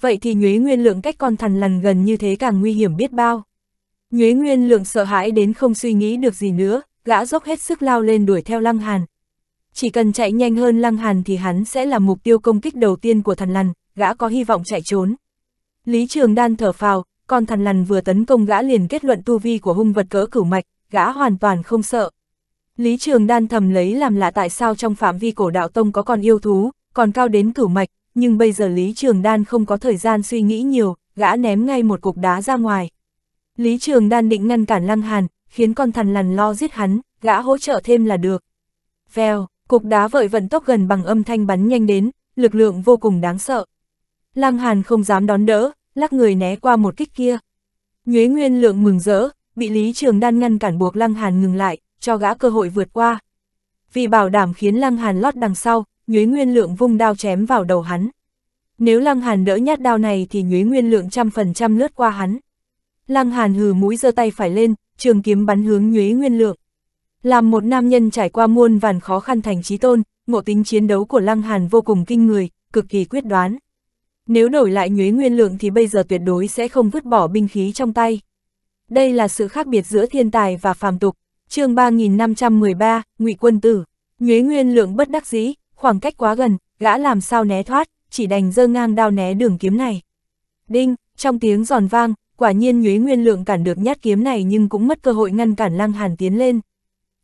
Vậy thì Nhuế Nguyên Lượng cách con thằn lằn gần như thế càng nguy hiểm biết bao. Nhuế Nguyên Lượng sợ hãi đến không suy nghĩ được gì nữa, gã dốc hết sức lao lên đuổi theo Lăng Hàn. Chỉ cần chạy nhanh hơn Lăng Hàn thì hắn sẽ là mục tiêu công kích đầu tiên của thằn lằn, gã có hy vọng chạy trốn. Lý Trường Đan thở phào, con thằn lằn vừa tấn công gã liền kết luận tu vi của hung vật cỡ cửu mạch, gã hoàn toàn không sợ. Lý Trường Đan thầm lấy làm lạ tại sao trong phạm vi cổ đạo tông có con yêu thú, còn cao đến cửu mạch, nhưng bây giờ Lý Trường Đan không có thời gian suy nghĩ nhiều, gã ném ngay một cục đá ra ngoài. Lý Trường Đan định ngăn cản Lăng Hàn, khiến con thằn lằn lo giết hắn, gã hỗ trợ thêm là được. Vèo, cục đá vợi vận tốc gần bằng âm thanh bắn nhanh đến, lực lượng vô cùng đáng sợ. Lăng Hàn không dám đón đỡ, lắc người né qua một kích kia. Nhuế Nguyên Lượng mừng rỡ, bị Lý Trường Đan ngăn cản buộc Lăng Hàn ngừng lại, cho gã cơ hội vượt qua. Vì bảo đảm khiến Lăng Hàn lót đằng sau, Nhuế Nguyên Lượng vung đao chém vào đầu hắn. Nếu Lăng Hàn đỡ nhát đao này thì Nhuế Nguyên Lượng trăm phần trăm lướt qua hắn. Lăng Hàn hừ mũi giơ tay phải lên, trường kiếm bắn hướng Nhuế Nguyên Lượng. Làm một nam nhân trải qua muôn vàn khó khăn thành trí tôn, ngộ tính chiến đấu của Lăng Hàn vô cùng kinh người, cực kỳ quyết đoán. Nếu đổi lại Nhuế Nguyên Lượng thì bây giờ tuyệt đối sẽ không vứt bỏ binh khí trong tay. Đây là sự khác biệt giữa thiên tài và phàm tục. Chương 3513, Ngụy Quân Tử. Nhuế Nguyên Lượng bất đắc dĩ, khoảng cách quá gần, gã làm sao né thoát, chỉ đành dơ ngang đao né đường kiếm này. Đinh, trong tiếng giòn vang, quả nhiên nhuế nguyên lượng cản được nhát kiếm này nhưng cũng mất cơ hội ngăn cản lăng hàn tiến lên.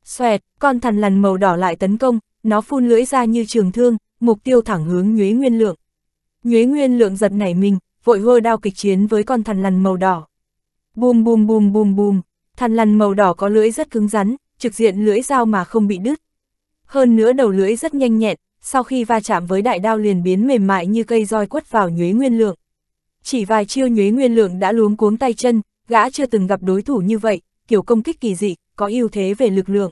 Xoẹt, con thằn lằn màu đỏ lại tấn công, nó phun lưỡi ra như trường thương, mục tiêu thẳng hướng nhuế nguyên lượng. Nhuế nguyên lượng giật nảy mình, vội hôi đao kịch chiến với con thằn lằn màu đỏ. Bùm bùm bùm bùm bùm, thằn lằn màu đỏ có lưỡi rất cứng rắn, trực diện lưỡi dao mà không bị đứt hơn nữa đầu lưỡi rất nhanh nhẹn, sau khi va chạm với đại đao liền biến mềm mại như cây roi quất vào nhuế nguyên lượng. Chỉ vài chiêu nhuế nguyên lượng đã luống cuống tay chân, gã chưa từng gặp đối thủ như vậy, kiểu công kích kỳ dị, có ưu thế về lực lượng.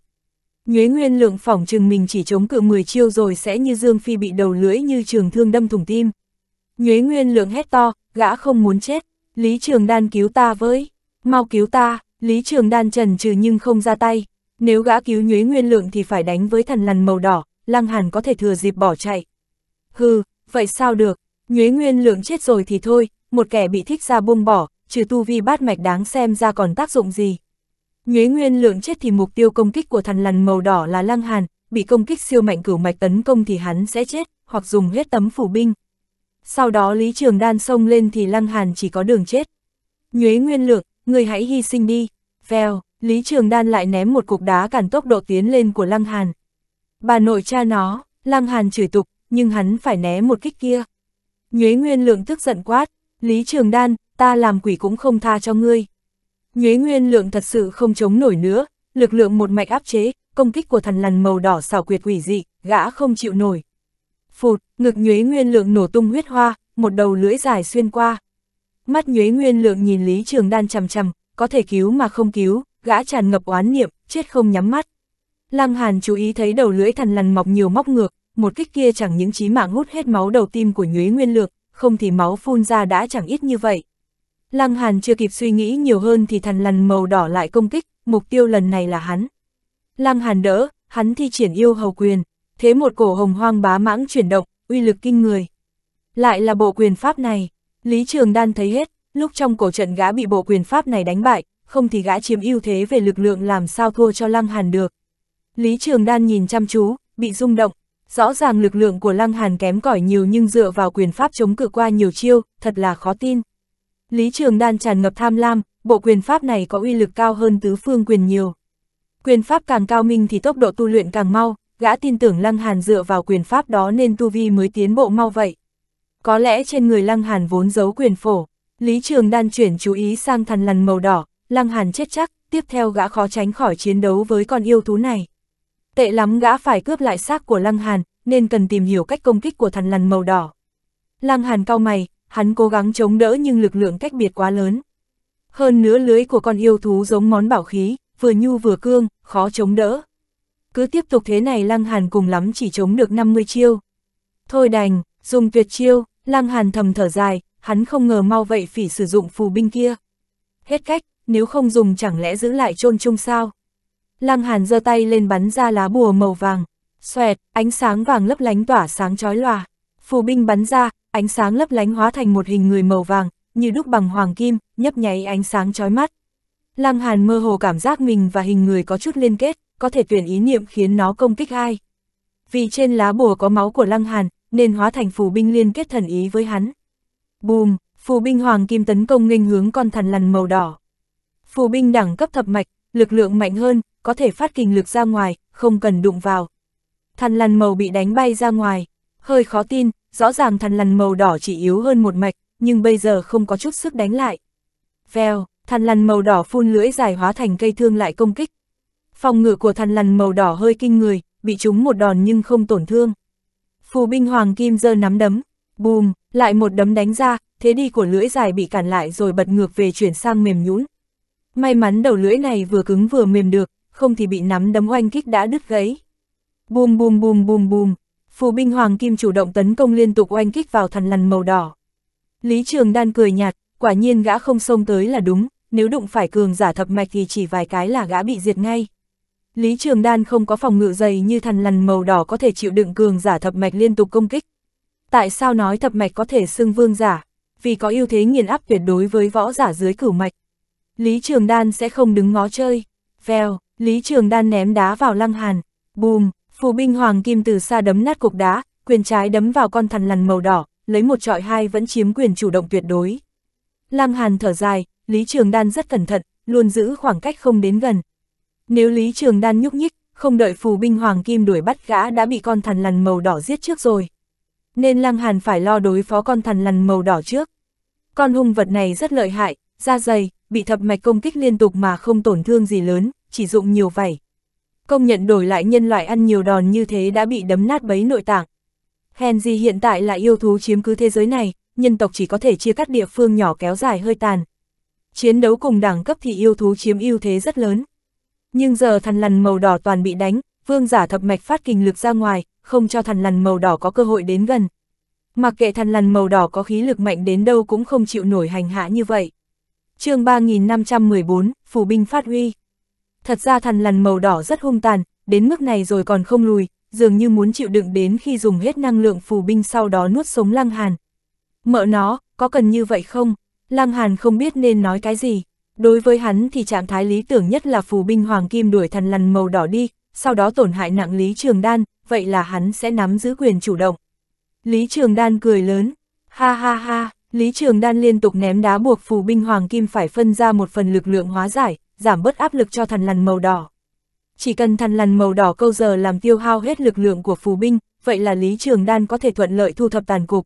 Nhuế nguyên lượng phỏng chừng mình chỉ chống cự 10 chiêu rồi sẽ như Dương Phi bị đầu lưỡi như trường thương đâm thủng tim. Nhuế nguyên lượng hét to, gã không muốn chết, Lý Trường Đan cứu ta với, mau cứu ta, Lý Trường Đan trần trừ nhưng không ra tay, nếu gã cứu nhuế nguyên lượng thì phải đánh với thần lằn màu đỏ, lăng hàn có thể thừa dịp bỏ chạy. Hừ, vậy sao được, nhuế nguyên lượng chết rồi thì thôi, một kẻ bị thích ra buông bỏ, trừ tu vi bát mạch đáng xem ra còn tác dụng gì. Nhuế nguyên lượng chết thì mục tiêu công kích của thần lằn màu đỏ là lăng hàn, bị công kích siêu mạnh cửu mạch tấn công thì hắn sẽ chết, hoặc dùng hết tấm phủ binh. Sau đó Lý Trường Đan xông lên thì lăng hàn chỉ có đường chết. Nhuế nguyên lượng, người hãy hy sinh đi, vèo. Lý Trường Đan lại ném một cục đá cản tốc độ tiến lên của Lăng Hàn. Bà nội cha nó, Lăng Hàn chửi tục, nhưng hắn phải né một kích kia. Nhuế Nguyên Lượng tức giận quát, Lý Trường Đan, ta làm quỷ cũng không tha cho ngươi. Nhuế Nguyên Lượng thật sự không chống nổi nữa, lực lượng một mạch áp chế, công kích của thần lằn màu đỏ xảo quyệt quỷ dị, gã không chịu nổi. Phụt, ngực Nhuế Nguyên Lượng nổ tung huyết hoa, một đầu lưỡi dài xuyên qua. Mắt Nhuế Nguyên Lượng nhìn Lý Trường Đan chằm chằm, có thể cứu mà không cứu, gã tràn ngập oán niệm, chết không nhắm mắt. Lăng Hàn chú ý thấy đầu lưỡi thần lằn mọc nhiều móc ngược, một kích kia chẳng những chí mạng hút hết máu đầu tim của Nhuế Nguyên Lược, không thì máu phun ra đã chẳng ít như vậy. Lăng Hàn chưa kịp suy nghĩ nhiều hơn thì thần lằn màu đỏ lại công kích, mục tiêu lần này là hắn. Lăng Hàn đỡ, hắn thi triển yêu hầu quyền, thế một cổ hồng hoang bá mãng chuyển động, uy lực kinh người. Lại là bộ quyền pháp này, Lý Trường Đan thấy hết, lúc trong cổ trận gã bị bộ quyền pháp này đánh bại, không thì gã chiếm ưu thế về lực lượng làm sao thua cho Lăng Hàn được. Lý Trường Đan nhìn chăm chú, bị rung động, rõ ràng lực lượng của Lăng Hàn kém cỏi nhiều nhưng dựa vào quyền pháp chống cự qua nhiều chiêu, thật là khó tin. Lý Trường Đan tràn ngập tham lam, bộ quyền pháp này có uy lực cao hơn tứ phương quyền nhiều. Quyền pháp càng cao minh thì tốc độ tu luyện càng mau, gã tin tưởng Lăng Hàn dựa vào quyền pháp đó nên tu vi mới tiến bộ mau vậy. Có lẽ trên người Lăng Hàn vốn giấu quyền phổ, Lý Trường Đan chuyển chú ý sang thằn lằn màu đỏ, Lăng Hàn chết chắc, tiếp theo gã khó tránh khỏi chiến đấu với con yêu thú này. Tệ lắm gã phải cướp lại xác của Lăng Hàn, nên cần tìm hiểu cách công kích của thằn lằn màu đỏ. Lăng Hàn cao mày, hắn cố gắng chống đỡ nhưng lực lượng cách biệt quá lớn. Hơn nữa lưới của con yêu thú giống món bảo khí, vừa nhu vừa cương, khó chống đỡ. Cứ tiếp tục thế này Lăng Hàn cùng lắm chỉ chống được 50 chiêu. Thôi đành, dùng tuyệt chiêu, Lăng Hàn thầm thở dài, hắn không ngờ mau vậy phỉ sử dụng phù binh kia. Hết cách, nếu không dùng chẳng lẽ giữ lại chôn chung sao? Lăng Hàn giơ tay lên bắn ra lá bùa màu vàng, xoẹt, ánh sáng vàng lấp lánh tỏa sáng chói lòa. Phù binh bắn ra, ánh sáng lấp lánh hóa thành một hình người màu vàng, như đúc bằng hoàng kim, nhấp nháy ánh sáng chói mắt. Lăng Hàn mơ hồ cảm giác mình và hình người có chút liên kết, có thể tuyển ý niệm khiến nó công kích ai. Vì trên lá bùa có máu của Lăng Hàn, nên hóa thành phù binh liên kết thần ý với hắn. Bùm, phù binh hoàng kim tấn công nghênh hướng con thần lằn màu đỏ. Phù binh đẳng cấp thập mạch, lực lượng mạnh hơn, có thể phát kình lực ra ngoài, không cần đụng vào. Thằn lằn màu bị đánh bay ra ngoài, hơi khó tin, rõ ràng thằn lằn màu đỏ chỉ yếu hơn một mạch, nhưng bây giờ không có chút sức đánh lại. Vèo, thằn lằn màu đỏ phun lưỡi dài hóa thành cây thương lại công kích. Phòng ngự của thằn lằn màu đỏ hơi kinh người, bị trúng một đòn nhưng không tổn thương. Phù binh hoàng kim giơ nắm đấm, bùm, lại một đấm đánh ra, thế đi của lưỡi dài bị cản lại rồi bật ngược về chuyển sang mềm nhũn. May mắn đầu lưỡi này vừa cứng vừa mềm được, không thì bị nắm đấm oanh kích đã đứt gãy. Bùm bùm bùm bùm bùm, phù binh Hoàng Kim chủ động tấn công liên tục oanh kích vào thằn lằn màu đỏ. Lý Trường Đan cười nhạt, quả nhiên gã không xông tới là đúng, nếu đụng phải cường giả thập mạch thì chỉ vài cái là gã bị diệt ngay. Lý Trường Đan không có phòng ngự dày như thằn lằn màu đỏ có thể chịu đựng cường giả thập mạch liên tục công kích. Tại sao nói thập mạch có thể xưng vương giả? Vì có ưu thế nghiền áp tuyệt đối với võ giả dưới cửu mạch. Lý Trường Đan sẽ không đứng ngó chơi. Vèo, Lý Trường Đan ném đá vào lăng hàn. Bùm, phù binh Hoàng Kim từ xa đấm nát cục đá, quyền trái đấm vào con thằn lằn màu đỏ, lấy một trọi hai vẫn chiếm quyền chủ động tuyệt đối. Lăng hàn thở dài, Lý Trường Đan rất cẩn thận, luôn giữ khoảng cách không đến gần. Nếu Lý Trường Đan nhúc nhích, không đợi phù binh Hoàng Kim đuổi bắt gã đã bị con thằn lằn màu đỏ giết trước rồi. Nên Lăng Hàn phải lo đối phó con thằn lằn màu đỏ trước. Con hung vật này rất lợi hại, da dày, bị thập mạch công kích liên tục mà không tổn thương gì lớn, chỉ dụng nhiều vảy. Công nhận đổi lại nhân loại ăn nhiều đòn như thế đã bị đấm nát bấy nội tạng. Henry hiện tại là yêu thú chiếm cứ thế giới này, nhân tộc chỉ có thể chia cắt địa phương nhỏ kéo dài hơi tàn. Chiến đấu cùng đẳng cấp thì yêu thú chiếm ưu thế rất lớn. Nhưng giờ thằn lằn màu đỏ toàn bị đánh, vương giả thập mạch phát kình lực ra ngoài, không cho thằn lằn màu đỏ có cơ hội đến gần. Mặc kệ thằn lằn màu đỏ có khí lực mạnh đến đâu cũng không chịu nổi hành hạ như vậy chương 3514, phù binh phát huy. Thật ra thằn lằn màu đỏ rất hung tàn, đến mức này rồi còn không lùi, dường như muốn chịu đựng đến khi dùng hết năng lượng phù binh sau đó nuốt sống Lăng Hàn. Mợ nó, có cần như vậy không? Lăng Hàn không biết nên nói cái gì. Đối với hắn thì trạng thái lý tưởng nhất là phù binh hoàng kim đuổi thằn lằn màu đỏ đi, sau đó tổn hại nặng Lý Trường Đan, vậy là hắn sẽ nắm giữ quyền chủ động. Lý Trường Đan cười lớn, ha ha ha, Lý Trường Đan liên tục ném đá buộc phù binh Hoàng Kim phải phân ra một phần lực lượng hóa giải, giảm bớt áp lực cho thần lằn màu đỏ. Chỉ cần thần lằn màu đỏ câu giờ làm tiêu hao hết lực lượng của phù binh, vậy là Lý Trường Đan có thể thuận lợi thu thập tàn cục.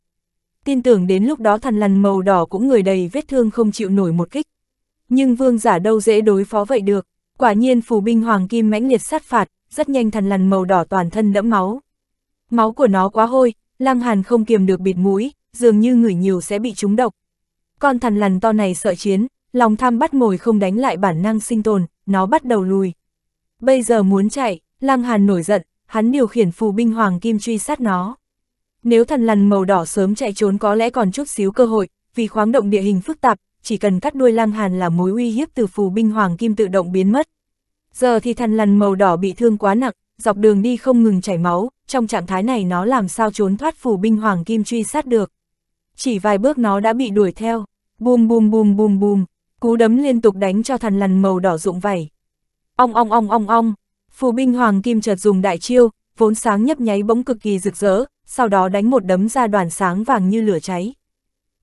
Tin tưởng đến lúc đó thần lằn màu đỏ cũng người đầy vết thương không chịu nổi một kích. Nhưng vương giả đâu dễ đối phó vậy được, quả nhiên phù binh Hoàng Kim mãnh liệt sát phạt, rất nhanh thần lằn màu đỏ toàn thân đẫm máu. Máu của nó quá hôi, Lăng Hàn không kiềm được bịt mũi, dường như người nhiều sẽ bị trúng độc. Con thằn lằn to này sợ chiến, lòng tham bắt ngồi không đánh lại bản năng sinh tồn, nó bắt đầu lùi. Bây giờ muốn chạy, Lăng Hàn nổi giận, hắn điều khiển phù binh Hoàng Kim truy sát nó. Nếu thằn lằn màu đỏ sớm chạy trốn có lẽ còn chút xíu cơ hội, vì khoáng động địa hình phức tạp, chỉ cần cắt đuôi Lăng Hàn là mối uy hiếp từ phù binh Hoàng Kim tự động biến mất. Giờ thì thằn lằn màu đỏ bị thương quá nặng, dọc đường đi không ngừng chảy máu, trong trạng thái này nó làm sao trốn thoát phù binh Hoàng Kim truy sát được chỉ vài bước nó đã bị đuổi theo, bùm bùm bùm bùm bùm, cú đấm liên tục đánh cho thằn lằn màu đỏ rụng vảy. Ong ong ong ong ong, phù binh Hoàng Kim chợt dùng đại chiêu, vốn sáng nhấp nháy bỗng cực kỳ rực rỡ, sau đó đánh một đấm ra đoàn sáng vàng như lửa cháy.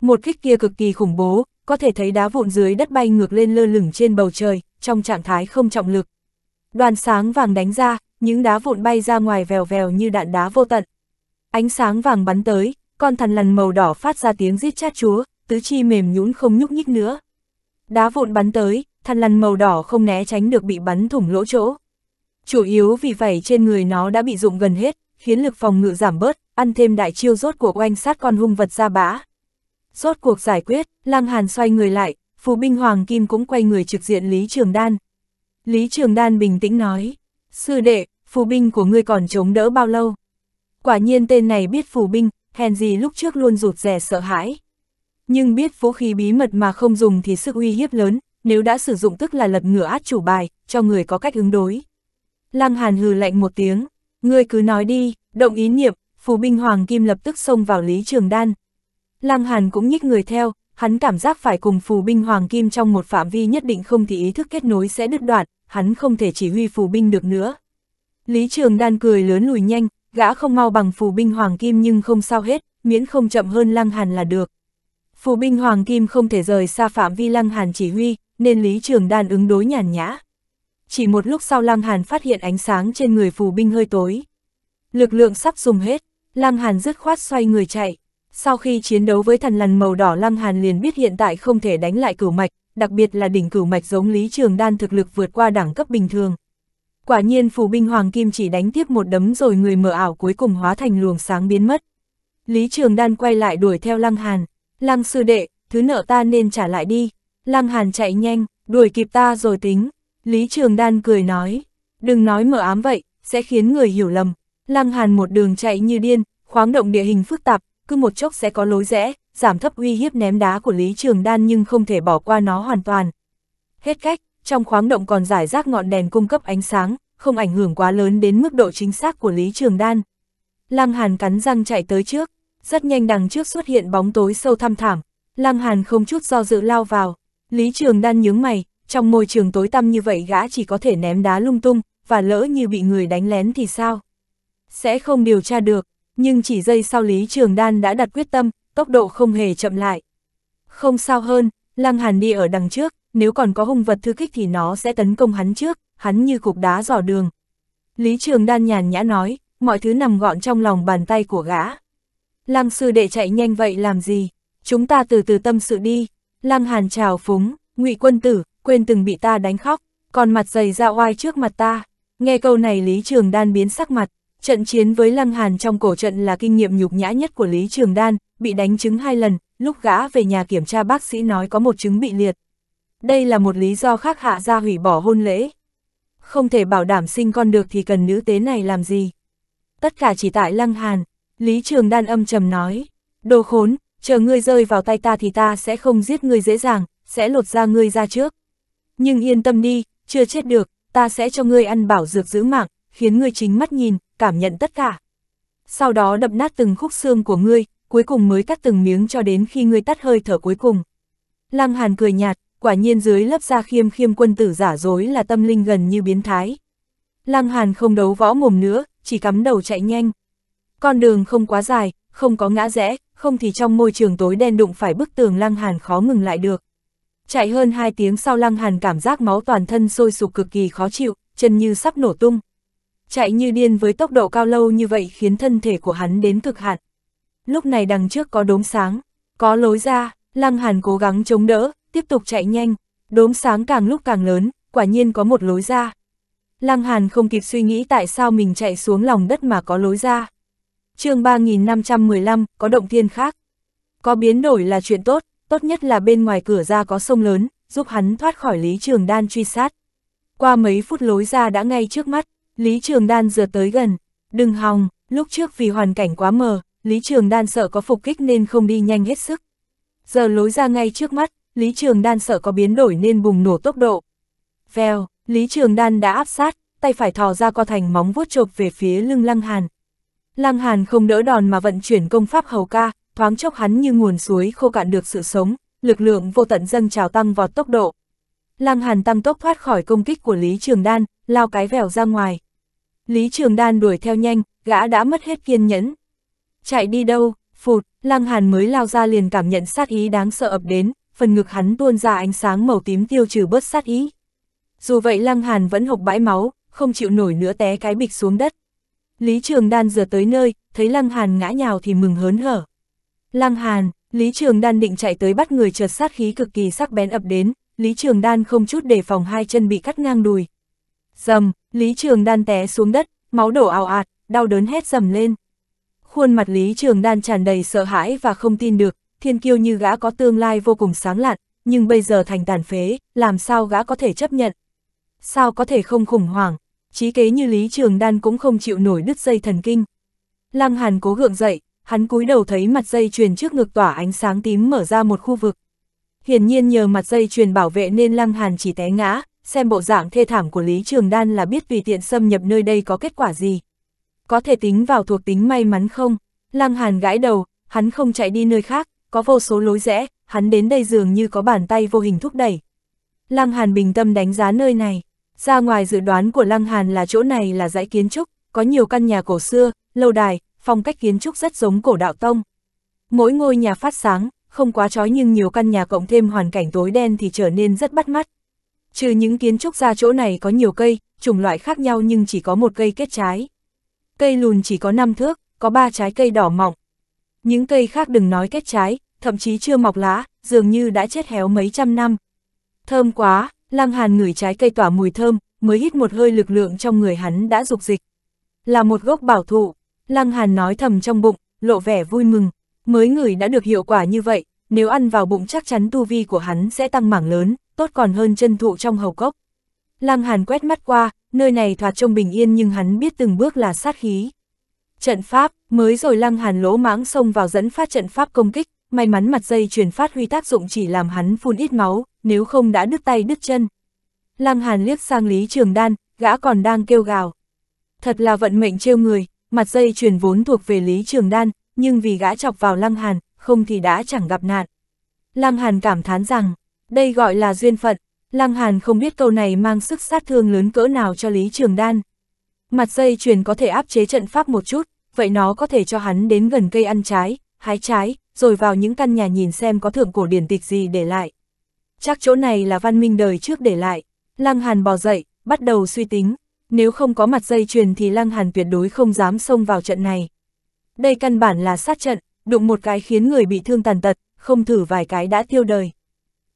Một kích kia cực kỳ khủng bố, có thể thấy đá vụn dưới đất bay ngược lên lơ lửng trên bầu trời, trong trạng thái không trọng lực. Đoàn sáng vàng đánh ra, những đá vụn bay ra ngoài vèo vèo như đạn đá vô tận. Ánh sáng vàng bắn tới, con thằn lằn màu đỏ phát ra tiếng rít chát chúa, tứ chi mềm nhũn không nhúc nhích nữa. Đá vụn bắn tới, thằn lằn màu đỏ không né tránh được bị bắn thủng lỗ chỗ. Chủ yếu vì vảy trên người nó đã bị dụng gần hết, khiến lực phòng ngự giảm bớt, ăn thêm đại chiêu rốt cuộc oanh sát con hung vật ra bã. Rốt cuộc giải quyết, Lăng Hàn xoay người lại, phù binh Hoàng Kim cũng quay người trực diện Lý Trường Đan. Lý Trường Đan bình tĩnh nói, sư đệ, phù binh của ngươi còn chống đỡ bao lâu? Quả nhiên tên này biết phù binh, Henry lúc trước luôn rụt rè sợ hãi. Nhưng biết vũ khí bí mật mà không dùng thì sức uy hiếp lớn, nếu đã sử dụng tức là lật ngửa át chủ bài, cho người có cách ứng đối. Lăng Hàn hừ lạnh một tiếng, ngươi cứ nói đi, động ý niệm, phù binh Hoàng Kim lập tức xông vào Lý Trường Đan. Lăng Hàn cũng nhích người theo, hắn cảm giác phải cùng phù binh Hoàng Kim trong một phạm vi nhất định không thì ý thức kết nối sẽ đứt đoạn, hắn không thể chỉ huy phù binh được nữa. Lý Trường Đan cười lớn lùi nhanh, Gã không mau bằng phù binh Hoàng Kim nhưng không sao hết, miễn không chậm hơn Lăng Hàn là được. Phù binh Hoàng Kim không thể rời xa phạm vi Lăng Hàn chỉ huy, nên Lý Trường Đan ứng đối nhàn nhã. Chỉ một lúc sau Lăng Hàn phát hiện ánh sáng trên người phù binh hơi tối. Lực lượng sắp dùng hết, Lăng Hàn dứt khoát xoay người chạy. Sau khi chiến đấu với thần lằn màu đỏ Lăng Hàn liền biết hiện tại không thể đánh lại cửu mạch, đặc biệt là đỉnh cửu mạch giống Lý Trường Đan thực lực vượt qua đẳng cấp bình thường. Quả nhiên phù binh Hoàng Kim chỉ đánh tiếp một đấm rồi người mở ảo cuối cùng hóa thành luồng sáng biến mất. Lý Trường Đan quay lại đuổi theo Lăng Hàn. Lăng sư đệ, thứ nợ ta nên trả lại đi. Lăng Hàn chạy nhanh, đuổi kịp ta rồi tính. Lý Trường Đan cười nói, đừng nói mở ám vậy, sẽ khiến người hiểu lầm. Lăng Hàn một đường chạy như điên, khoáng động địa hình phức tạp, cứ một chốc sẽ có lối rẽ, giảm thấp uy hiếp ném đá của Lý Trường Đan nhưng không thể bỏ qua nó hoàn toàn. Hết cách, trong khoáng động còn giải rác ngọn đèn cung cấp ánh sáng, không ảnh hưởng quá lớn đến mức độ chính xác của Lý Trường Đan. Lăng Hàn cắn răng chạy tới trước, rất nhanh đằng trước xuất hiện bóng tối sâu thăm thảm, Lăng Hàn không chút do dự lao vào, Lý Trường Đan nhướng mày, trong môi trường tối tăm như vậy gã chỉ có thể ném đá lung tung, và lỡ như bị người đánh lén thì sao? Sẽ không điều tra được, nhưng chỉ giây sau Lý Trường Đan đã đặt quyết tâm, tốc độ không hề chậm lại. Không sao hơn, Lăng Hàn đi ở đằng trước, nếu còn có hung vật thư kích thì nó sẽ tấn công hắn trước, hắn như cục đá dò đường. Lý Trường Đan nhàn nhã nói, mọi thứ nằm gọn trong lòng bàn tay của gã. Lăng sư đệ chạy nhanh vậy làm gì? Chúng ta từ từ tâm sự đi. Lăng Hàn trào phúng, ngụy quân tử, quên từng bị ta đánh khóc, còn mặt dày ra oai trước mặt ta. Nghe câu này Lý Trường Đan biến sắc mặt, trận chiến với Lăng Hàn trong cổ trận là kinh nghiệm nhục nhã nhất của Lý Trường Đan, bị đánh trứng hai lần, lúc gã về nhà kiểm tra bác sĩ nói có một trứng bị liệt đây là một lý do khác hạ ra hủy bỏ hôn lễ. Không thể bảo đảm sinh con được thì cần nữ tế này làm gì. Tất cả chỉ tại Lăng Hàn, Lý Trường Đan âm trầm nói, đồ khốn, chờ ngươi rơi vào tay ta thì ta sẽ không giết ngươi dễ dàng, sẽ lột ra ngươi ra trước. Nhưng yên tâm đi, chưa chết được, ta sẽ cho ngươi ăn bảo dược giữ mạng, khiến ngươi chính mắt nhìn, cảm nhận tất cả. Sau đó đập nát từng khúc xương của ngươi, cuối cùng mới cắt từng miếng cho đến khi ngươi tắt hơi thở cuối cùng. Lăng Hàn cười nhạt, quả nhiên dưới lớp da khiêm khiêm quân tử giả dối là tâm linh gần như biến thái. Lăng Hàn không đấu võ mồm nữa, chỉ cắm đầu chạy nhanh. Con đường không quá dài, không có ngã rẽ, không thì trong môi trường tối đen đụng phải bức tường Lăng Hàn khó ngừng lại được. Chạy hơn 2 tiếng sau Lăng Hàn cảm giác máu toàn thân sôi sục cực kỳ khó chịu, chân như sắp nổ tung. Chạy như điên với tốc độ cao lâu như vậy khiến thân thể của hắn đến cực hạn. Lúc này đằng trước có đốm sáng, có lối ra, Lăng Hàn cố gắng chống đỡ, tiếp tục chạy nhanh, đốm sáng càng lúc càng lớn, quả nhiên có một lối ra. Lăng Hàn không kịp suy nghĩ tại sao mình chạy xuống lòng đất mà có lối ra. chương 3515, có động thiên khác. Có biến đổi là chuyện tốt, tốt nhất là bên ngoài cửa ra có sông lớn, giúp hắn thoát khỏi Lý Trường Đan truy sát. Qua mấy phút lối ra đã ngay trước mắt, Lý Trường Đan dừa tới gần. Đừng hòng, lúc trước vì hoàn cảnh quá mờ, Lý Trường Đan sợ có phục kích nên không đi nhanh hết sức. Giờ lối ra ngay trước mắt, Lý Trường Đan sợ có biến đổi nên bùng nổ tốc độ. Vèo, Lý Trường Đan đã áp sát, tay phải thò ra co thành móng vuốt chộp về phía lưng Lăng Hàn. Lăng Hàn không đỡ đòn mà vận chuyển công pháp hầu ca, thoáng chốc hắn như nguồn suối khô cạn được sự sống, lực lượng vô tận dâng trào tăng vọt tốc độ. Lăng Hàn tăng tốc thoát khỏi công kích của Lý Trường Đan, lao cái vèo ra ngoài. Lý Trường Đan đuổi theo nhanh, gã đã mất hết kiên nhẫn. Chạy đi đâu, phụt, Lăng Hàn mới lao ra liền cảm nhận sát ý đáng sợ ập đến, phần ngực hắn tuôn ra ánh sáng màu tím tiêu trừ bớt sát ý. Dù vậy Lăng Hàn vẫn hộc bãi máu, không chịu nổi nữa té cái bịch xuống đất. Lý Trường Đan giờ tới nơi, thấy Lăng Hàn ngã nhào thì mừng hớn hở. Lăng Hàn, Lý Trường Đan định chạy tới bắt người chợt sát khí cực kỳ sắc bén ập đến, Lý Trường Đan không chút đề phòng hai chân bị cắt ngang đùi. Dầm, Lý Trường Đan té xuống đất, máu đổ ào ạt, đau đớn hét dầm lên. Khuôn mặt Lý Trường Đan tràn đầy sợ hãi và không tin được, thiên kiêu như gã có tương lai vô cùng sáng lạn, nhưng bây giờ thành tàn phế, làm sao gã có thể chấp nhận? Sao có thể không khủng hoảng? Chí kế như Lý Trường Đan cũng không chịu nổi đứt dây thần kinh. Lăng Hàn cố gượng dậy, hắn cúi đầu thấy mặt dây chuyền trước ngực tỏa ánh sáng tím mở ra một khu vực. Hiển nhiên nhờ mặt dây chuyền bảo vệ nên Lăng Hàn chỉ té ngã, xem bộ dạng thê thảm của Lý Trường Đan là biết vì tiện xâm nhập nơi đây có kết quả gì. Có thể tính vào thuộc tính may mắn không? Lăng Hàn gãi đầu, hắn không chạy đi nơi khác, có vô số lối rẽ, hắn đến đây dường như có bàn tay vô hình thúc đẩy. Lăng Hàn bình tâm đánh giá nơi này, ra ngoài dự đoán của Lăng Hàn là chỗ này là dãy kiến trúc, có nhiều căn nhà cổ xưa, lâu đài, phong cách kiến trúc rất giống cổ đạo tông. Mỗi ngôi nhà phát sáng, không quá trói nhưng nhiều căn nhà cộng thêm hoàn cảnh tối đen thì trở nên rất bắt mắt. Trừ những kiến trúc ra chỗ này có nhiều cây, chủng loại khác nhau nhưng chỉ có một cây kết trái. Cây lùn chỉ có 5 thước, có 3 trái cây đỏ mọng. Những cây khác đừng nói kết trái, thậm chí chưa mọc lá, dường như đã chết héo mấy trăm năm. Thơm quá, Lăng Hàn ngửi trái cây tỏa mùi thơm, mới hít một hơi lực lượng trong người hắn đã dục dịch. Là một gốc bảo thụ, Lăng Hàn nói thầm trong bụng, lộ vẻ vui mừng, mới ngửi đã được hiệu quả như vậy, nếu ăn vào bụng chắc chắn tu vi của hắn sẽ tăng mảng lớn, tốt còn hơn chân thụ trong hầu cốc. Lăng Hàn quét mắt qua, nơi này thoạt trông bình yên nhưng hắn biết từng bước là sát khí. Trận pháp, mới rồi Lăng Hàn lỗ mãng xông vào dẫn phát trận pháp công kích, may mắn mặt dây chuyển phát huy tác dụng chỉ làm hắn phun ít máu, nếu không đã đứt tay đứt chân. Lăng Hàn liếc sang Lý Trường Đan, gã còn đang kêu gào. Thật là vận mệnh trêu người, mặt dây chuyển vốn thuộc về Lý Trường Đan, nhưng vì gã chọc vào Lăng Hàn, không thì đã chẳng gặp nạn. Lăng Hàn cảm thán rằng, đây gọi là duyên phận, Lăng Hàn không biết câu này mang sức sát thương lớn cỡ nào cho Lý Trường Đan. Mặt dây chuyền có thể áp chế trận pháp một chút, vậy nó có thể cho hắn đến gần cây ăn trái, hái trái, rồi vào những căn nhà nhìn xem có thượng cổ điển tịch gì để lại. Chắc chỗ này là văn minh đời trước để lại. Lăng Hàn bò dậy, bắt đầu suy tính, nếu không có mặt dây chuyền thì Lăng Hàn tuyệt đối không dám xông vào trận này. Đây căn bản là sát trận, đụng một cái khiến người bị thương tàn tật, không thử vài cái đã tiêu đời.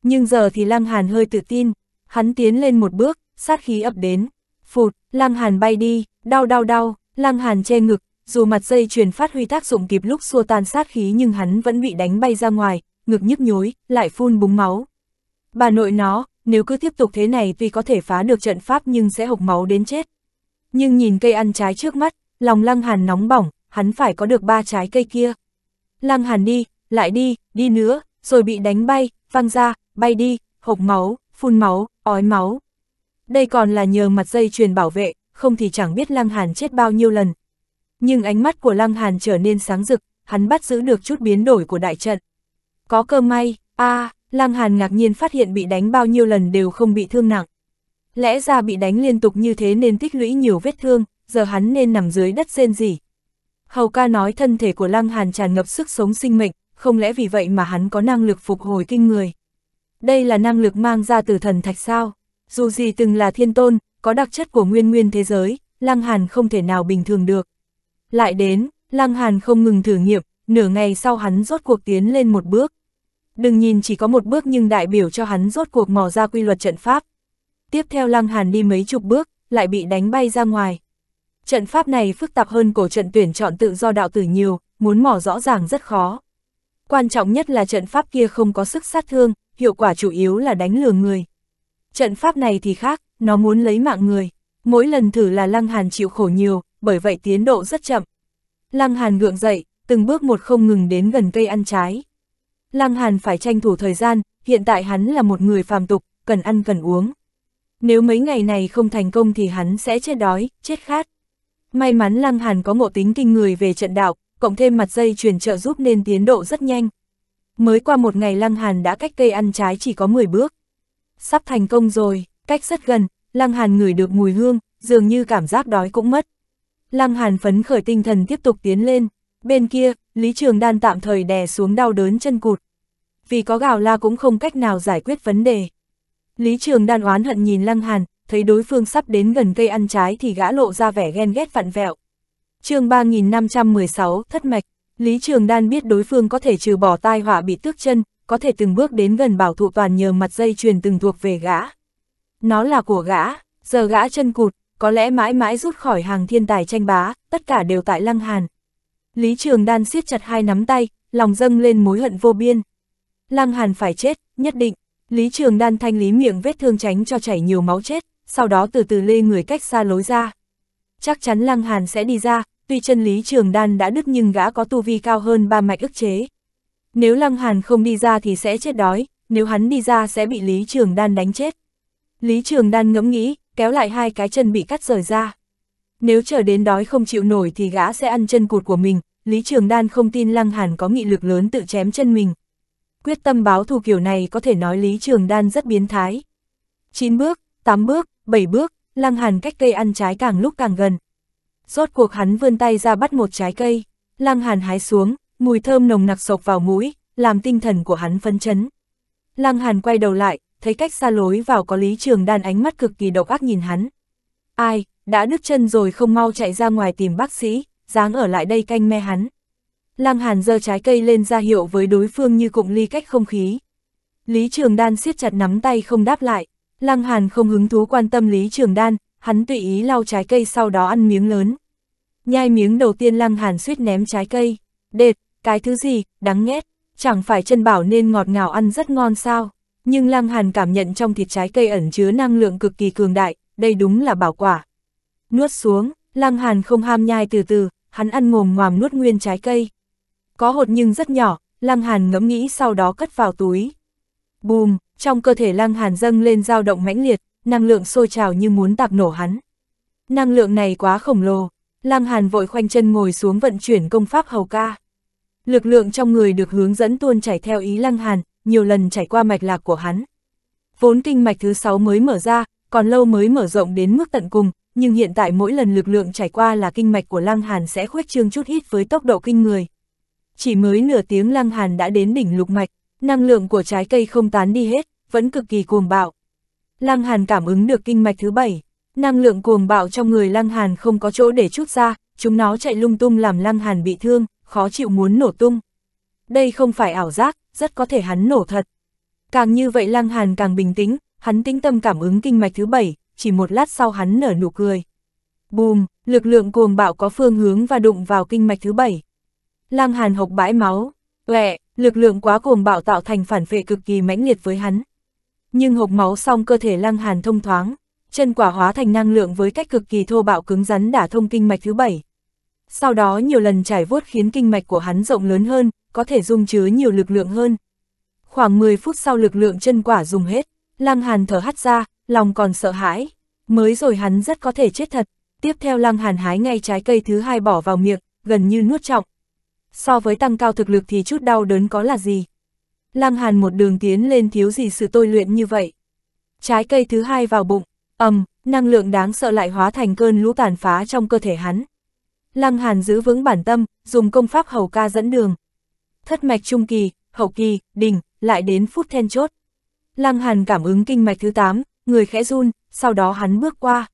Nhưng giờ thì Lăng Hàn hơi tự tin, hắn tiến lên một bước, sát khí ập đến. Phụt, Lăng Hàn bay đi, đau đau đau, Lăng Hàn che ngực, dù mặt dây chuyền phát huy tác dụng kịp lúc xua tan sát khí nhưng hắn vẫn bị đánh bay ra ngoài, ngực nhức nhối, lại phun búng máu. Bà nội nó, nếu cứ tiếp tục thế này tuy có thể phá được trận pháp nhưng sẽ hộc máu đến chết. Nhưng nhìn cây ăn trái trước mắt, lòng lăng hàn nóng bỏng, hắn phải có được ba trái cây kia. Lăng hàn đi, lại đi, đi nữa, rồi bị đánh bay, văng ra, bay đi, hộc máu, phun máu, ói máu. Đây còn là nhờ mặt dây chuyền bảo vệ, không thì chẳng biết lăng hàn chết bao nhiêu lần, nhưng ánh mắt của Lăng Hàn trở nên sáng rực, hắn bắt giữ được chút biến đổi của đại trận. Có cơ may, a à, Lăng Hàn ngạc nhiên phát hiện bị đánh bao nhiêu lần đều không bị thương nặng. Lẽ ra bị đánh liên tục như thế nên tích lũy nhiều vết thương, giờ hắn nên nằm dưới đất rên gì. Hầu ca nói thân thể của Lăng Hàn tràn ngập sức sống sinh mệnh, không lẽ vì vậy mà hắn có năng lực phục hồi kinh người. Đây là năng lực mang ra từ thần thạch sao, dù gì từng là thiên tôn, có đặc chất của nguyên nguyên thế giới, Lăng Hàn không thể nào bình thường được. Lại đến, Lăng Hàn không ngừng thử nghiệm, nửa ngày sau hắn rốt cuộc tiến lên một bước. Đừng nhìn chỉ có một bước nhưng đại biểu cho hắn rốt cuộc mò ra quy luật trận pháp. Tiếp theo Lăng Hàn đi mấy chục bước, lại bị đánh bay ra ngoài. Trận pháp này phức tạp hơn cổ trận tuyển chọn tự do đạo tử nhiều, muốn mò rõ ràng rất khó. Quan trọng nhất là trận pháp kia không có sức sát thương, hiệu quả chủ yếu là đánh lừa người. Trận pháp này thì khác, nó muốn lấy mạng người. Mỗi lần thử là Lăng Hàn chịu khổ nhiều, bởi vậy tiến độ rất chậm. Lăng Hàn gượng dậy, từng bước một không ngừng đến gần cây ăn trái. Lăng Hàn phải tranh thủ thời gian, hiện tại hắn là một người phàm tục, cần ăn cần uống. Nếu mấy ngày này không thành công thì hắn sẽ chết đói, chết khát. May mắn Lăng Hàn có ngộ tính kinh người về trận đạo, cộng thêm mặt dây truyền trợ giúp nên tiến độ rất nhanh. Mới qua một ngày Lăng Hàn đã cách cây ăn trái chỉ có 10 bước. Sắp thành công rồi, cách rất gần, Lăng Hàn ngửi được mùi hương, dường như cảm giác đói cũng mất. Lăng Hàn phấn khởi tinh thần tiếp tục tiến lên, bên kia, Lý Trường Đan tạm thời đè xuống đau đớn chân cụt. Vì có gào la cũng không cách nào giải quyết vấn đề. Lý Trường Đan oán hận nhìn Lăng Hàn, thấy đối phương sắp đến gần cây ăn trái thì gã lộ ra vẻ ghen ghét vặn vẹo. chương 3516, thất mạch, Lý Trường Đan biết đối phương có thể trừ bỏ tai họa bị tước chân, có thể từng bước đến gần bảo thụ toàn nhờ mặt dây truyền từng thuộc về gã. Nó là của gã, giờ gã chân cụt, có lẽ mãi mãi rút khỏi hàng thiên tài tranh bá, tất cả đều tại Lăng Hàn. Lý Trường Đan siết chặt hai nắm tay, lòng dâng lên mối hận vô biên. Lăng Hàn phải chết, nhất định. Lý Trường Đan thanh lý miệng vết thương tránh cho chảy nhiều máu chết, sau đó từ từ lê người cách xa lối ra. Chắc chắn Lăng Hàn sẽ đi ra, tuy chân Lý Trường Đan đã đứt nhưng gã có tu vi cao hơn ba mạch ức chế. Nếu Lăng Hàn không đi ra thì sẽ chết đói, nếu hắn đi ra sẽ bị Lý Trường Đan đánh chết. Lý Trường Đan ngẫm nghĩ, kéo lại hai cái chân bị cắt rời ra. Nếu chờ đến đói không chịu nổi thì gã sẽ ăn chân cụt của mình, Lý Trường Đan không tin Lăng Hàn có nghị lực lớn tự chém chân mình. Quyết tâm báo thù kiểu này có thể nói Lý Trường Đan rất biến thái. 9 bước, 8 bước, 7 bước, Lăng Hàn cách cây ăn trái càng lúc càng gần. Rốt cuộc hắn vươn tay ra bắt một trái cây, Lăng Hàn hái xuống, mùi thơm nồng nặc sộc vào mũi, làm tinh thần của hắn phấn chấn. Lăng Hàn quay đầu lại, thấy cách xa lối vào có Lý Trường Đan ánh mắt cực kỳ độc ác nhìn hắn. Ai, đã đứt chân rồi không mau chạy ra ngoài tìm bác sĩ, dáng ở lại đây canh me hắn. Lăng Hàn giơ trái cây lên ra hiệu với đối phương như cụm ly cách không khí. Lý Trường Đan siết chặt nắm tay không đáp lại, Lăng Hàn không hứng thú quan tâm Lý Trường Đan, hắn tùy ý lau trái cây sau đó ăn miếng lớn. Nhai miếng đầu tiên Lăng Hàn suýt ném trái cây, đệt, cái thứ gì, đáng ghét, chẳng phải chân bảo nên ngọt ngào ăn rất ngon sao nhưng Lăng Hàn cảm nhận trong thịt trái cây ẩn chứa năng lượng cực kỳ cường đại, đây đúng là bảo quả. Nuốt xuống, Lăng Hàn không ham nhai từ từ, hắn ăn ngồm ngoàm nuốt nguyên trái cây. Có hột nhưng rất nhỏ, Lăng Hàn ngẫm nghĩ sau đó cất vào túi. Bùm, trong cơ thể Lăng Hàn dâng lên dao động mãnh liệt, năng lượng sôi trào như muốn tạc nổ hắn. Năng lượng này quá khổng lồ, Lăng Hàn vội khoanh chân ngồi xuống vận chuyển công pháp hầu ca. Lực lượng trong người được hướng dẫn tuôn chảy theo ý Lăng Hàn, nhiều lần chảy qua mạch lạc của hắn. Vốn kinh mạch thứ 6 mới mở ra, còn lâu mới mở rộng đến mức tận cùng, nhưng hiện tại mỗi lần lực lượng chảy qua là kinh mạch của Lăng Hàn sẽ khuếch trương chút ít với tốc độ kinh người. Chỉ mới nửa tiếng Lăng Hàn đã đến đỉnh lục mạch, năng lượng của trái cây không tán đi hết, vẫn cực kỳ cuồng bạo. Lăng Hàn cảm ứng được kinh mạch thứ 7, năng lượng cuồng bạo trong người Lăng Hàn không có chỗ để chút ra, chúng nó chạy lung tung làm Lăng Hàn bị thương, khó chịu muốn nổ tung đây không phải ảo giác, rất có thể hắn nổ thật. Càng như vậy Lăng Hàn càng bình tĩnh, hắn tĩnh tâm cảm ứng kinh mạch thứ bảy, chỉ một lát sau hắn nở nụ cười. Bùm, lực lượng cuồng bạo có phương hướng và đụng vào kinh mạch thứ bảy. Lăng Hàn hộc bãi máu, lẹ, lực lượng quá cuồng bạo tạo thành phản vệ cực kỳ mãnh liệt với hắn. Nhưng hộc máu xong cơ thể Lăng Hàn thông thoáng, chân quả hóa thành năng lượng với cách cực kỳ thô bạo cứng rắn đả thông kinh mạch thứ bảy sau đó nhiều lần trải vuốt khiến kinh mạch của hắn rộng lớn hơn, có thể dung chứa nhiều lực lượng hơn. Khoảng 10 phút sau lực lượng chân quả dùng hết, Lăng Hàn thở hắt ra, lòng còn sợ hãi. Mới rồi hắn rất có thể chết thật. Tiếp theo Lăng Hàn hái ngay trái cây thứ hai bỏ vào miệng, gần như nuốt trọng. So với tăng cao thực lực thì chút đau đớn có là gì? Lăng Hàn một đường tiến lên thiếu gì sự tôi luyện như vậy. Trái cây thứ hai vào bụng, ầm, năng lượng đáng sợ lại hóa thành cơn lũ tàn phá trong cơ thể hắn. Lăng Hàn giữ vững bản tâm, dùng công pháp hầu ca dẫn đường. Thất mạch trung kỳ, hậu kỳ, đỉnh, lại đến phút then chốt. Lăng Hàn cảm ứng kinh mạch thứ 8, người khẽ run, sau đó hắn bước qua.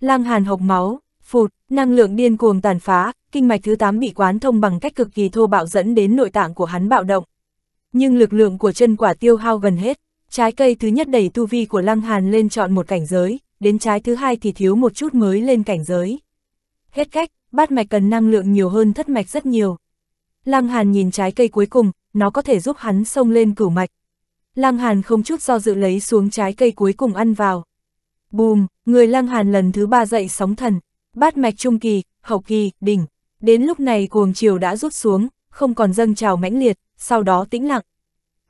Lăng Hàn hộc máu, phụt, năng lượng điên cuồng tàn phá, kinh mạch thứ 8 bị quán thông bằng cách cực kỳ thô bạo dẫn đến nội tạng của hắn bạo động. Nhưng lực lượng của chân quả tiêu hao gần hết, trái cây thứ nhất đẩy tu vi của Lăng Hàn lên chọn một cảnh giới, đến trái thứ hai thì thiếu một chút mới lên cảnh giới. Hết cách, bát mạch cần năng lượng nhiều hơn thất mạch rất nhiều. Lăng Hàn nhìn trái cây cuối cùng, nó có thể giúp hắn xông lên cửu mạch. Lăng Hàn không chút do dự lấy xuống trái cây cuối cùng ăn vào. Bùm, người Lăng Hàn lần thứ ba dậy sóng thần, bát mạch trung kỳ, hậu kỳ, đỉnh. Đến lúc này cuồng chiều đã rút xuống, không còn dâng trào mãnh liệt, sau đó tĩnh lặng.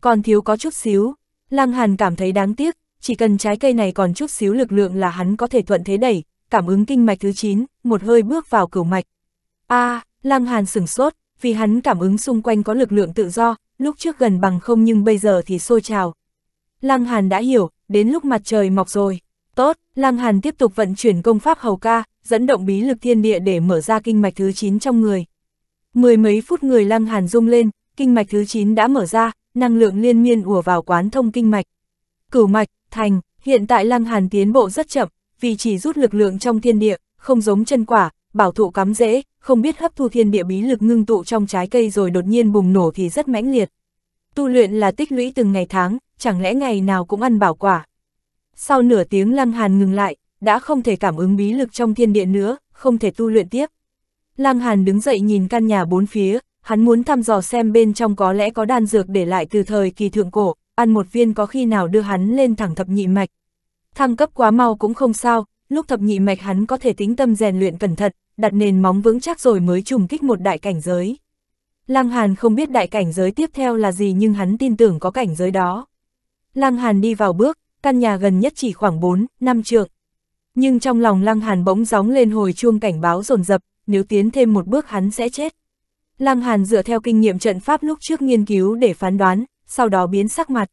Còn thiếu có chút xíu, Lăng Hàn cảm thấy đáng tiếc, chỉ cần trái cây này còn chút xíu lực lượng là hắn có thể thuận thế đẩy, cảm ứng kinh mạch thứ 9, một hơi bước vào cửu mạch. A, à, Lăng Hàn sửng sốt, vì hắn cảm ứng xung quanh có lực lượng tự do, lúc trước gần bằng không nhưng bây giờ thì sôi trào. Lăng Hàn đã hiểu, đến lúc mặt trời mọc rồi. Tốt, Lăng Hàn tiếp tục vận chuyển công pháp hầu ca, dẫn động bí lực thiên địa để mở ra kinh mạch thứ 9 trong người. Mười mấy phút người Lăng Hàn rung lên, kinh mạch thứ 9 đã mở ra, năng lượng liên miên ùa vào quán thông kinh mạch. Cửu mạch, thành, hiện tại Lăng Hàn tiến bộ rất chậm, vì chỉ rút lực lượng trong thiên địa, không giống chân quả, bảo thụ cắm dễ, không biết hấp thu thiên địa bí lực ngưng tụ trong trái cây rồi đột nhiên bùng nổ thì rất mãnh liệt. Tu luyện là tích lũy từng ngày tháng, chẳng lẽ ngày nào cũng ăn bảo quả. Sau nửa tiếng Lăng Hàn ngừng lại, đã không thể cảm ứng bí lực trong thiên địa nữa, không thể tu luyện tiếp. Lăng Hàn đứng dậy nhìn căn nhà bốn phía, hắn muốn thăm dò xem bên trong có lẽ có đan dược để lại từ thời kỳ thượng cổ, ăn một viên có khi nào đưa hắn lên thẳng thập nhị mạch, thăng cấp quá mau cũng không sao, lúc thập nhị mạch hắn có thể tính tâm rèn luyện cẩn thận, đặt nền móng vững chắc rồi mới trùng kích một đại cảnh giới. Lăng Hàn không biết đại cảnh giới tiếp theo là gì nhưng hắn tin tưởng có cảnh giới đó. Lăng Hàn đi vào bước, căn nhà gần nhất chỉ khoảng 4, 5 trượng. Nhưng trong lòng Lăng Hàn bỗng gióng lên hồi chuông cảnh báo rồn rập, nếu tiến thêm một bước hắn sẽ chết. Lăng Hàn dựa theo kinh nghiệm trận pháp lúc trước nghiên cứu để phán đoán, sau đó biến sắc mặt.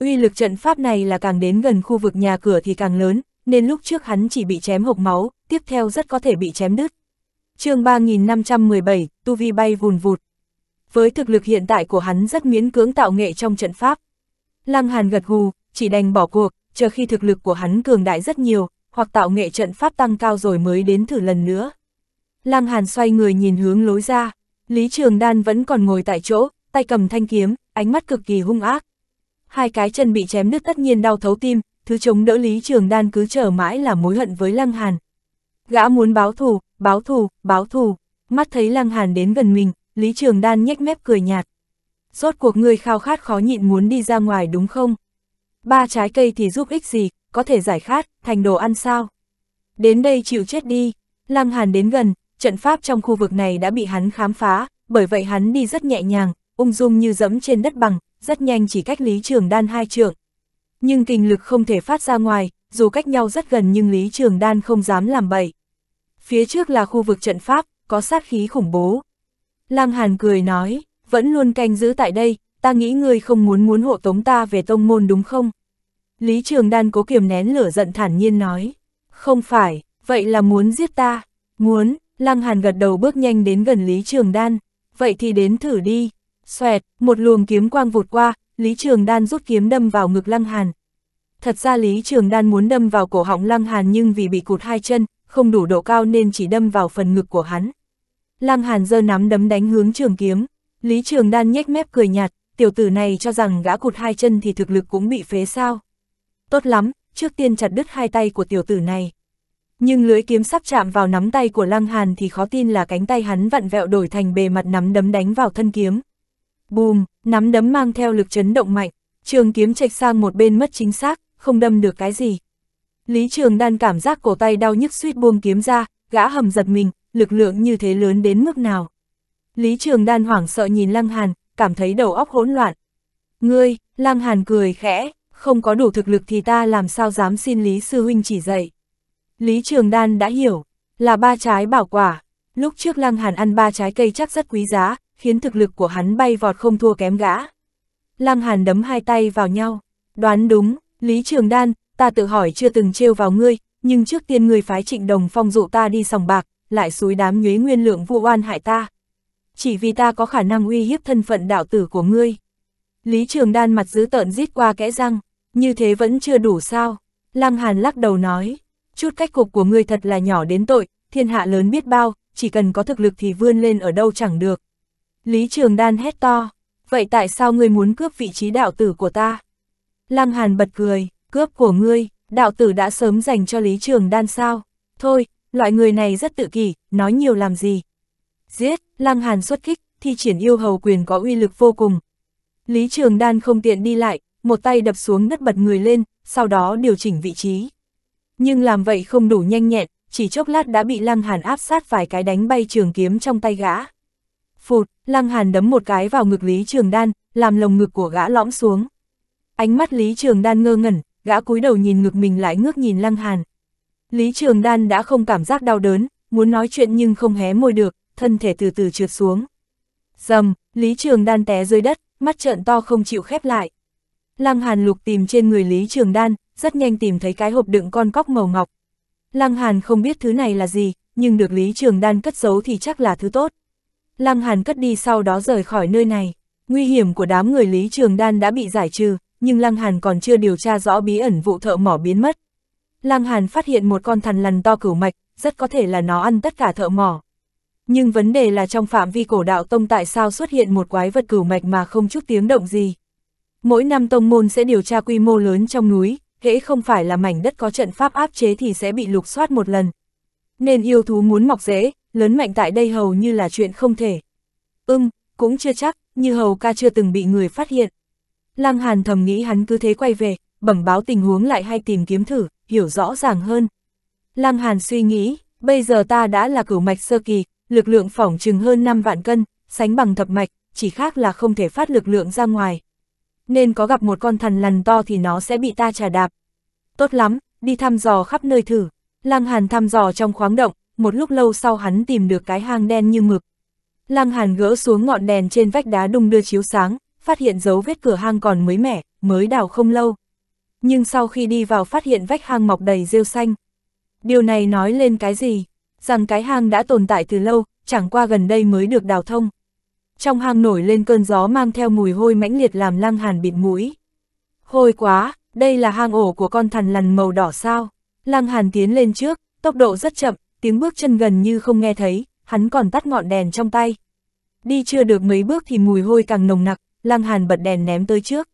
Uy lực trận pháp này là càng đến gần khu vực nhà cửa thì càng lớn, nên lúc trước hắn chỉ bị chém hộc máu, tiếp theo rất có thể bị chém đứt. chương 3517, Tu Vi bay vùn vụt. Với thực lực hiện tại của hắn rất miễn cưỡng tạo nghệ trong trận pháp. Lăng Hàn gật gù, chỉ đành bỏ cuộc, chờ khi thực lực của hắn cường đại rất nhiều, hoặc tạo nghệ trận pháp tăng cao rồi mới đến thử lần nữa. Lăng Hàn xoay người nhìn hướng lối ra, Lý Trường Đan vẫn còn ngồi tại chỗ, tay cầm thanh kiếm, ánh mắt cực kỳ hung ác hai cái chân bị chém nước tất nhiên đau thấu tim, thứ chống đỡ Lý Trường Đan cứ chờ mãi là mối hận với Lăng Hàn. Gã muốn báo thù, báo thù, báo thù, mắt thấy Lăng Hàn đến gần mình, Lý Trường Đan nhếch mép cười nhạt. Rốt cuộc người khao khát khó nhịn muốn đi ra ngoài đúng không? Ba trái cây thì giúp ích gì, có thể giải khát, thành đồ ăn sao? Đến đây chịu chết đi, Lăng Hàn đến gần, trận pháp trong khu vực này đã bị hắn khám phá, bởi vậy hắn đi rất nhẹ nhàng, ung dung như dẫm trên đất bằng, rất nhanh chỉ cách Lý Trường Đan hai trượng. Nhưng kinh lực không thể phát ra ngoài, dù cách nhau rất gần nhưng Lý Trường Đan không dám làm bậy. Phía trước là khu vực trận pháp, có sát khí khủng bố. Lăng Hàn cười nói, vẫn luôn canh giữ tại đây, ta nghĩ ngươi không muốn muốn hộ tống ta về tông môn đúng không? Lý Trường Đan cố kiềm nén lửa giận thản nhiên nói, không phải, vậy là muốn giết ta, muốn, Lăng Hàn gật đầu bước nhanh đến gần Lý Trường Đan, vậy thì đến thử đi, Xoẹt, một luồng kiếm quang vụt qua, Lý Trường Đan rút kiếm đâm vào ngực Lăng Hàn. Thật ra Lý Trường Đan muốn đâm vào cổ họng Lăng Hàn nhưng vì bị cụt hai chân, không đủ độ cao nên chỉ đâm vào phần ngực của hắn. Lăng Hàn giơ nắm đấm đánh hướng trường kiếm, Lý Trường Đan nhếch mép cười nhạt, tiểu tử này cho rằng gã cụt hai chân thì thực lực cũng bị phế sao. Tốt lắm, trước tiên chặt đứt hai tay của tiểu tử này. Nhưng lưới kiếm sắp chạm vào nắm tay của Lăng Hàn thì khó tin là cánh tay hắn vặn vẹo đổi thành bề mặt nắm đấm đánh vào thân kiếm. Bùm, nắm đấm mang theo lực chấn động mạnh, trường kiếm trạch sang một bên mất chính xác, không đâm được cái gì. Lý Trường Đan cảm giác cổ tay đau nhức suýt buông kiếm ra, gã hầm giật mình, lực lượng như thế lớn đến mức nào. Lý Trường Đan hoảng sợ nhìn Lăng Hàn, cảm thấy đầu óc hỗn loạn. Ngươi, Lăng Hàn cười khẽ, không có đủ thực lực thì ta làm sao dám xin Lý Sư Huynh chỉ dạy. Lý Trường Đan đã hiểu, là ba trái bảo quả. Lúc trước Lăng Hàn ăn ba trái cây chắc rất quý giá, khiến thực lực của hắn bay vọt không thua kém gã. Lăng Hàn đấm hai tay vào nhau, đoán đúng, Lý Trường Đan, ta tự hỏi chưa từng trêu vào ngươi, nhưng trước tiên ngươi phái trịnh đồng phong dụ ta đi sòng bạc, lại suối đám nhuế nguyên lượng vụ oan hại ta. Chỉ vì ta có khả năng uy hiếp thân phận đạo tử của ngươi. Lý Trường Đan mặt dữ tợn rít qua kẽ răng, như thế vẫn chưa đủ sao. Lăng Hàn lắc đầu nói, chút cách cục của ngươi thật là nhỏ đến tội, thiên hạ lớn biết bao, chỉ cần có thực lực thì vươn lên ở đâu chẳng được. Lý Trường Đan hét to, vậy tại sao ngươi muốn cướp vị trí đạo tử của ta? Lăng Hàn bật cười, cướp của ngươi, đạo tử đã sớm dành cho Lý Trường Đan sao? Thôi, loại người này rất tự kỷ, nói nhiều làm gì? Giết, Lăng Hàn xuất kích, thi triển yêu hầu quyền có uy lực vô cùng. Lý Trường Đan không tiện đi lại, một tay đập xuống đất bật người lên, sau đó điều chỉnh vị trí. Nhưng làm vậy không đủ nhanh nhẹn, chỉ chốc lát đã bị Lăng Hàn áp sát vài cái đánh bay trường kiếm trong tay gã. Phụt, Lăng Hàn đấm một cái vào ngực Lý Trường Đan, làm lồng ngực của gã lõm xuống. Ánh mắt Lý Trường Đan ngơ ngẩn, gã cúi đầu nhìn ngực mình lại ngước nhìn Lăng Hàn. Lý Trường Đan đã không cảm giác đau đớn, muốn nói chuyện nhưng không hé môi được, thân thể từ từ trượt xuống. Dầm, Lý Trường Đan té dưới đất, mắt trợn to không chịu khép lại. Lăng Hàn lục tìm trên người Lý Trường Đan, rất nhanh tìm thấy cái hộp đựng con cóc màu ngọc. Lăng Hàn không biết thứ này là gì, nhưng được Lý Trường Đan cất giấu thì chắc là thứ tốt. Lăng Hàn cất đi sau đó rời khỏi nơi này. Nguy hiểm của đám người Lý Trường Đan đã bị giải trừ, nhưng Lăng Hàn còn chưa điều tra rõ bí ẩn vụ thợ mỏ biến mất. Lăng Hàn phát hiện một con thằn lằn to cửu mạch, rất có thể là nó ăn tất cả thợ mỏ. Nhưng vấn đề là trong phạm vi cổ đạo tông tại sao xuất hiện một quái vật cửu mạch mà không chút tiếng động gì. Mỗi năm tông môn sẽ điều tra quy mô lớn trong núi, hễ không phải là mảnh đất có trận pháp áp chế thì sẽ bị lục soát một lần. Nên yêu thú muốn mọc rễ, lớn mạnh tại đây hầu như là chuyện không thể. Ưm, cũng chưa chắc, như hầu ca chưa từng bị người phát hiện. Lăng Hàn thầm nghĩ hắn cứ thế quay về, bẩm báo tình huống lại hay tìm kiếm thử, hiểu rõ ràng hơn. Lăng Hàn suy nghĩ, bây giờ ta đã là cửu mạch sơ kỳ, lực lượng phỏng chừng hơn 5 vạn cân, sánh bằng thập mạch, chỉ khác là không thể phát lực lượng ra ngoài. Nên có gặp một con thần lằn to thì nó sẽ bị ta trà đạp. Tốt lắm, đi thăm dò khắp nơi thử. Lăng Hàn thăm dò trong khoáng động, một lúc lâu sau hắn tìm được cái hang đen như mực. Lăng Hàn gỡ xuống ngọn đèn trên vách đá đung đưa chiếu sáng, phát hiện dấu vết cửa hang còn mới mẻ, mới đào không lâu. Nhưng sau khi đi vào phát hiện vách hang mọc đầy rêu xanh. Điều này nói lên cái gì? Rằng cái hang đã tồn tại từ lâu, chẳng qua gần đây mới được đào thông. Trong hang nổi lên cơn gió mang theo mùi hôi mãnh liệt làm Lăng Hàn bịt mũi. Hôi quá, đây là hang ổ của con thằn lằn màu đỏ sao? Lăng Hàn tiến lên trước, tốc độ rất chậm, tiếng bước chân gần như không nghe thấy, hắn còn tắt ngọn đèn trong tay. Đi chưa được mấy bước thì mùi hôi càng nồng nặc, Lăng Hàn bật đèn ném tới trước.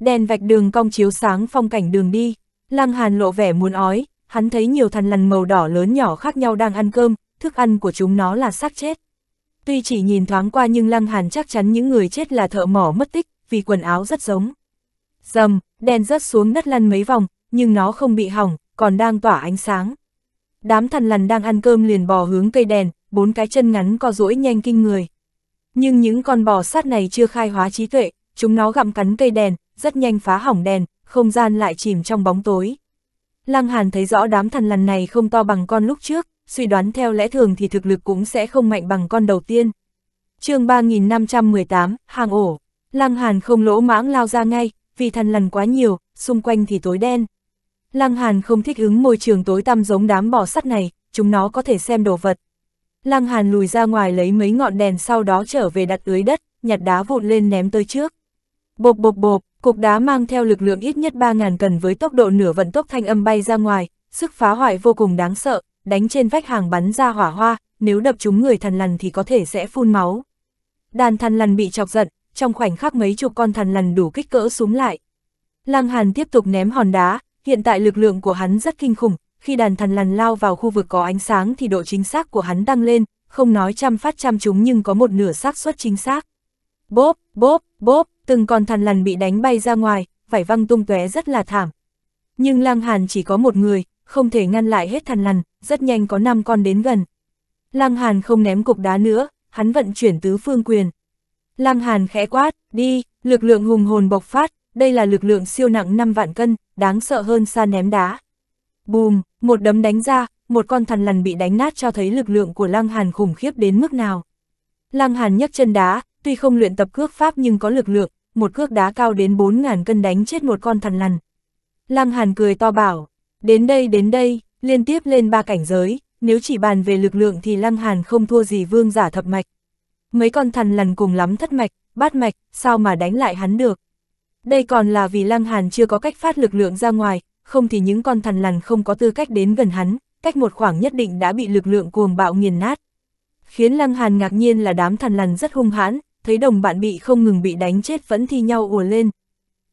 Đèn vạch đường cong chiếu sáng phong cảnh đường đi, Lăng Hàn lộ vẻ muốn ói, hắn thấy nhiều thằn lằn màu đỏ lớn nhỏ khác nhau đang ăn cơm, thức ăn của chúng nó là xác chết. Tuy chỉ nhìn thoáng qua nhưng Lăng Hàn chắc chắn những người chết là thợ mỏ mất tích, vì quần áo rất giống. Dầm, đèn rớt xuống đất lăn mấy vòng, nhưng nó không bị hỏng, còn đang tỏa ánh sáng đám thần lằn đang ăn cơm liền bò hướng cây đèn, bốn cái chân ngắn co duỗi nhanh kinh người. Nhưng những con bò sát này chưa khai hóa trí tuệ, chúng nó gặm cắn cây đèn, rất nhanh phá hỏng đèn, không gian lại chìm trong bóng tối. Lăng Hàn thấy rõ đám thần lằn này không to bằng con lúc trước, suy đoán theo lẽ thường thì thực lực cũng sẽ không mạnh bằng con đầu tiên. chương 3518, hàng ổ. Lăng Hàn không lỗ mãng lao ra ngay, vì thần lằn quá nhiều, xung quanh thì tối đen. Lăng Hàn không thích ứng môi trường tối tăm giống đám bò sắt này, chúng nó có thể xem đồ vật. Lăng Hàn lùi ra ngoài lấy mấy ngọn đèn sau đó trở về đặt dưới đất, nhặt đá vụn lên ném tới trước. Bộp bộp bộp, cục đá mang theo lực lượng ít nhất 3.000 cần với tốc độ nửa vận tốc thanh âm bay ra ngoài, sức phá hoại vô cùng đáng sợ, đánh trên vách hàng bắn ra hỏa hoa, nếu đập chúng người thần lằn thì có thể sẽ phun máu. Đàn thần lằn bị chọc giận, trong khoảnh khắc mấy chục con thần lằn đủ kích cỡ xuống lại. Lăng Hàn tiếp tục ném hòn đá, Hiện tại lực lượng của hắn rất kinh khủng, khi đàn thần lằn lao vào khu vực có ánh sáng thì độ chính xác của hắn tăng lên, không nói trăm phát trăm chúng nhưng có một nửa xác suất chính xác. Bốp, bốp, bốp, từng con thần lằn bị đánh bay ra ngoài, vải văng tung tóe rất là thảm. Nhưng Lang Hàn chỉ có một người, không thể ngăn lại hết thần lằn, rất nhanh có năm con đến gần. Lang Hàn không ném cục đá nữa, hắn vận chuyển tứ phương quyền. Lang Hàn khẽ quát, đi, lực lượng hùng hồn bộc phát, đây là lực lượng siêu nặng 5 vạn cân, đáng sợ hơn xa ném đá. Bùm, một đấm đánh ra, một con thần lằn bị đánh nát cho thấy lực lượng của Lăng Hàn khủng khiếp đến mức nào. Lăng Hàn nhấc chân đá, tuy không luyện tập cước pháp nhưng có lực lượng, một cước đá cao đến 4.000 cân đánh chết một con thần lằn. Lăng Hàn cười to bảo, đến đây đến đây, liên tiếp lên ba cảnh giới, nếu chỉ bàn về lực lượng thì Lăng Hàn không thua gì vương giả thập mạch. Mấy con thần lằn cùng lắm thất mạch, bát mạch, sao mà đánh lại hắn được. Đây còn là vì Lăng Hàn chưa có cách phát lực lượng ra ngoài, không thì những con thần lằn không có tư cách đến gần hắn, cách một khoảng nhất định đã bị lực lượng cuồng bạo nghiền nát. Khiến Lăng Hàn ngạc nhiên là đám thần lằn rất hung hãn, thấy đồng bạn bị không ngừng bị đánh chết vẫn thi nhau ùa lên.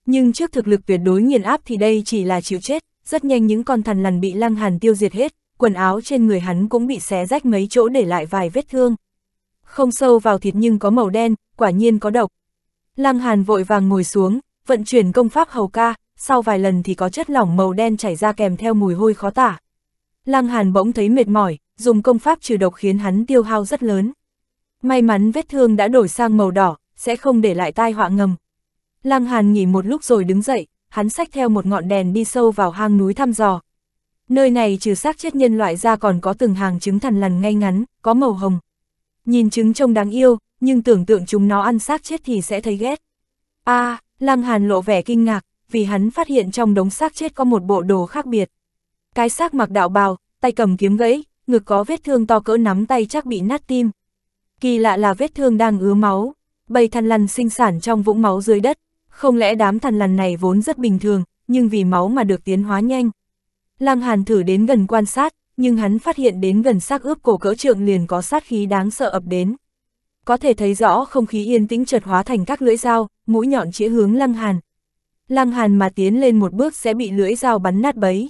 Nhưng trước thực lực tuyệt đối nghiền áp thì đây chỉ là chịu chết, rất nhanh những con thần lằn bị Lăng Hàn tiêu diệt hết, quần áo trên người hắn cũng bị xé rách mấy chỗ để lại vài vết thương. Không sâu vào thịt nhưng có màu đen, quả nhiên có độc. Lăng Hàn vội vàng ngồi xuống, vận chuyển công pháp hầu ca, sau vài lần thì có chất lỏng màu đen chảy ra kèm theo mùi hôi khó tả. Lăng Hàn bỗng thấy mệt mỏi, dùng công pháp trừ độc khiến hắn tiêu hao rất lớn. May mắn vết thương đã đổi sang màu đỏ, sẽ không để lại tai họa ngầm. Lăng Hàn nghỉ một lúc rồi đứng dậy, hắn xách theo một ngọn đèn đi sâu vào hang núi thăm dò. Nơi này trừ xác chết nhân loại ra còn có từng hàng trứng thần lằn ngay ngắn, có màu hồng. Nhìn trứng trông đáng yêu, nhưng tưởng tượng chúng nó ăn xác chết thì sẽ thấy ghét. A, à, Lăng Hàn lộ vẻ kinh ngạc, vì hắn phát hiện trong đống xác chết có một bộ đồ khác biệt. Cái xác mặc đạo bào, tay cầm kiếm gãy, ngực có vết thương to cỡ nắm tay chắc bị nát tim. Kỳ lạ là vết thương đang ứa máu, bầy thằn lằn sinh sản trong vũng máu dưới đất. Không lẽ đám thằn lằn này vốn rất bình thường, nhưng vì máu mà được tiến hóa nhanh. Lăng Hàn thử đến gần quan sát, nhưng hắn phát hiện đến gần xác ướp cổ cỡ trượng liền có sát khí đáng sợ ập đến có thể thấy rõ không khí yên tĩnh chợt hóa thành các lưỡi dao, mũi nhọn chĩa hướng Lăng Hàn. Lăng Hàn mà tiến lên một bước sẽ bị lưỡi dao bắn nát bấy.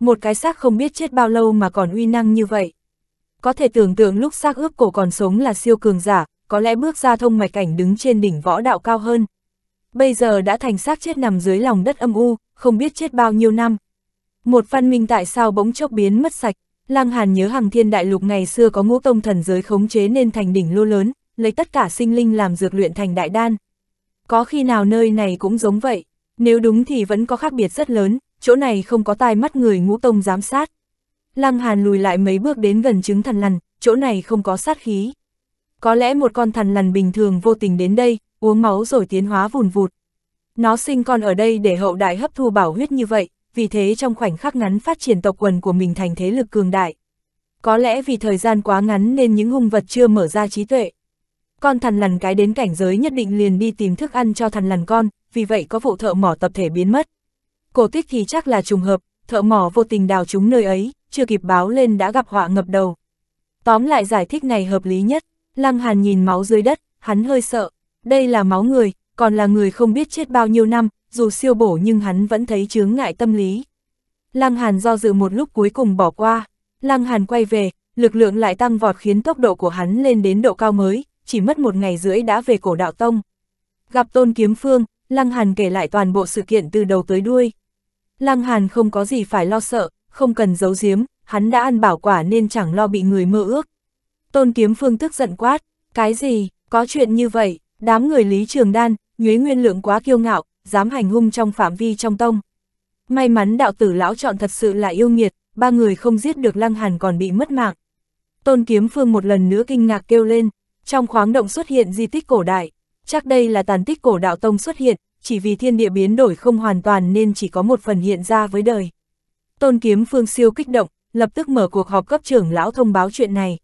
Một cái xác không biết chết bao lâu mà còn uy năng như vậy. Có thể tưởng tượng lúc xác ướp cổ còn sống là siêu cường giả, có lẽ bước ra thông mạch cảnh đứng trên đỉnh võ đạo cao hơn. Bây giờ đã thành xác chết nằm dưới lòng đất âm u, không biết chết bao nhiêu năm. Một văn minh tại sao bỗng chốc biến mất sạch. Lăng Hàn nhớ hàng thiên đại lục ngày xưa có ngũ tông thần giới khống chế nên thành đỉnh lô lớn, lấy tất cả sinh linh làm dược luyện thành đại đan. Có khi nào nơi này cũng giống vậy, nếu đúng thì vẫn có khác biệt rất lớn, chỗ này không có tai mắt người ngũ tông giám sát. Lăng Hàn lùi lại mấy bước đến gần chứng thần lằn, chỗ này không có sát khí. Có lẽ một con thần lằn bình thường vô tình đến đây, uống máu rồi tiến hóa vùn vụt. Nó sinh con ở đây để hậu đại hấp thu bảo huyết như vậy, vì thế trong khoảnh khắc ngắn phát triển tộc quần của mình thành thế lực cường đại. Có lẽ vì thời gian quá ngắn nên những hung vật chưa mở ra trí tuệ. Con thằn lằn cái đến cảnh giới nhất định liền đi tìm thức ăn cho thằn lằn con, vì vậy có vụ thợ mỏ tập thể biến mất. Cổ tích thì chắc là trùng hợp, thợ mỏ vô tình đào chúng nơi ấy, chưa kịp báo lên đã gặp họa ngập đầu. Tóm lại giải thích này hợp lý nhất, Lăng Hàn nhìn máu dưới đất, hắn hơi sợ, đây là máu người, còn là người không biết chết bao nhiêu năm, dù siêu bổ nhưng hắn vẫn thấy chướng ngại tâm lý. Lăng Hàn do dự một lúc cuối cùng bỏ qua, Lăng Hàn quay về, lực lượng lại tăng vọt khiến tốc độ của hắn lên đến độ cao mới, chỉ mất một ngày rưỡi đã về cổ đạo tông. Gặp Tôn Kiếm Phương, Lăng Hàn kể lại toàn bộ sự kiện từ đầu tới đuôi. Lăng Hàn không có gì phải lo sợ, không cần giấu giếm, hắn đã ăn bảo quả nên chẳng lo bị người mơ ước. Tôn Kiếm Phương tức giận quát, cái gì, có chuyện như vậy, đám người Lý Trường Đan, nhuế nguyên lượng quá kiêu ngạo, dám hành hung trong phạm vi trong tông. May mắn đạo tử lão chọn thật sự là yêu nghiệt, ba người không giết được lăng hàn còn bị mất mạng. Tôn kiếm phương một lần nữa kinh ngạc kêu lên, trong khoáng động xuất hiện di tích cổ đại, chắc đây là tàn tích cổ đạo tông xuất hiện, chỉ vì thiên địa biến đổi không hoàn toàn nên chỉ có một phần hiện ra với đời. Tôn kiếm phương siêu kích động, lập tức mở cuộc họp cấp trưởng lão thông báo chuyện này.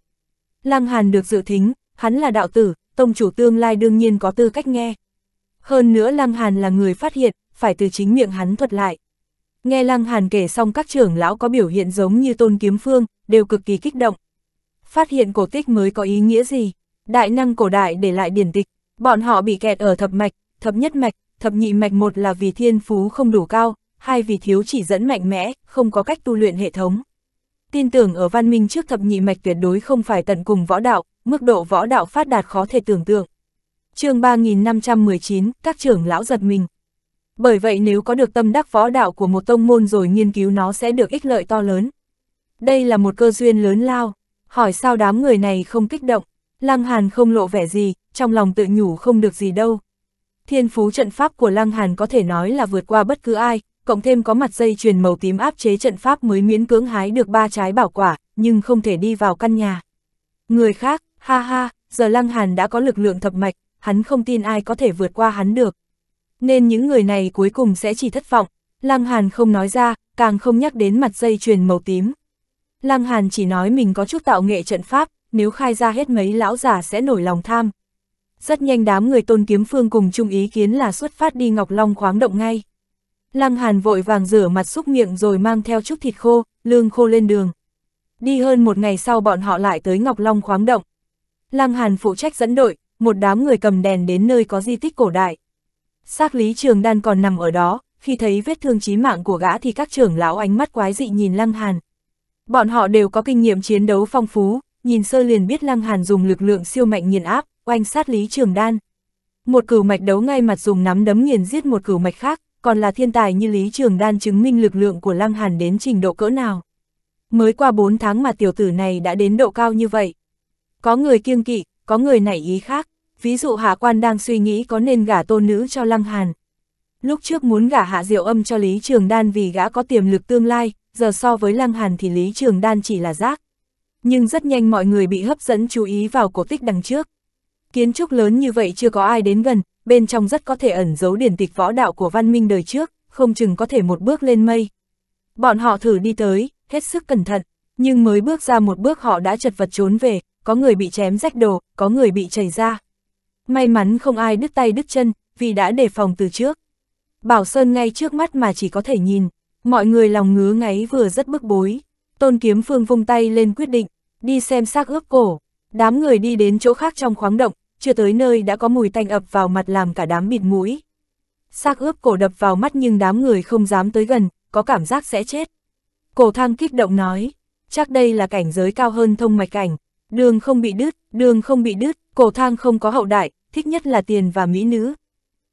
Lăng Hàn được dự thính, hắn là đạo tử, tông chủ tương lai đương nhiên có tư cách nghe. Hơn nữa Lăng Hàn là người phát hiện, phải từ chính miệng hắn thuật lại. Nghe Lăng Hàn kể xong các trưởng lão có biểu hiện giống như Tôn Kiếm Phương, đều cực kỳ kích động. Phát hiện cổ tích mới có ý nghĩa gì? Đại năng cổ đại để lại điển tịch, bọn họ bị kẹt ở thập mạch, thập nhất mạch, thập nhị mạch một là vì thiên phú không đủ cao, hai vì thiếu chỉ dẫn mạnh mẽ, không có cách tu luyện hệ thống. Tin tưởng ở văn minh trước thập nhị mạch tuyệt đối không phải tận cùng võ đạo, mức độ võ đạo phát đạt khó thể tưởng tượng chương 3519, các trưởng lão giật mình. Bởi vậy nếu có được tâm đắc võ đạo của một tông môn rồi nghiên cứu nó sẽ được ích lợi to lớn. Đây là một cơ duyên lớn lao, hỏi sao đám người này không kích động, Lăng Hàn không lộ vẻ gì, trong lòng tự nhủ không được gì đâu. Thiên phú trận pháp của Lăng Hàn có thể nói là vượt qua bất cứ ai, cộng thêm có mặt dây truyền màu tím áp chế trận pháp mới miễn cưỡng hái được ba trái bảo quả, nhưng không thể đi vào căn nhà. Người khác, ha ha, giờ Lăng Hàn đã có lực lượng thập mạch, hắn không tin ai có thể vượt qua hắn được. Nên những người này cuối cùng sẽ chỉ thất vọng, Lăng Hàn không nói ra, càng không nhắc đến mặt dây chuyền màu tím. Lăng Hàn chỉ nói mình có chút tạo nghệ trận pháp, nếu khai ra hết mấy lão giả sẽ nổi lòng tham. Rất nhanh đám người tôn kiếm phương cùng chung ý kiến là xuất phát đi Ngọc Long khoáng động ngay. Lăng Hàn vội vàng rửa mặt xúc miệng rồi mang theo chút thịt khô, lương khô lên đường. Đi hơn một ngày sau bọn họ lại tới Ngọc Long khoáng động. Lăng Hàn phụ trách dẫn đội, một đám người cầm đèn đến nơi có di tích cổ đại. Xác Lý Trường Đan còn nằm ở đó, khi thấy vết thương chí mạng của gã thì các trưởng lão ánh mắt quái dị nhìn Lăng Hàn. Bọn họ đều có kinh nghiệm chiến đấu phong phú, nhìn sơ liền biết Lăng Hàn dùng lực lượng siêu mạnh nghiền áp, oanh sát Lý Trường Đan. Một cửu mạch đấu ngay mặt dùng nắm đấm nghiền giết một cửu mạch khác, còn là thiên tài như Lý Trường Đan chứng minh lực lượng của Lăng Hàn đến trình độ cỡ nào. Mới qua 4 tháng mà tiểu tử này đã đến độ cao như vậy. Có người kiêng kỵ, có người nảy ý khác, ví dụ Hạ Quan đang suy nghĩ có nên gả tôn nữ cho Lăng Hàn. Lúc trước muốn gả Hạ Diệu Âm cho Lý Trường Đan vì gã có tiềm lực tương lai, giờ so với Lăng Hàn thì Lý Trường Đan chỉ là rác. Nhưng rất nhanh mọi người bị hấp dẫn chú ý vào cổ tích đằng trước. Kiến trúc lớn như vậy chưa có ai đến gần, bên trong rất có thể ẩn giấu điển tịch võ đạo của văn minh đời trước, không chừng có thể một bước lên mây. Bọn họ thử đi tới, hết sức cẩn thận, nhưng mới bước ra một bước họ đã chật vật trốn về, có người bị chém rách đồ, có người bị chảy ra. May mắn không ai đứt tay đứt chân, vì đã đề phòng từ trước. Bảo Sơn ngay trước mắt mà chỉ có thể nhìn, mọi người lòng ngứa ngáy vừa rất bức bối. Tôn Kiếm Phương vung tay lên quyết định, đi xem xác ướp cổ. Đám người đi đến chỗ khác trong khoáng động, chưa tới nơi đã có mùi tanh ập vào mặt làm cả đám bịt mũi. Xác ướp cổ đập vào mắt nhưng đám người không dám tới gần, có cảm giác sẽ chết. Cổ thang kích động nói, chắc đây là cảnh giới cao hơn thông mạch cảnh, đường không bị đứt, đường không bị đứt, cổ thang không có hậu đại, thích nhất là tiền và mỹ nữ.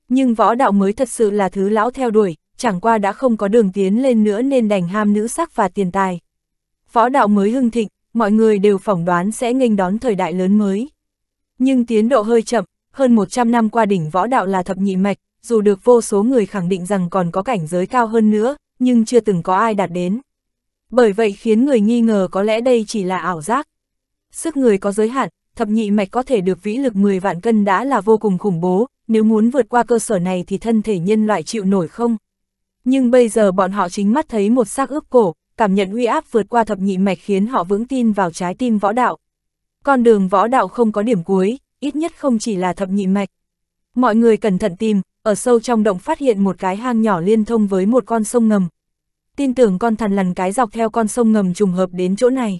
Nhưng võ đạo mới thật sự là thứ lão theo đuổi, chẳng qua đã không có đường tiến lên nữa nên đành ham nữ sắc và tiền tài. Võ đạo mới hưng thịnh, mọi người đều phỏng đoán sẽ nghênh đón thời đại lớn mới. Nhưng tiến độ hơi chậm, hơn 100 năm qua đỉnh võ đạo là thập nhị mạch, dù được vô số người khẳng định rằng còn có cảnh giới cao hơn nữa, nhưng chưa từng có ai đạt đến. Bởi vậy khiến người nghi ngờ có lẽ đây chỉ là ảo giác. Sức người có giới hạn, thập nhị mạch có thể được vĩ lực 10 vạn cân đã là vô cùng khủng bố, nếu muốn vượt qua cơ sở này thì thân thể nhân loại chịu nổi không? Nhưng bây giờ bọn họ chính mắt thấy một xác ướp cổ, cảm nhận uy áp vượt qua thập nhị mạch khiến họ vững tin vào trái tim võ đạo. Con đường võ đạo không có điểm cuối, ít nhất không chỉ là thập nhị mạch. Mọi người cẩn thận tìm, ở sâu trong động phát hiện một cái hang nhỏ liên thông với một con sông ngầm. Tin tưởng con thằn lằn cái dọc theo con sông ngầm trùng hợp đến chỗ này.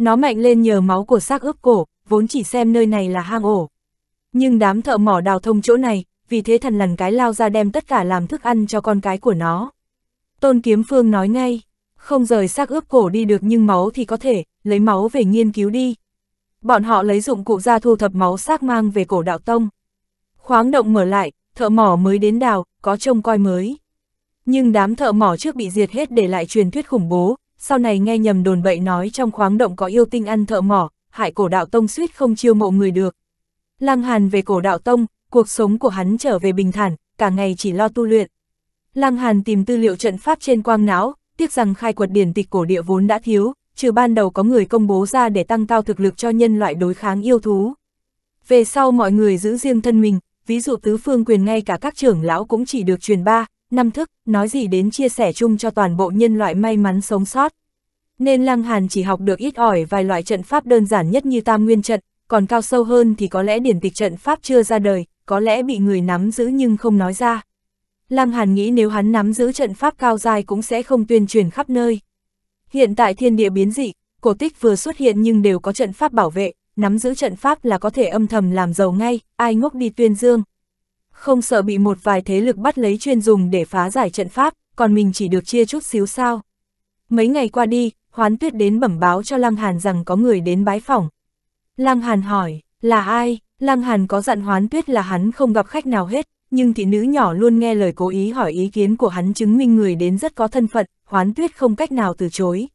Nó mạnh lên nhờ máu của xác ướp cổ, vốn chỉ xem nơi này là hang ổ. Nhưng đám thợ mỏ đào thông chỗ này, vì thế thần lần cái lao ra đem tất cả làm thức ăn cho con cái của nó. Tôn Kiếm Phương nói ngay, không rời xác ướp cổ đi được nhưng máu thì có thể, lấy máu về nghiên cứu đi. Bọn họ lấy dụng cụ ra thu thập máu xác mang về cổ đạo tông. Khoáng động mở lại, thợ mỏ mới đến đào, có trông coi mới. Nhưng đám thợ mỏ trước bị diệt hết để lại truyền thuyết khủng bố, sau này nghe nhầm đồn bậy nói trong khoáng động có yêu tinh ăn thợ mỏ, hại cổ đạo tông suýt không chiêu mộ người được. Lăng Hàn về cổ đạo tông, cuộc sống của hắn trở về bình thản, cả ngày chỉ lo tu luyện. Lăng Hàn tìm tư liệu trận pháp trên quang não, tiếc rằng khai quật điển tịch cổ địa vốn đã thiếu, trừ ban đầu có người công bố ra để tăng cao thực lực cho nhân loại đối kháng yêu thú. Về sau mọi người giữ riêng thân mình, ví dụ tứ phương quyền ngay cả các trưởng lão cũng chỉ được truyền ba, năm thức, nói gì đến chia sẻ chung cho toàn bộ nhân loại may mắn sống sót. Nên Lăng Hàn chỉ học được ít ỏi vài loại trận pháp đơn giản nhất như tam nguyên trận, còn cao sâu hơn thì có lẽ điển tịch trận pháp chưa ra đời, có lẽ bị người nắm giữ nhưng không nói ra. Lăng Hàn nghĩ nếu hắn nắm giữ trận pháp cao dài cũng sẽ không tuyên truyền khắp nơi. Hiện tại thiên địa biến dị, cổ tích vừa xuất hiện nhưng đều có trận pháp bảo vệ, nắm giữ trận pháp là có thể âm thầm làm giàu ngay, ai ngốc đi tuyên dương, không sợ bị một vài thế lực bắt lấy chuyên dùng để phá giải trận pháp, còn mình chỉ được chia chút xíu sao. Mấy ngày qua đi, Hoán Tuyết đến bẩm báo cho Lăng Hàn rằng có người đến bái phỏng. Lăng Hàn hỏi, là ai? Lăng Hàn có dặn Hoán Tuyết là hắn không gặp khách nào hết, nhưng thị nữ nhỏ luôn nghe lời cố ý hỏi ý kiến của hắn chứng minh người đến rất có thân phận, Hoán Tuyết không cách nào từ chối.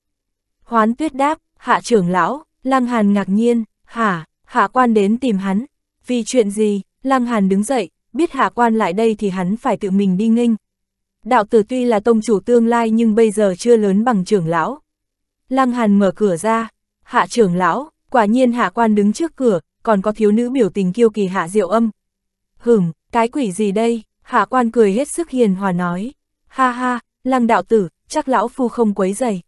Hoán Tuyết đáp, hạ trưởng lão, Lăng Hàn ngạc nhiên, hả, hạ quan đến tìm hắn, vì chuyện gì, Lăng Hàn đứng dậy, biết hạ quan lại đây thì hắn phải tự mình đi nghênh. Đạo tử tuy là tông chủ tương lai nhưng bây giờ chưa lớn bằng trưởng lão. Lăng Hàn mở cửa ra, hạ trưởng lão, quả nhiên hạ quan đứng trước cửa, còn có thiếu nữ biểu tình kiêu kỳ hạ diệu âm. Hửm, cái quỷ gì đây, hạ quan cười hết sức hiền hòa nói. Ha ha, lăng đạo tử, chắc lão phu không quấy dày.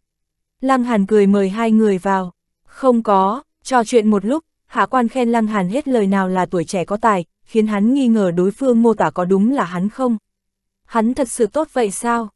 Lăng Hàn cười mời hai người vào. Không có, trò chuyện một lúc, hạ quan khen Lăng Hàn hết lời nào là tuổi trẻ có tài, khiến hắn nghi ngờ đối phương mô tả có đúng là hắn không. Hắn thật sự tốt vậy sao?